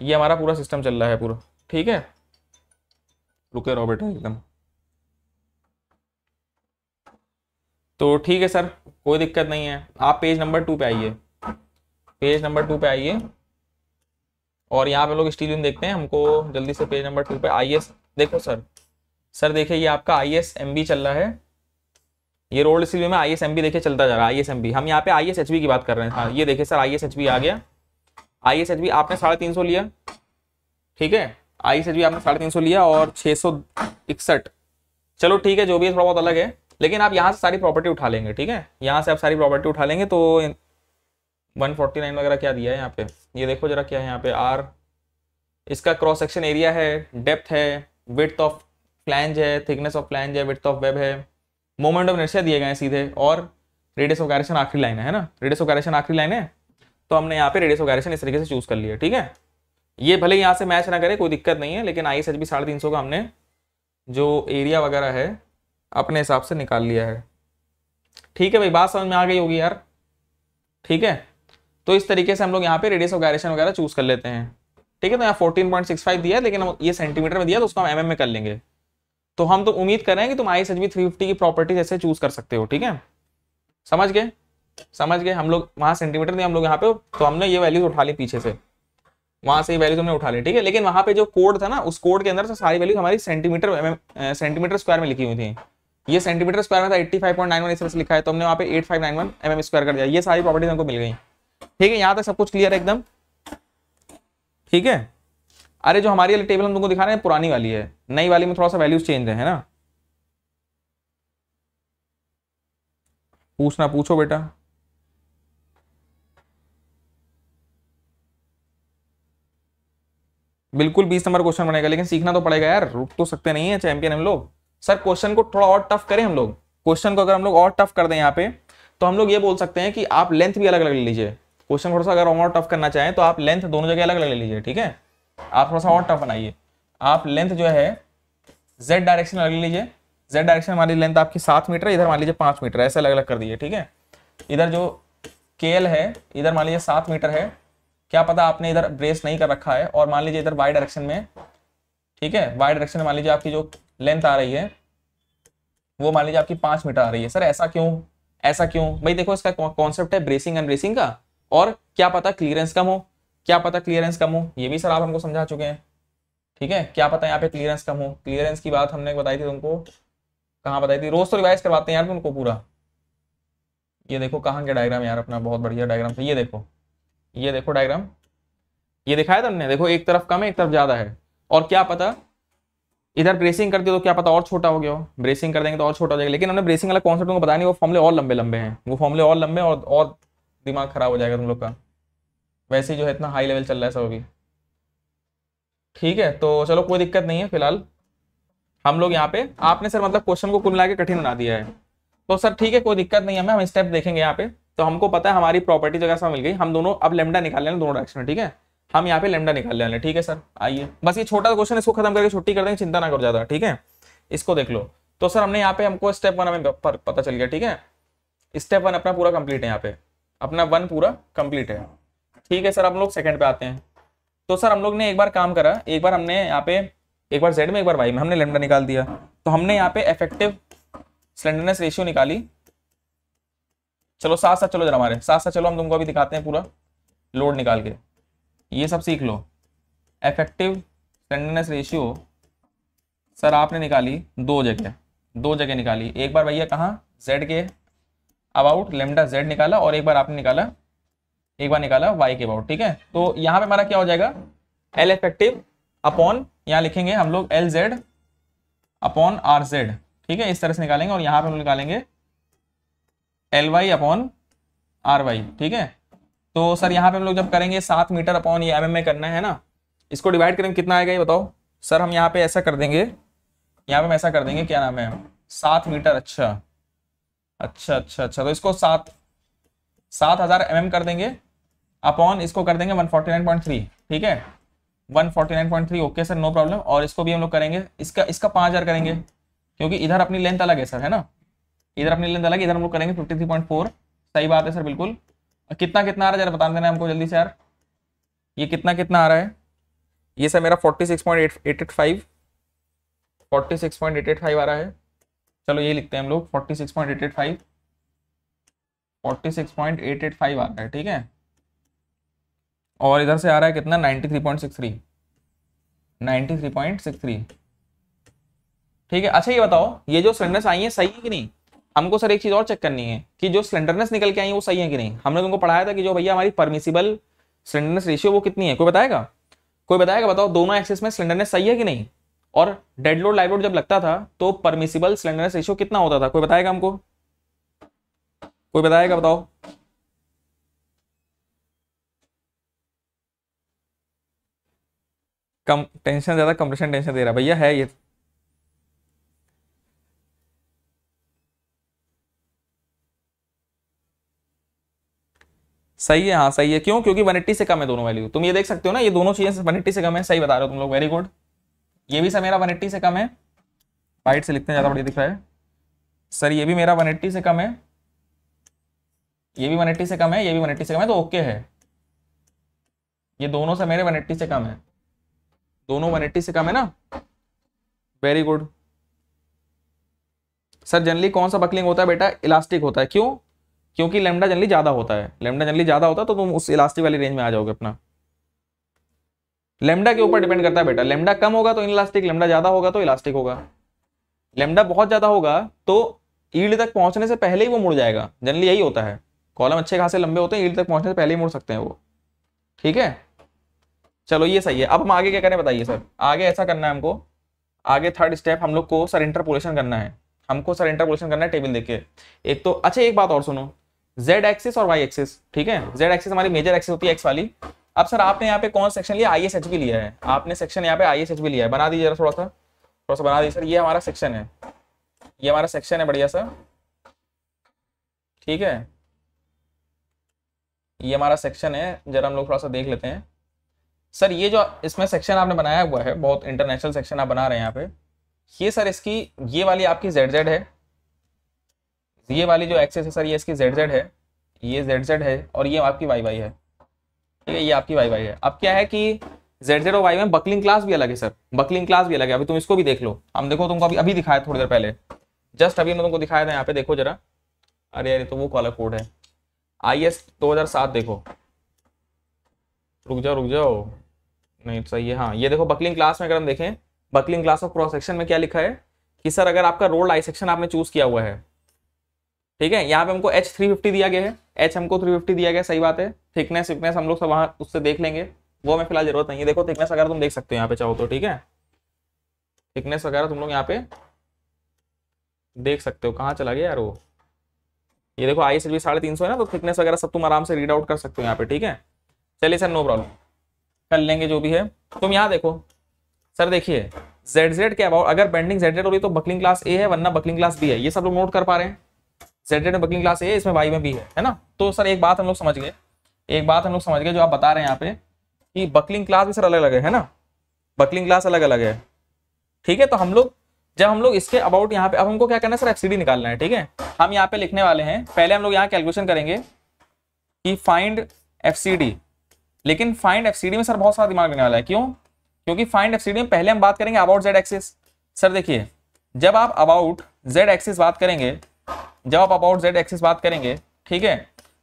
ये हमारा पूरा सिस्टम चल रहा है पूरा ठीक है रुके रहो बेटा एकदम तो ठीक है सर कोई दिक्कत नहीं है आप पेज नंबर टू पे आइए पेज नंबर टू पे आइए और यहाँ पे लोग स्टील देखते हैं हमको जल्दी से पेज नंबर टू पे आइए देखो सर सर देखिए ये आपका आई एस एम बी चल रहा है ये रोल्ड सिल्वी में आई एस एम बी देखिए चलता जा रहा है आई एस एम बी हम यहाँ पे आई एस एच बी की बात कर रहे हैं हाँ ये देखिए sir I S H B आ गया आई एस एच बी आपने साढ़े तीन सौ लिया ठीक है आई एस एच बी आपने साढ़े तीन सौ लिया और छः सौ इकसठ चलो ठीक है जो भी है थोड़ा बहुत अलग है लेकिन आप यहाँ से सारी प्रॉपर्टी उठा लेंगे ठीक है यहाँ से आप सारी प्रॉपर्टी उठा लेंगे तो वन फोर्टी नाइन वगैरह क्या दिया है यहाँ पे ये देखो जरा क्या है यहाँ पे आर इसका क्रॉस सेक्शन एरिया है डेप्थ है विथ ऑफ फ्लैंज है थिकनेस ऑफ फ्लैंज है विथ ऑफ वेब है मोमेंट ऑफ इनर्शिया दिए गए हैं सीधे और रेडियस ऑफ गायरेशन आखिरी लाइन है ना रेडियस ऑफ गायरेशन आखिरी लाइन है तो हमने यहाँ पे रेडियस ऑफ गायरेशन इस तरीके से चूज कर लिया ठीक है ये भले यहाँ से मैच ना करे कोई दिक्कत नहीं है लेकिन आई एस एच बी साढ़े तीन सौ का हमने जो एरिया वगैरह है अपने हिसाब से निकाल लिया है ठीक है भाई बात समझ में आ गई होगी यार ठीक है तो इस तरीके से हम लोग यहाँ पे रेडियस ऑफ गायरेशन वगैरह चूज कर लेते हैं ठीक है तो यहाँ फोर्टीन पॉइंट सिक्स फाइव दिया लेकिन हम ये सेंटीमीटर में दिया तो उसको हम एम एम में कर लेंगे तो हम तो उम्मीद कर रहे हैं कि तुम I S B three fifty की प्रॉपर्टीज ऐसे चूज कर सकते हो ठीक है समझ गए समझ गए हम लोग वहां सेंटीमीटर नहीं हम लोग यहाँ पे तो हमने ये वैल्यूज उठा ली पीछे से वहां से ये वैल्यूज हमने उठा ली ठीक है लेकिन वहां पे जो कोड था ना उस कोड के अंदर से सारी वैल्यूज हमारी सेंटीमीटर सेंटीमीटर स्क्वायर में लिखी हुई थी ये सेंटीमीटर स्क्वायर में था eighty five point nine one इस से लिखा है तो हमने वहाँ पे eight five nine one M M square कर दिया ये सारी प्रॉपर्टीज हमको मिल गई ठीक है यहाँ तक सब कुछ क्लियर है एकदम ठीक है अरे जो हमारी वाली टेबल हम तुमको दिखा रहे हैं पुरानी वाली है नई वाली में थोड़ा सा वैल्यूज चेंज है, ना पूछना पूछो बेटा बिल्कुल बीस नंबर क्वेश्चन बनेगा लेकिन सीखना तो पड़ेगा यार रुक तो सकते नहीं है चैंपियन हम लोग सर क्वेश्चन को थोड़ा और टफ करें हम लोग क्वेश्चन को अगर हम लोग और टफ कर दें यहाँ पे तो हम लोग ये बोल सकते हैं कि आप लेंथ भी अलग अलग ले लीजिए क्वेश्चन थोड़ा सा अगर और टफ करना चाहें तो आप लेंथ दोनों जगह अलग अलग ले लीजिए ठीक है आप थोड़ा सा और टफ बनाइए आप लेंथ जो है जेड डायरेक्शन अलग लीजिए जेड डायरेक्शन लीजिए लेंथ आपकी सात मीटर इधर मान लीजिए पाँच मीटर ऐसे अलग अलग कर दीजिए ठीक है इधर जो केल है इधर मान लीजिए सात मीटर है क्या पता आपने इधर ब्रेस नहीं कर रखा है और मान लीजिए इधर वाई डायरेक्शन में ठीक है वाई डायरेक्शन में मान लीजिए आपकी जो लेंथ आ रही है वो मान लीजिए आपकी पाँच मीटर आ रही है सर ऐसा क्यों ऐसा क्यों भाई देखो इसका कॉन्सेप्ट है ब्रेसिंग एंड ब्रेसिंग का और क्या पता क्लियरेंस कम हो क्या पता क्लियरेंस कम हो ये भी सर आप हमको समझा चुके हैं ठीक है क्या पता यहाँ पे क्लियरेंस कम हो क्लियरेंस की बात हमने बताई थी तुमको कहाँ बताई थी रोज तो रिवाइज करवाते हैं यार तुमको पूरा ये देखो कहाँ के डायग्राम यार अपना बहुत बढ़िया डायग्राम था ये देखो ये देखो डायग्राम ये दिखाया तुमने देखो एक तरफ कम है एक तरफ ज्यादा है और क्या पता इधर ब्रेसिंग कर दिया तो क्या पता और छोटा हो गया ब्रेसिंग कर देंगे तो और छोटा हो जाएगा लेकिन हमने ब्रेसिंग वाला कॉन्सेप्ट को बताया नहीं वो फॉर्मले और लंबे लंबे हैं वो फॉर्मले और लंबे और, और दिमाग खराब हो जाएगा तुम लोग का वैसे ही जो है इतना हाई लेवल चल रहा है सब अभी ठीक है तो चलो कोई दिक्कत नहीं है फिलहाल हम लोग यहाँ पे आपने सर मतलब क्वेश्चन को कुल मिला कठिन बना दिया है तो सर ठीक है कोई दिक्कत नहीं है हमें हम स्टेप देखेंगे यहाँ पे तो हमको पता है हमारी प्रॉपर्टी जगह से मिल गई हम दोनों अब लेमडा निकाल लेना दोनों डायरेक्शन में ठीक है हम यहाँ पे लेमडा निकाल लेना ठीक है सर आइए बस ये छोटा क्वेश्चन इसको खत्म करके छुट्टी कर देंगे चिंता ना करो ज्यादा ठीक है इसको देख लो तो सर हमने यहाँ पे हमको स्टेप वन हमें पता चल गया ठीक है स्टेप वन अपना पूरा कंप्लीट है यहाँ पे अपना वन पूरा कंप्लीट है ठीक है सर हम लोग सेकंड पे आते हैं तो सर हम लोग ने एक बार काम करा एक बार हमने यहाँ पे एक बार जेड में एक बार वाई में हमने लेमडा निकाल दिया तो हमने यहाँ पे इफेक्टिव स्लेंडरनेस रेशियो निकाली चलो साथ साथ चलो जरा हमारे साथ साथ चलो हम तुमको अभी दिखाते हैं पूरा लोड निकाल के ये सब सीख लो इफेक्टिव स्लेंडरनेस रेशियो सर आपने निकाली दो जगह दो जगह निकाली एक बार भैया कहाँ जेड के अबाउट लेमडा जेड निकाला और एक बार आपने निकाला एक बार निकाला वाई के अबाउट ठीक है तो यहाँ पे हमारा क्या हो जाएगा एल इफेक्टिव अपॉन यहाँ लिखेंगे हम लोग L Z upon R Z ठीक है इस तरह से निकालेंगे और यहाँ पे हम निकालेंगे L Y upon R Y ठीक है तो सर यहाँ पे हम लोग जब करेंगे सात मीटर अपॉन ये एम में करना है ना इसको डिवाइड करेंगे कितना आएगा ये बताओ सर हम यहाँ पे ऐसा कर देंगे यहाँ पे हम ऐसा कर देंगे क्या नाम है सात मीटर अच्छा अच्छा अच्छा अच्छा तो इसको सात सात हजार एम कर देंगे अपॉन इसको कर देंगे 149.3 ठीक है 149.3 ओके सर नो प्रॉब्लम और इसको भी हम लोग करेंगे इसका इसका पाँच हज़ार करेंगे क्योंकि इधर अपनी लेंथ अलग है सर है ना इधर अपनी लेंथ अलग इधर हम लोग करेंगे 53.4 सही बात है सर बिल्कुल कितना कितना आ रहा है जरा बता देना हमको जल्दी से यार ये कितना कितना आ रहा है ये सर मेरा फोर्टी एट फाइव आ रहा है चलो ये लिखते हैं हम लोग एट 46.885 आ रहा है ठीक है और इधर से आ रहा है कितना 93.63 93.63 ठीक है अच्छा ये बताओ ये जो सिलेंडर्स आई है सही है कि नहीं हमको सर एक चीज और चेक करनी है कि जो सिलेंडरनेस निकल के आई है वो सही है कि नहीं हमने तुमको पढ़ाया था कि जो भैया हमारी परमिसिबल सिलेंडरनेस रेशियो वो कितनी है कोई बताएगा कोई बताएगा बताओ दोनों एक्सेस में सिलेंडरनेस सही है कि नहीं और डेड लोड लाइव लोड जब लगता था तो परमिसिबल सिलेंडरनेस रेशियो कितना होता था कोई बताएगा हमको कोई बताएगा बताओ कम टेंशन ज़्यादा कंप्रेशन टेंशन दे रहा भैया है ये सही है हाँ सही है क्यों क्योंकि 180 से कम है दोनों वैल्यू तुम ये देख सकते हो ना ये दोनों चीज़ें 180 से कम है सही बता रहे हो तुम लोग वेरी गुड ये भी सर मेरा 180 से कम है वाइट से लिखते हैं ज़्यादा बढ़िया दिख रहा है सर ये भी मेरा 180 से कम है ये भी 180 से कम है ये भी 180 से कम है तो ओके है ये दोनों से मेरे वन से कम है दोनों 180 से कम है ना वेरी गुड सर जनरली कौन सा बकलिंग होता है बेटा इलास्टिक होता है क्यों क्योंकि लेमडा जनरली ज्यादा होता है लेमडा जनरली ज्यादा होता है तो तुम उस इलास्टिक वाली रेंज में आ जाओगे अपना लेमडा के ऊपर डिपेंड करता है बेटा लेमडा कम होगा तो इलास्टिक लेमडा ज्यादा होगा तो इलास्टिक होगा लेमडा बहुत ज्यादा होगा तो ईल्ड तक पहुंचने से पहले ही वो मुड़ जाएगा जनरली यही होता है कॉलम अच्छे खासे लंबे होते हैं ईल्ड तक पहुंचने से पहले ही मुड़ सकते हैं वो ठीक है चलो ये सही है अब हम आगे क्या करें बताइए सर आगे ऐसा करना है हमको आगे थर्ड स्टेप हम लोग को सर इंटरपोलेशन करना है हमको सर इंटरपोलेशन करना है टेबल के एक तो अच्छा एक बात और सुनो जेड एक्सिस और वाई एक्सिस ठीक है जेड एक्सिस हमारी मेजर एक्सिस होती है एक्स वाली अब सर आपने यहाँ पे कौन सेक्शन लिया आई एस एच भी लिया है आपने सेक्शन यहाँ पे आई एस एच भी लिया है बना दीजिए जरा थोड़ा सा थोड़ा सा बना दीजिए सर ये हमारा सेक्शन है ये हमारा सेक्शन है बढ़िया सर ठीक है ये हमारा सेक्शन है जरा हम लोग थोड़ा सा देख लेते हैं सर ये जो इसमें सेक्शन आपने बनाया हुआ है बहुत इंटरनेशनल सेक्शन आप बना रहे हैं यहाँ पे ये सर इसकी ये वाली आपकी जेड जेड है ये वाली जो एक्सेस है सर ये इसकी जेड जेड है ये जेड जेड है और ये आपकी वाई वाई है ठीक है ये आपकी वाई वाई है अब क्या है कि जेड जेड और वाई में बकलिंग क्लास भी अलग है सर बकलिंग क्लास भी अलग है अभी तुम इसको भी देख लो हम देखो तुमको अभी अभी दिखाया थोड़ी देर पहले जस्ट अभी मैं तुमको दिखाया था यहाँ पे देखो जरा अरे अरे तो वो कॉलर कोड है आई एस दो हज़ार सात देखो रुक जाओ रुक जाओ नहीं सही है हाँ ये देखो बकलिंग क्लास में अगर हम देखें buckling class of cross section में क्या लिखा है कि सर अगर आपका रोल आई सेक्शन आपने चूज किया हुआ है ठीक है यहाँ पे हमको एच थ्री फिफ्टी दिया गया है एच हमको थ्री फिफ्टी दिया गया सही बात है थिकनेस विकनेस हम लोग सब वहाँ उससे देख लेंगे वो हमें फिलहाल जरूरत नहीं है देखो थिकनेस अगर तुम देख सकते हो यहाँ पे चाहो तो ठीक है थिकनेस वगैरह तुम लोग यहाँ पे देख सकते हो कहाँ चला गया यार वो ये देखो आई एस भी साढ़े तीन सौ है ना तो थिकनेस वगैरह सब तुम आराम से रीड आउट कर सकते हो यहाँ पे ठीक है चलिए सर नो प्रॉब्लम कर लेंगे जो भी है तुम यहाँ देखो सर देखिए जेड जेड के अबाउट अगर बेंडिंग जेड जेड हो रही तो बकलिंग क्लास ए है वरना बकलिंग क्लास बी है ये सब लोग नोट कर पा रहे हैं जेड जेड में बकलिंग क्लास ए है इसमें वाई में बी है है ना तो सर एक बात हम लोग समझ गए एक बात हम लोग समझ गए जो आप बता रहे हैं यहाँ पे कि बकलिंग क्लास भी सर अलग अलग है ना बकलिंग क्लास अलग अलग है ठीक है तो हम लोग जब हम लोग इसके अबाउट यहाँ पे अब हमको क्या करना है सर एफ निकालना है ठीक है हम यहाँ पे लिखने वाले हैं पहले हम लोग यहाँ कैलकुलेशन करेंगे कि फाइंड एफ लेकिन फाइंड एफ में सर बहुत सारा दिमाग लेने वाला है क्यों क्योंकि फाइंड एफ में पहले हम बात करेंगे अबाउट जेड एक्सिस सर देखिए जब आप अबाउट जेड एक्सिस बात करेंगे जब आप अबाउट जेड एक्सिस बात करेंगे ठीक है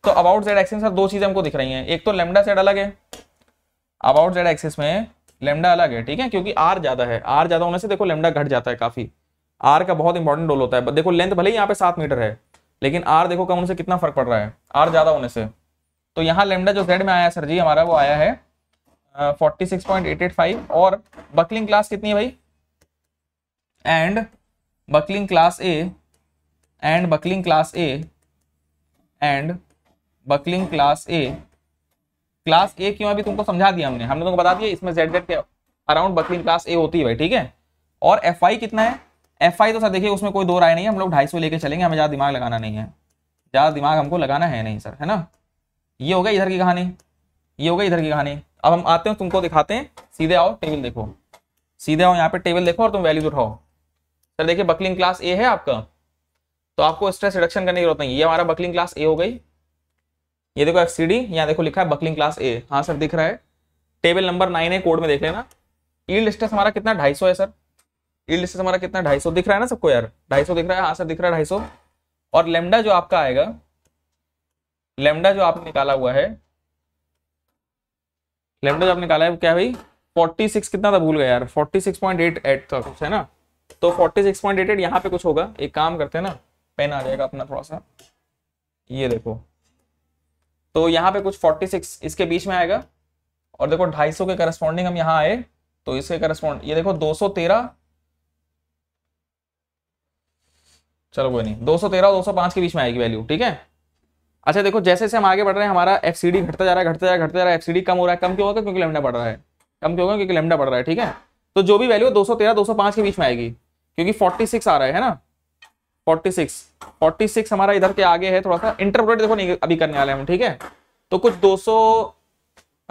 तो अबाउट जेड एक्सिस सर दो चीजें हमको दिख रही हैं एक तो लेमडा सेड अलग है अबाउट जेड एक्सिस में लेमडा अलग है ठीक है क्योंकि आर ज्यादा है आर ज्यादा होने से देखो लेमडा घट जाता है काफी आर का बहुत इंपॉर्टेंट रोल होता है देखो लेंथ भले ही यहाँ पे सात मीटर है लेकिन आर देखो कम उनसे कितना फर्क पड़ रहा है आर ज्यादा होने से तो यहाँ लेमडा जो जेड में आया सर जी हमारा वो आया है फोर्टी सिक्स और बकलिंग क्लास कितनी है भाई and buckling class A and buckling class A and buckling class A class A क्यों अभी तुमको समझा दिया हमने हमने तुमको बता दिया इसमें जेड जेड के अराउंड बकलिंग क्लास ए होती है भाई ठीक है और एफ आई कितना है एफ आई तो सर देखिए उसमें कोई दो राय नहीं है हम लोग ढाई सौ लेके चलेंगे हमें ज़्यादा दिमाग लगाना नहीं है ज़्यादा दिमाग हमको लगाना है नहीं सर है ना ये हो गया इधर की कहानी ये हो गई इधर की कहानी अब हम आते हैं तुमको दिखाते हैं सीधे आओ टेबल देखो सीधे आओ यहाँ पे टेबल देखो और तुम वैल्यूज उठाओ सर देखिए बकलिंग क्लास ए है आपका तो आपको स्ट्रेस रिडक्शन करने की जरूरत नहीं ये हमारा बकलिंग क्लास ए हो गई ये देखो एफ सी डी यहाँ देखो लिखा है बकलिंग क्लास ए हाँ सर दिख रहा है टेबल नंबर नाइन है कोड में देख लेना ईल्ड स्ट्रेस हमारा कितना ढाई है सर ईल्ड स्ट्रेस हमारा कितना ढाई दिख रहा है ना सबको यार ढाई दिख रहा है हाँ सर दिख रहा है ढाई और लेमडा जो आपका आएगा लेमडा जो आपने निकाला हुआ है लेमडा जो आपने निकाला है क्या भाई 46 कितना था भूल गया यार 46.88 था कुछ है ना तो 46.88 यहाँ पे कुछ होगा एक काम करते हैं ना पेन आ जाएगा अपना थोड़ा सा ये देखो तो यहाँ पे कुछ 46 इसके बीच में आएगा और देखो 250 के करस्पॉन्डिंग हम यहाँ आए तो इसके करस्पॉन्ड ये देखो 213 चलो कोई नहीं 213 सौ 205 के बीच में आएगी वैल्यू ठीक है अच्छा देखो जैसे जैसे हम आगे बढ़ रहे हैं हमारा एफ घटता जा रहा है घटता जा रहा है घटता जा रहा है एफ कम हो रहा है कम क्यों होगा क्योंकि लेमडा बढ़ रहा है कम क्यों होगा क्योंकि लेमडा बढ़ रहा है ठीक है तो जो भी वैल्यू दो सौ तेरह दो सौ पांच के बीच में आएगी क्योंकि फोर्टी सिक्स आ रहा है, ना फोर्टी सिक्स फोर्टी सिक्स हमारा इधर के आगे है थोड़ा सा इंटरप्रेट देखो नहीं अभी करने वाले हम ठीक है तो कुछ दो सौ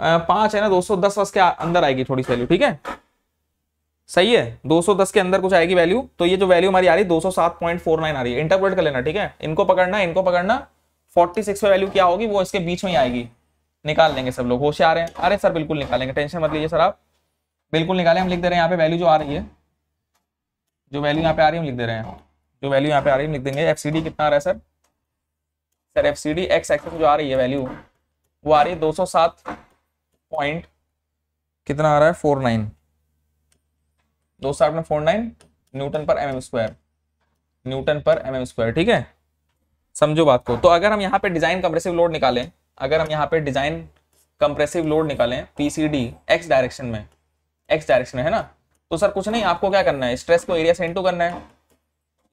पांच है ना दो सौ दस वर्ष के अंदर आएगी थोड़ी सी वैल्यू ठीक है सही है 210 के अंदर कुछ आएगी वैल्यू तो ये जो वैल्यू हमारी आ रही है 207.49 आ रही है इंटरप्रेट कर लेना ठीक है इनको पकड़ना इनको पकड़ना फोर्टी सिक्स वैल्यू क्या होगी वो इसके बीच में ही आएगी निकाल लेंगे सब लोग आ रहे हैं अरे सर बिल्कुल निकालेंगे टेंशन मत लीजिए सर आप बिल्कुल निकालें हम लिख दे रहे हैं यहाँ पे वैल्यू जो आ रही है जो वैल्यू यहाँ पे आ रही है हम लिख दे रहे हैं जो वैल्यू यहाँ पे आ रही है हम लिख देंगे एफ कितना आ रहा है sir sir F C D X axis जो आ रही है वैल्यू वो आ रही है दो सौ सात पॉइंट कितना आ रहा है फोर नाइन दो सौ सात point four nine newton per M M square newton per M M square ठीक है समझो बात को तो अगर हम यहाँ पे डिजाइन कंप्रेसिव लोड निकालें अगर हम यहाँ पे डिजाइन कंप्रेसिव लोड निकालें पीसीडी एक्स डायरेक्शन में एक्स डायरेक्शन में है ना तो सर कुछ नहीं आपको क्या करना है स्ट्रेस को एरिया से इंटू करना है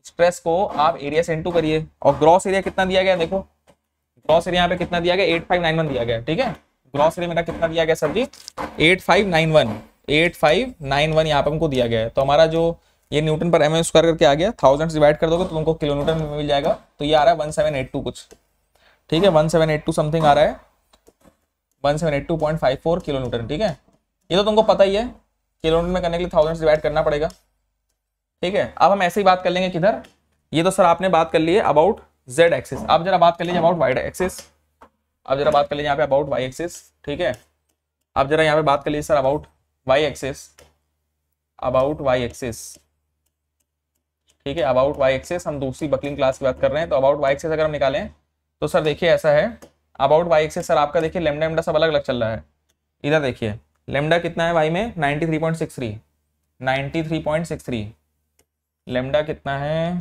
स्ट्रेस को आप एरिया से इंटू करिए और ग्रॉस एरिया कितना दिया गया देखो ग्रॉस एरिया यहाँ पे कितना दिया गया एट फाइव नाइन वन दिया गया ठीक है ग्रॉस एरिया मेरा कितना दिया गया sir ji eight five nine one eight five nine one यहाँ पे हमको दिया गया है तो हमारा जो ये न्यूटन पर एम स्क्वायर करके आ गया थाउजेंड डिवाइड कर दोगे तो तुमको किलो न्यूटन में मिल जाएगा तो ये आ रहा है वन सेवन एट टू कुछ ठीक है one seven eight two something आ रहा है one seven eight two point five four kilonewton ठीक है ये तो तुमको पता ही है किलो न्यूटन में करने के लिए थाउजेंड डिवाइड करना पड़ेगा ठीक है अब हम ऐसे ही बात कर लेंगे किधर ये तो सर आपने बात कर ली है अबाउट जेड एक्सिस आप जरा बात कर लीजिए अबाउट वाई एक्सिस आप जरा बात कर लीजिए यहाँ पे अबाउट वाई एक्सिस ठीक है आप जरा यहाँ पे बात कर लीजिए sir about Y axis about Y axis ठीक है अबाउट वाई एक्सेस हम दूसरी बकलिंग क्लास की बात कर रहे हैं तो अबाउट वाई एक्सेस अगर हम निकालें तो सर देखिए ऐसा है अबाउट वाई एक्सेस सर आपका देखिए लेमडा एमडा सब अलग अलग चल रहा है इधर देखिए लेमडा कितना है वाई में ninety three point six three ninety three point six three lambda कितना है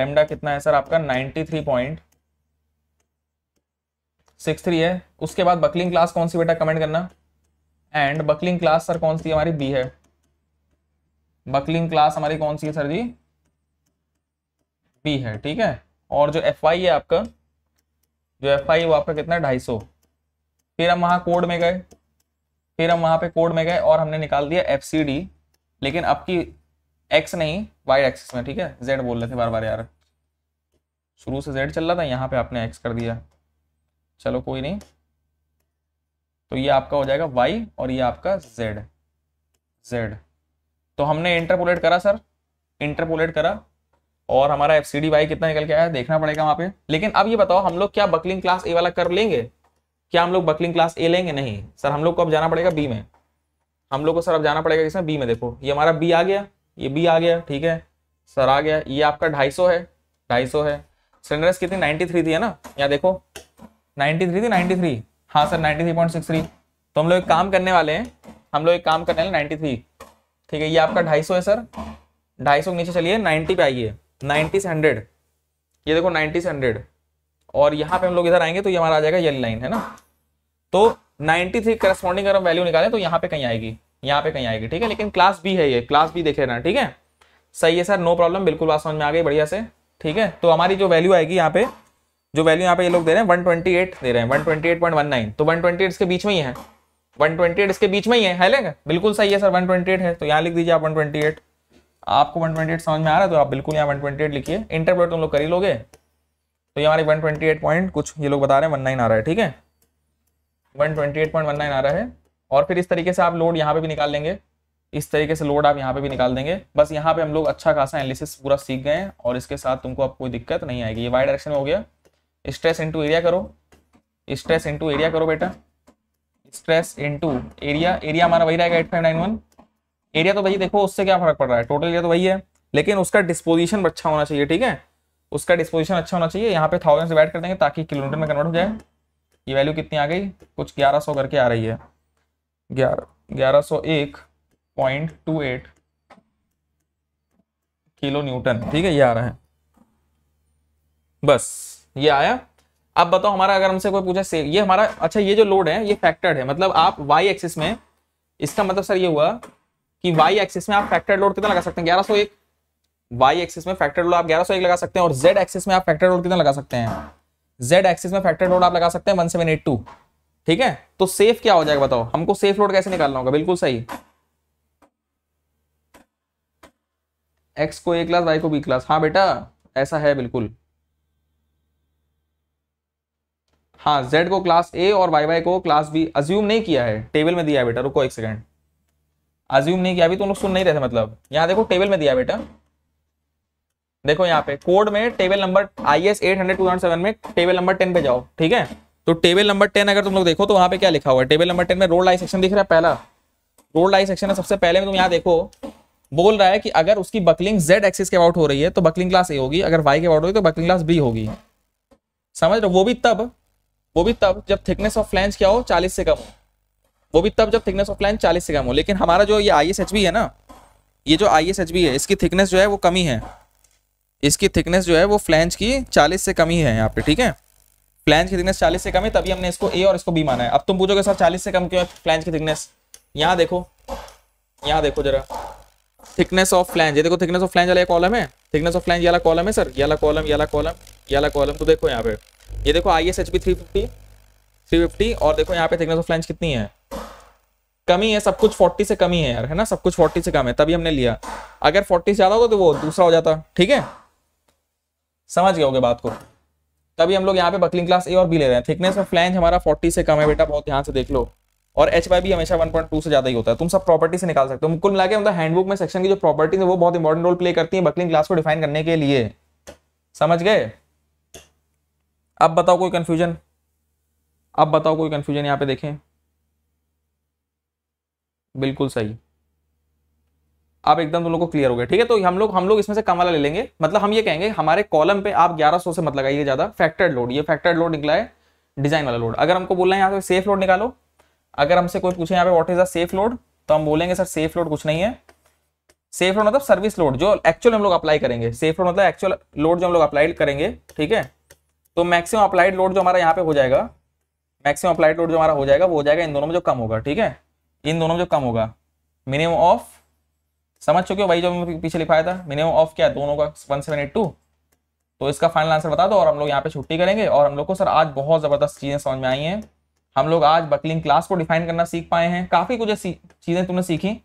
लेमडा कितना है सर आपका ninety three point six three है उसके बाद बकलिंग क्लास कौन सी बेटा कमेंट करना एंड बकलिंग क्लास सर कौन सी हमारी बी है बकलिंग क्लास हमारी कौन सी है सर जी बी है ठीक है और जो एफ है आपका जो एफ आई वो आपका कितना है ढाई सौ फिर हम वहाँ कोड में गए फिर हम वहाँ पे कोड में गए और हमने निकाल दिया एफ सी डी लेकिन अब की एक्स नहीं वाई एक्सिस में ठीक है जेड बोल रहे थे बार बार यार शुरू से जेड चल रहा था यहाँ पे आपने एक्स कर दिया चलो कोई नहीं तो ये आपका हो जाएगा वाई और ये आपका जेड जेड तो हमने इंटरपोलेट करा सर इंटरपोलेट करा और हमारा एफ सी डी वाई कितना निकल के आया देखना पड़ेगा वहाँ पे लेकिन अब ये बताओ हम लोग क्या बकलिंग क्लास ए वाला कर लेंगे क्या हम लोग बकलिंग क्लास ए लेंगे नहीं सर हम लोग को अब जाना पड़ेगा बी में हम लोग को सर अब जाना पड़ेगा किसमें बी में देखो ये हमारा बी आ गया ये बी आ गया ठीक है सर आ गया ये आपका ढाई सौ है ढाई सौ है सिलेंडर्स कितनी नाइन्टी थ्री थी है ना यहाँ देखो नाइन्टी थ्री थी नाइन्टी थ्री हाँ sir ninety three point six three तो हम लोग एक काम करने वाले हैं हम लोग एक काम करने वाले नाइन्टी थ्री ठीक है ये आपका ढाई सौ है सर ढाई सौ नीचे चलिए नाइन्टी पे आइए नाइन्टी से हंड्रेड ये देखो नाइन्टी से हंड्रेड और यहाँ पे हम लोग इधर आएंगे तो ये हमारा आ जाएगा येली लाइन है ना तो नाइन्टी थ्री करस्पॉन्डिंग अगर हम वैल्यू निकालें तो यहाँ पे कहीं आएगी यहाँ पे कहीं आएगी ठीक है लेकिन क्लास बी है ये क्लास बी देखे ना ठीक है सही है सर नो प्रॉब्लम बिल्कुल बात समझ में आ गई बढ़िया से ठीक है तो हमारी जो वैल्यू आएगी यहाँ पे जो वैल्यू यहाँ पे ये लोग दे रहे हैं 128 दे रहे हैं 128.19 तो 128 इसके बीच में ही है 128 इसके बीच में ही है है लेंगे बिल्कुल सही है सर 128 है तो यहाँ लिख दीजिए आप 128 आपको 128 समझ में आ रहा है तो आप बिल्कुल यहाँ 128 लिखिए इंटरप्रेट तुम लोग कर ही लोगे तो ये हमारे 128 पॉइंट कुछ ये लोग बता रहे हैं 19 आ रहा है ठीक है 128.19 आ रहा है और फिर इस तरीके से आप लोड यहाँ पे भी निकाल लेंगे इस तरीके से लोड आप यहाँ पर भी निकाल देंगे बस यहाँ पर हम लोग अच्छा खासा एनालिसिस पूरा सीख गए हैं और इसके साथ तुमको अब कोई दिक्कत नहीं आएगी ये वाई डायरेक्शन में हो गया स्ट्रेस इंटू एरिया करो स्ट्रेस इंटू एरिया करो बेटा स्ट्रेस इनटू एरिया एरिया हमारा वही रहेगा eight five nine one area तो भाई देखो उससे क्या फर्क पड़ रहा है टोटल एरिया तो वही है लेकिन उसका डिस्पोजिशन अच्छा होना चाहिए ठीक है उसका डिस्पोजिशन अच्छा होना चाहिए यहाँ पे थाउजेंड से वैट कर देंगे ताकि किलोमीटर में कन्वर्ट हो जाए ये वैल्यू कितनी आ गई कुछ ग्यारह सौ करके आ रही है ग्यारह ग्यारह सौ एक point two eight kilonewton ठीक है ये आ रहा है बस ये आया अब बताओ हमारा अगर हमसे कोई पूछा ये हमारा अच्छा ये जो लोड है ये फैक्टर्ड है मतलब आप वाई एक्सिस में इसका मतलब सर ये हुआ कि वाई एक्सिस में आप फैक्टर्ड लोड कितना लगा सकते हैं ग्यारह y एक्सिस में फैक्टर लोड आप 1101 लगा सकते हैं और z एक्सिस में आप फैक्टर लोड कितना लगा सकते हैं z एक्सिस में फैक्टर लोड आप लगा सकते हैं 1782 ठीक है तो सेफ क्या हो जाएगा बताओ हमको सेफ लोड कैसे निकालना होगा बिल्कुल सही x को a क्लास y को b क्लास हाँ बेटा ऐसा है बिल्कुल हाँ जेड को क्लास ए और वाई वाई को क्लास बी अज्यूम नहीं किया है टेबल में दिया है बेटा रुको एक सेकेंड अज्यूम नहीं किया अभी तुम लोग सुन नहीं रहे थे मतलब यहाँ देखो टेबल में दिया बेटा देखो यहाँ पे कोड में table number I S eight hundred two seven में टेबल नंबर टेन पे जाओ ठीक है तो टेबल नंबर टेन अगर तुम लोग देखो तो वहां पे क्या लिखा हुआ है टेबल नंबर टेन में रोल लाई सेक्शन दिख रहा है पहला रोल लाई सेक्शन है सबसे पहले में तुम यहाँ देखो बोल रहा है कि अगर उसकी बकलिंग जेड एक्सिस के अबाउट हो रही है तो बकलिंग क्लास ए होगी अगर वाई के अबाउट होगी तो बकलिंग क्लास बी होगी समझ रहे वो भी तब वो भी तब जब थिकनेस ऑफ फ्लैंज क्या हो चालीस से कम हो वो भी तब जब थिकनेस ऑफ फ्लैंज चालीस से कम हो लेकिन हमारा जो ये आई एस है ना ये जो आई एस है इसकी थिकनेस जो है वो कमी है इसकी थिकनेस जो है वो फ्लैंज की चालीस से कमी है यहाँ पे ठीक है फ्लैंज की थिकनेस चालीस से कम है तभी हमने इसको ए और इसको बी माना है अब तुम पूछोगे सर चालीस से कम क्यों है फ्लैंज की थिकनेस यहाँ देखो यहाँ देखो जरा थिकनेस ऑफ फ्लैंज ये देखो थिकनेस ऑफ फ्लैंज वाला कॉलम है थिकनेस ऑफ फ्लैंज वाला कॉलम है सर ये वाला कॉलम यला वाला कॉलम ये वाला कॉलम तो देखो यहाँ पे ये देखो I S H P three fifty three fifty और देखो यहाँ पे थिकनेस ऑफ फ्लैंज कितनी है कमी है सब कुछ फोर्टी से कमी है यार है ना सब कुछ फोर्टी से कम है तभी हमने लिया अगर फोर्टी से ज्यादा होता तो वो दूसरा हो जाता ठीक है समझ गए होगे बात को तभी हम लोग यहाँ पे बकलिंग क्लास ए और बी ले रहे हैं थिकनेस ऑफ फ्लैंज हमारा फोर्टी से कम है बेटा बहुत ध्यान से देख लो और एच वाई भी हमेशा वन पॉइंट टू से ज्यादा ही होता है तुम सब प्रॉपर्टी से निकाल सकते हो कुल मिला के मतलब हैंडबुक में सेक्शन की जो प्रॉपर्टीज है वो बहुत इंपॉर्टेंट रोल प्ले करती है बकलिंग क्लास को डिफाइन करने के लिए समझ गए अब बताओ कोई कन्फ्यूजन अब बताओ कोई कन्फ्यूजन यहाँ पे देखें बिल्कुल सही आप एकदम तुम लोग को क्लियर हो गया ठीक है तो हम लोग हम लोग इसमें से कम वाला ले लेंगे मतलब हम ये कहेंगे हमारे कॉलम पे आप 1100 से मत लगाइए ज़्यादा फैक्टर्ड लोड ये फैक्टर्ड लोड निकला है डिजाइन वाला लोड अगर हमको बोलना है यहाँ पे सेफ लोड निकालो अगर हमसे कोई पूछे यहाँ पे what is the safe load तो हम बोलेंगे सर सेफ लोड कुछ नहीं है सेफ लोड मतलब सर्विस लोड जो एक्चुअल हम लोग अप्लाई करेंगे सेफ लोड मतलब एक्चुअल लोड जो हम लोग अप्लाई करेंगे ठीक है तो मैक्सिमम अप्लाइड लोड जो हमारा यहाँ पे हो जाएगा मैक्सिमम अप्लाइड लोड जो हमारा हो जाएगा वो हो जाएगा इन दोनों में जो कम होगा ठीक है इन दोनों में जो कम होगा मिनिमम ऑफ समझ चुके हो भाई जो पीछे लिखाया था मिनिमम ऑफ क्या दोनों का वन सेवन एट टू तो इसका फाइनल आंसर बता दो और हम लोग यहाँ पे छुट्टी करेंगे और हम लोग को सर आज बहुत ज़बरदस्त चीज़ें समझ में आई हैं हम लोग आज बकलिंग क्लास को डिफाइन करना सीख पाए हैं काफ़ी कुछ चीज़ें तुमने सीखी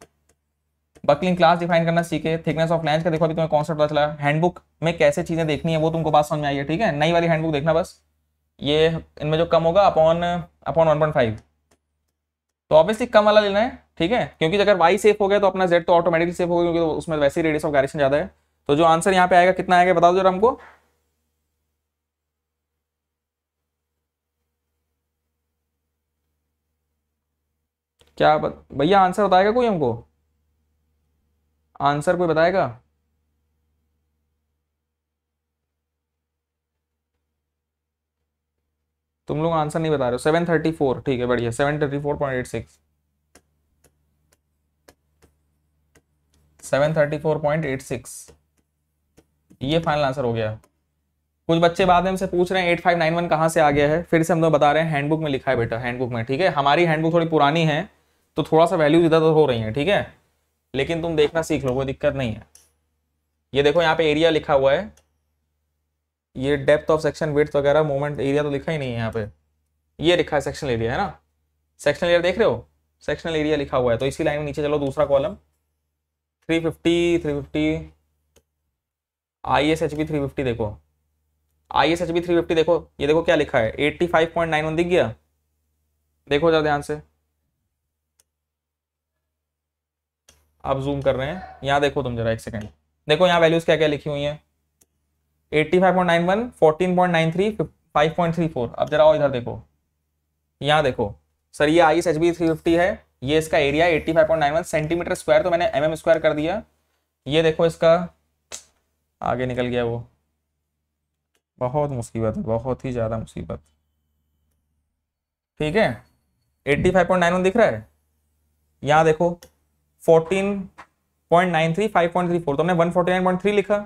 बकलिंग क्लास डिफाइन करना सीखे थिकनेस ऑफ लेंस का देखो अभी तुम्हें कॉन्सेप्ट पता चला हैंडबुक में कैसे चीजें देखनी है वो तुमको बात समझ में आई है ठीक है नई वाली हैंडबुक देखना बस ये इनमें जो कम होगा upon upon one point five तो ऑब्वियसली कम वाला लेना है ठीक है क्योंकि अगर वाई सेफ हो गया तो अपना जेड तो ऑटोमेटिकली सेफ होगा क्योंकि तो उसमें वैसे ही रेडियस ऑफ गैरेशन ज्यादा है तो जो आंसर यहाँ पे आएगा कितना आएगा बता दो जरा हमको क्या भैया आंसर बताएगा कोई हमको आंसर कोई बताएगा तुम लोग आंसर नहीं बता रहे हो सेवन थर्टी फोर ठीक है बढ़िया seven thirty four point eight six seven thirty four point eight six ये फाइनल आंसर हो गया कुछ बच्चे बाद में से पूछ रहे हैं एट फाइव नाइन वन कहाँ से आ गया है फिर से हम लोग बता रहे हैं हैंडबुक में लिखा है बेटा हैंडबुक में ठीक है हमारी हैंडबुक थोड़ी पुरानी है तो थोड़ा सा वैल्यूज इधर उधर हो रही है ठीक है लेकिन तुम देखना सीख लो कोई दिक्कत नहीं है ये देखो यहाँ पे एरिया लिखा हुआ है ये डेप्थ ऑफ सेक्शन वेट वगैरह मोमेंट एरिया तो लिखा ही नहीं है यहाँ पे ये लिखा है सेक्शनल एरिया है ना सेक्शनल एरिया देख रहे हो सेक्शनल एरिया लिखा हुआ है तो इसी लाइन में नीचे चलो दूसरा कॉलम 350 350 आईएसएचबी 350 देखो आई एस 350 देखो ये देखो क्या लिखा है 85.91 दिख गया देखो जरा ध्यान से आप जूम कर रहे हैं यहाँ देखो तुम जरा एक सेकेंड देखो यहाँ वैल्यूज क्या क्या लिखी हुई हैं 85.91, 14.93, 5.34 अब जरा और इधर देखो यहाँ देखो सर ये I S H B three fifty है ये इसका एरिया 85.91 सेंटीमीटर स्क्वायर तो मैंने एम एम स्क्वायर कर दिया ये देखो इसका आगे निकल गया वो बहुत मुसीबत है बहुत ही ज़्यादा मुसीबत ठीक है 85.91 दिख रहा है यहाँ देखो 14.93 5.34 तो हमने 149.3 लिखा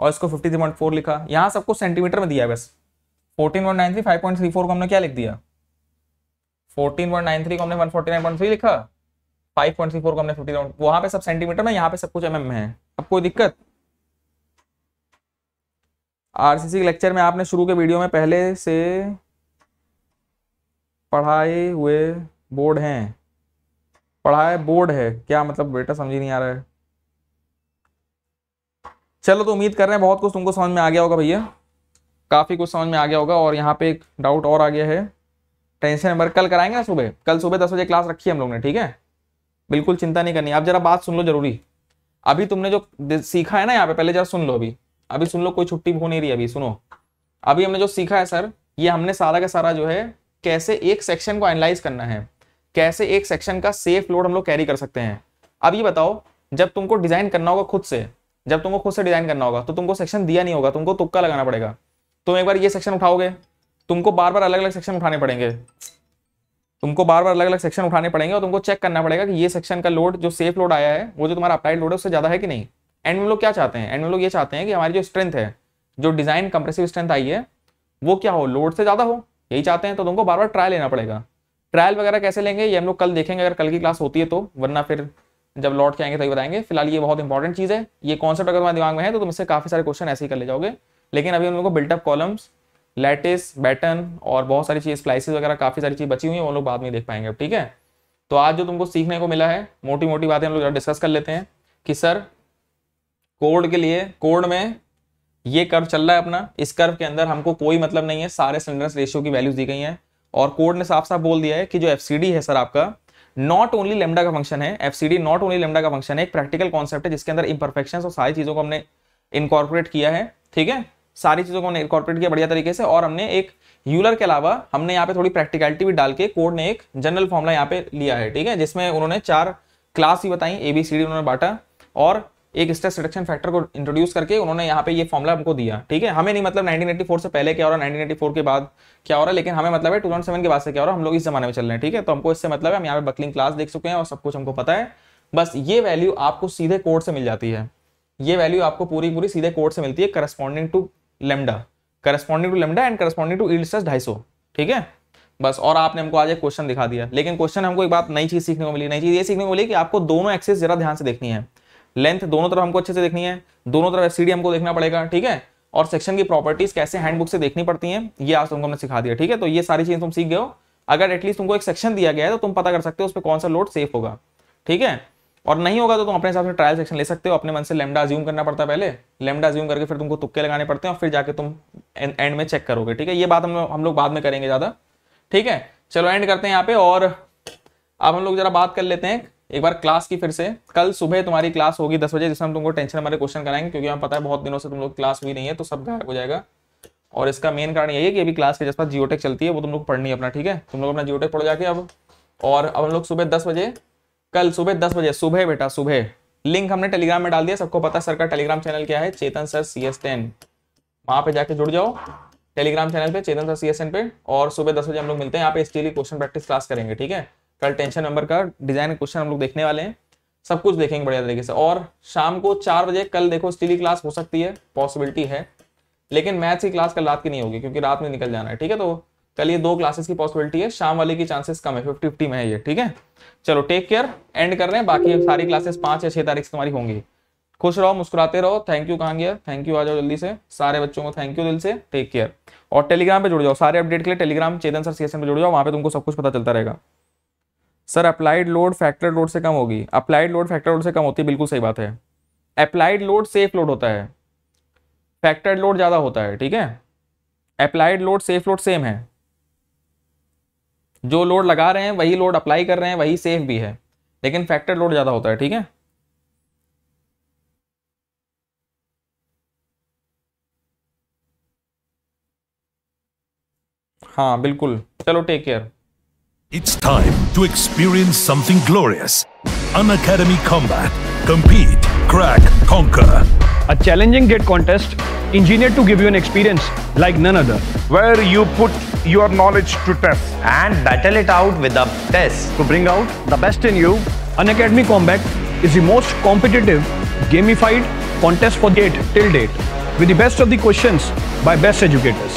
और इसको 53.4 लिखा यहाँ सबको सेंटीमीटर में दिया है बस 14.93 5.34 को हमने क्या लिख दिया 14.93 को हमने 149.3 लिखा 5.34 को हमने 50 वहां पे सब सेंटीमीटर में यहाँ पे सब कुछ एमएम mm में है अब कोई दिक्कत आरसीसी के लेक्चर में आपने शुरू के वीडियो में पहले से पढ़ाए हुए बोर्ड हैं पढ़ा है बोर्ड है क्या मतलब बेटा समझ नहीं आ रहा है चलो तो उम्मीद कर रहे हैं बहुत कुछ तुमको समझ में आ गया होगा भैया काफ़ी कुछ समझ में आ गया होगा और यहाँ पे एक डाउट और आ गया है टेंशन नंबर कल कराएंगे ना सुबह कल सुबह दस बजे क्लास रखी है हम लोग ने ठीक है बिल्कुल चिंता नहीं करनी आप जरा बात सुन लो जरूरी अभी तुमने जो सीखा है ना यहाँ पे पहले जरा सुन लो अभी अभी सुन लो कोई छुट्टी हो नहीं रही अभी सुनो अभी हमने जो सीखा है सर ये हमने सारा का सारा जो है कैसे एक सेक्शन को एनालाइज करना है कैसे एक सेक्शन का सेफ लोड हम लोग कैरी कर सकते हैं अब ये बताओ जब तुमको डिजाइन करना होगा खुद से जब तुमको खुद से डिजाइन करना होगा तो तुमको सेक्शन दिया नहीं होगा तुमको तुक्का लगाना पड़ेगा तुम एक बार ये सेक्शन उठाओगे तुमको बार बार अलग अलग सेक्शन उठाने पड़ेंगे तुमको बार बार अलग अलग सेक्शन उठाने पड़ेंगे और तुमको चेक करना पड़ेगा कि ये सेक्शन का लोड जो सेफ लोड आया है वो जो तुम्हारा अप्लाइड लोड है उससे ज़्यादा है कि नहीं एंड में लोग क्या चाहते हैं एंड में लोग ये चाहते हैं कि हमारी जो स्ट्रेंथ है जो डिज़ाइन कंप्रेसिव स्ट्रेंथ आई है वो क्या हो लोड से ज़्यादा हो यही चाहते हैं तो तुमको बार बार ट्राई लेना पड़ेगा ट्रायल वगैरह कैसे लेंगे ये हम लोग कल देखेंगे अगर कल की क्लास होती है तो वरना फिर जब लौट के आएंगे तभी बताएंगे फिलहाल ये बहुत इंपॉर्टेंट चीज़ है ये कॉन्सेप्ट अगर तुम्हारे दिमाग में है तो तुम इससे काफ़ी सारे क्वेश्चन ऐसे ही कर ले जाओगे लेकिन अभी हम लोग को बिल्टअप कॉलम्स लैटिस बैटन और बहुत सारी चीज़ स्लाइसिस वगैरह काफ़ी सारी चीज़ बची हुई है वो लोग बाद में देख पाएंगे ठीक है तो आज जो तुमको सीखने को मिला है मोटी मोटी बातें हम लोग डिस्कस कर लेते हैं कि सर कोड के लिए कोड में ये कर्व चल रहा है अपना इस कर्व के अंदर हमको कोई मतलब नहीं है सारे सिलेंडर रेशियो की वैल्यूज दी गई हैं और कोड ने साफ साफ बोल दिया है कि जो एफ है सर आपका नॉट ओनली लेमडा का फंक्शन है F C D not only lambda का फंक्शन है एक प्रैक्टिकल कॉन्सेप्ट है जिसके अंदर इम्परफेक्शन और सारी चीज़ों को हमने इनकॉर्पोरेट किया है ठीक है सारी चीज़ों को हमने इनकॉर्पोरेट किया बढ़िया तरीके से और हमने एक यूलर के अलावा हमने यहाँ पे थोड़ी प्रैक्टिकलिटी भी डाल के कोड ने एक जनरल फॉर्मला यहाँ पे लिया है ठीक है जिसमें उन्होंने चार क्लास ही बताई ए बी सी डी उन्होंने बांटा और एक स्ट्रेस रिडक्शन फैक्टर को इंट्रोड्यूस करके उन्होंने यहाँ पे ये फॉर्मला हमको दिया ठीक है हमें नहीं मतलब 1984 से पहले क्या हो रहा है 1984 के बाद क्या हो रहा है लेकिन हमें मतलब है 2007 के बाद से क्या हो रहा है हम लोग इस जमाने में चल रहे हैं ठीक है तो हमको इससे मतलब है हम यहाँ पे बकलिंग क्लास देख चुके हैं और सब कुछ हमको पता है बस ये वैल्यू आपको सीधे कोर्ट से मिल जाती है ये वैल्यू आपको पूरी पूरी सीधे कोर्ट से मिलती है corresponding to lambda corresponding to lambda and corresponding to yield ढाई ठीक है बस और आपने हमको आज एक क्वेश्चन दिखा दिया लेकिन क्वेश्चन हमको एक बात नई चीज सीखने को मिली नई चीज ये सीखने को मिली कि आपको दोनों एक्सेस जरा ध्यान से देखनी है लेंथ दोनों तरफ हमको अच्छे से देखनी है दोनों तरफ एस हमको देखना पड़ेगा ठीक है और सेक्शन की प्रॉपर्टीज कैसे हैंडबुक से देखनी पड़ती हैं ये आज तुमको तो हमने सिखा दिया ठीक है तो ये सारी चीज तुम सीख गए हो अगर एटलीस्ट तुमको एक सेक्शन दिया गया है तो तुम पता कर सकते हो उस पर कौन सा लोड सेफ होगा ठीक है और नहीं होगा तो तुम अपने हिसाब से ट्रायल सेक्शन ले सकते हो अपने मन से लेमडा ज्यूम करना पड़ता है पहले लेमडा ज्यूम करके फिर तुमको तुक्के लगाने पड़ते हैं और फिर जाके तुम एंड में चेक करोगे ठीक है ये बात हम हम लोग बाद में करेंगे ज़्यादा ठीक है चलो एंड करते हैं यहाँ पे और अब हम लोग जरा बात कर लेते हैं एक बार क्लास की फिर से कल सुबह तुम्हारी क्लास होगी दस बजे जिसमें हम तुमको टेंशन हमारे क्वेश्चन कराएंगे क्योंकि हमें पता है बहुत दिनों से तुम लोग क्लास हुई नहीं है तो सब गायब हो जाएगा और इसका मेन कारण यही है कि अभी क्लास के जिस पास जियोटेक चलती है वो तुम लोग पढ़नी है अपना ठीक है तुम लोग अपना जियोटेक पढ़ जाके अब और अब हम लोग सुबह दस बजे कल सुबह दस बजे सुबह बेटा सुबह लिंक हमने टेलीग्राम में डाल दिया सबको पता है सर का टेलीग्राम चैनल क्या है Chetan sir C S ten वहाँ पर जाके जुड़ जाओ टेलीग्राम चैनल पे Chetan sir C S ten पे और सुबह दस बजे हम लोग मिलते हैं यहाँ पे इसके लिए क्वेश्चन प्रैक्टिस क्लास करेंगे ठीक है कल टेंशन नंबर का डिजाइन क्वेश्चन हम लोग देखने वाले हैं सब कुछ देखेंगे बढ़िया तरीके से और शाम को चार बजे कल देखो स्टीली क्लास हो सकती है पॉसिबिलिटी है लेकिन मैथ्स की क्लास कल रात की नहीं होगी क्योंकि रात में निकल जाना है ठीक है तो कल ये दो क्लासेस की पॉसिबिलिटी है शाम वाले की चांसेस कम है फिफ्टी फिफ्टी में है ये ठीक है चलो टेक केयर एंड कर रहे हैं बाकी सारी क्लासेस पांच या छह तारीख से तुम्हारी होंगी खुश रहो मुस्कुराते रहो थैंक यू गया थैंक यू आ जाओ जल्दी से सारे बच्चों को थैंक यू दिल से टेक केयर और टेलीग्राम पे जुड़ जाओ सारे अपडेट के लिए टेलीग्राम चेतन सर सी पे जुड़ जाओ वहाँ पे तुमको सब कुछ पता चलता रहेगा sir applied load factor load से कम होगी अप्लाइड लोड फैक्टर लोड से कम होती है बिल्कुल सही बात है अप्लाइड लोड सेफ लोड होता है फैक्टर लोड ज़्यादा होता है ठीक है applied load safe load same है जो लोड लगा रहे हैं वही लोड अप्लाई कर रहे हैं वही सेफ भी है लेकिन फैक्टर लोड ज़्यादा होता है ठीक है हाँ बिल्कुल चलो take care It's time to experience something glorious. An academy Combat. Compete, crack, conquer. A challenging get contest engineered to give you an experience like none other. Where you put your knowledge to test. And battle it out with a test. To bring out the best in you, An academy Combat is the most competitive, gamified contest for date till date. With the best of the questions by best educators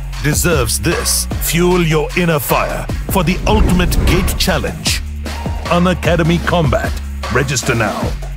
deserves this. Fuel your inner fire for the ultimate gate challenge. academy Combat. Register now.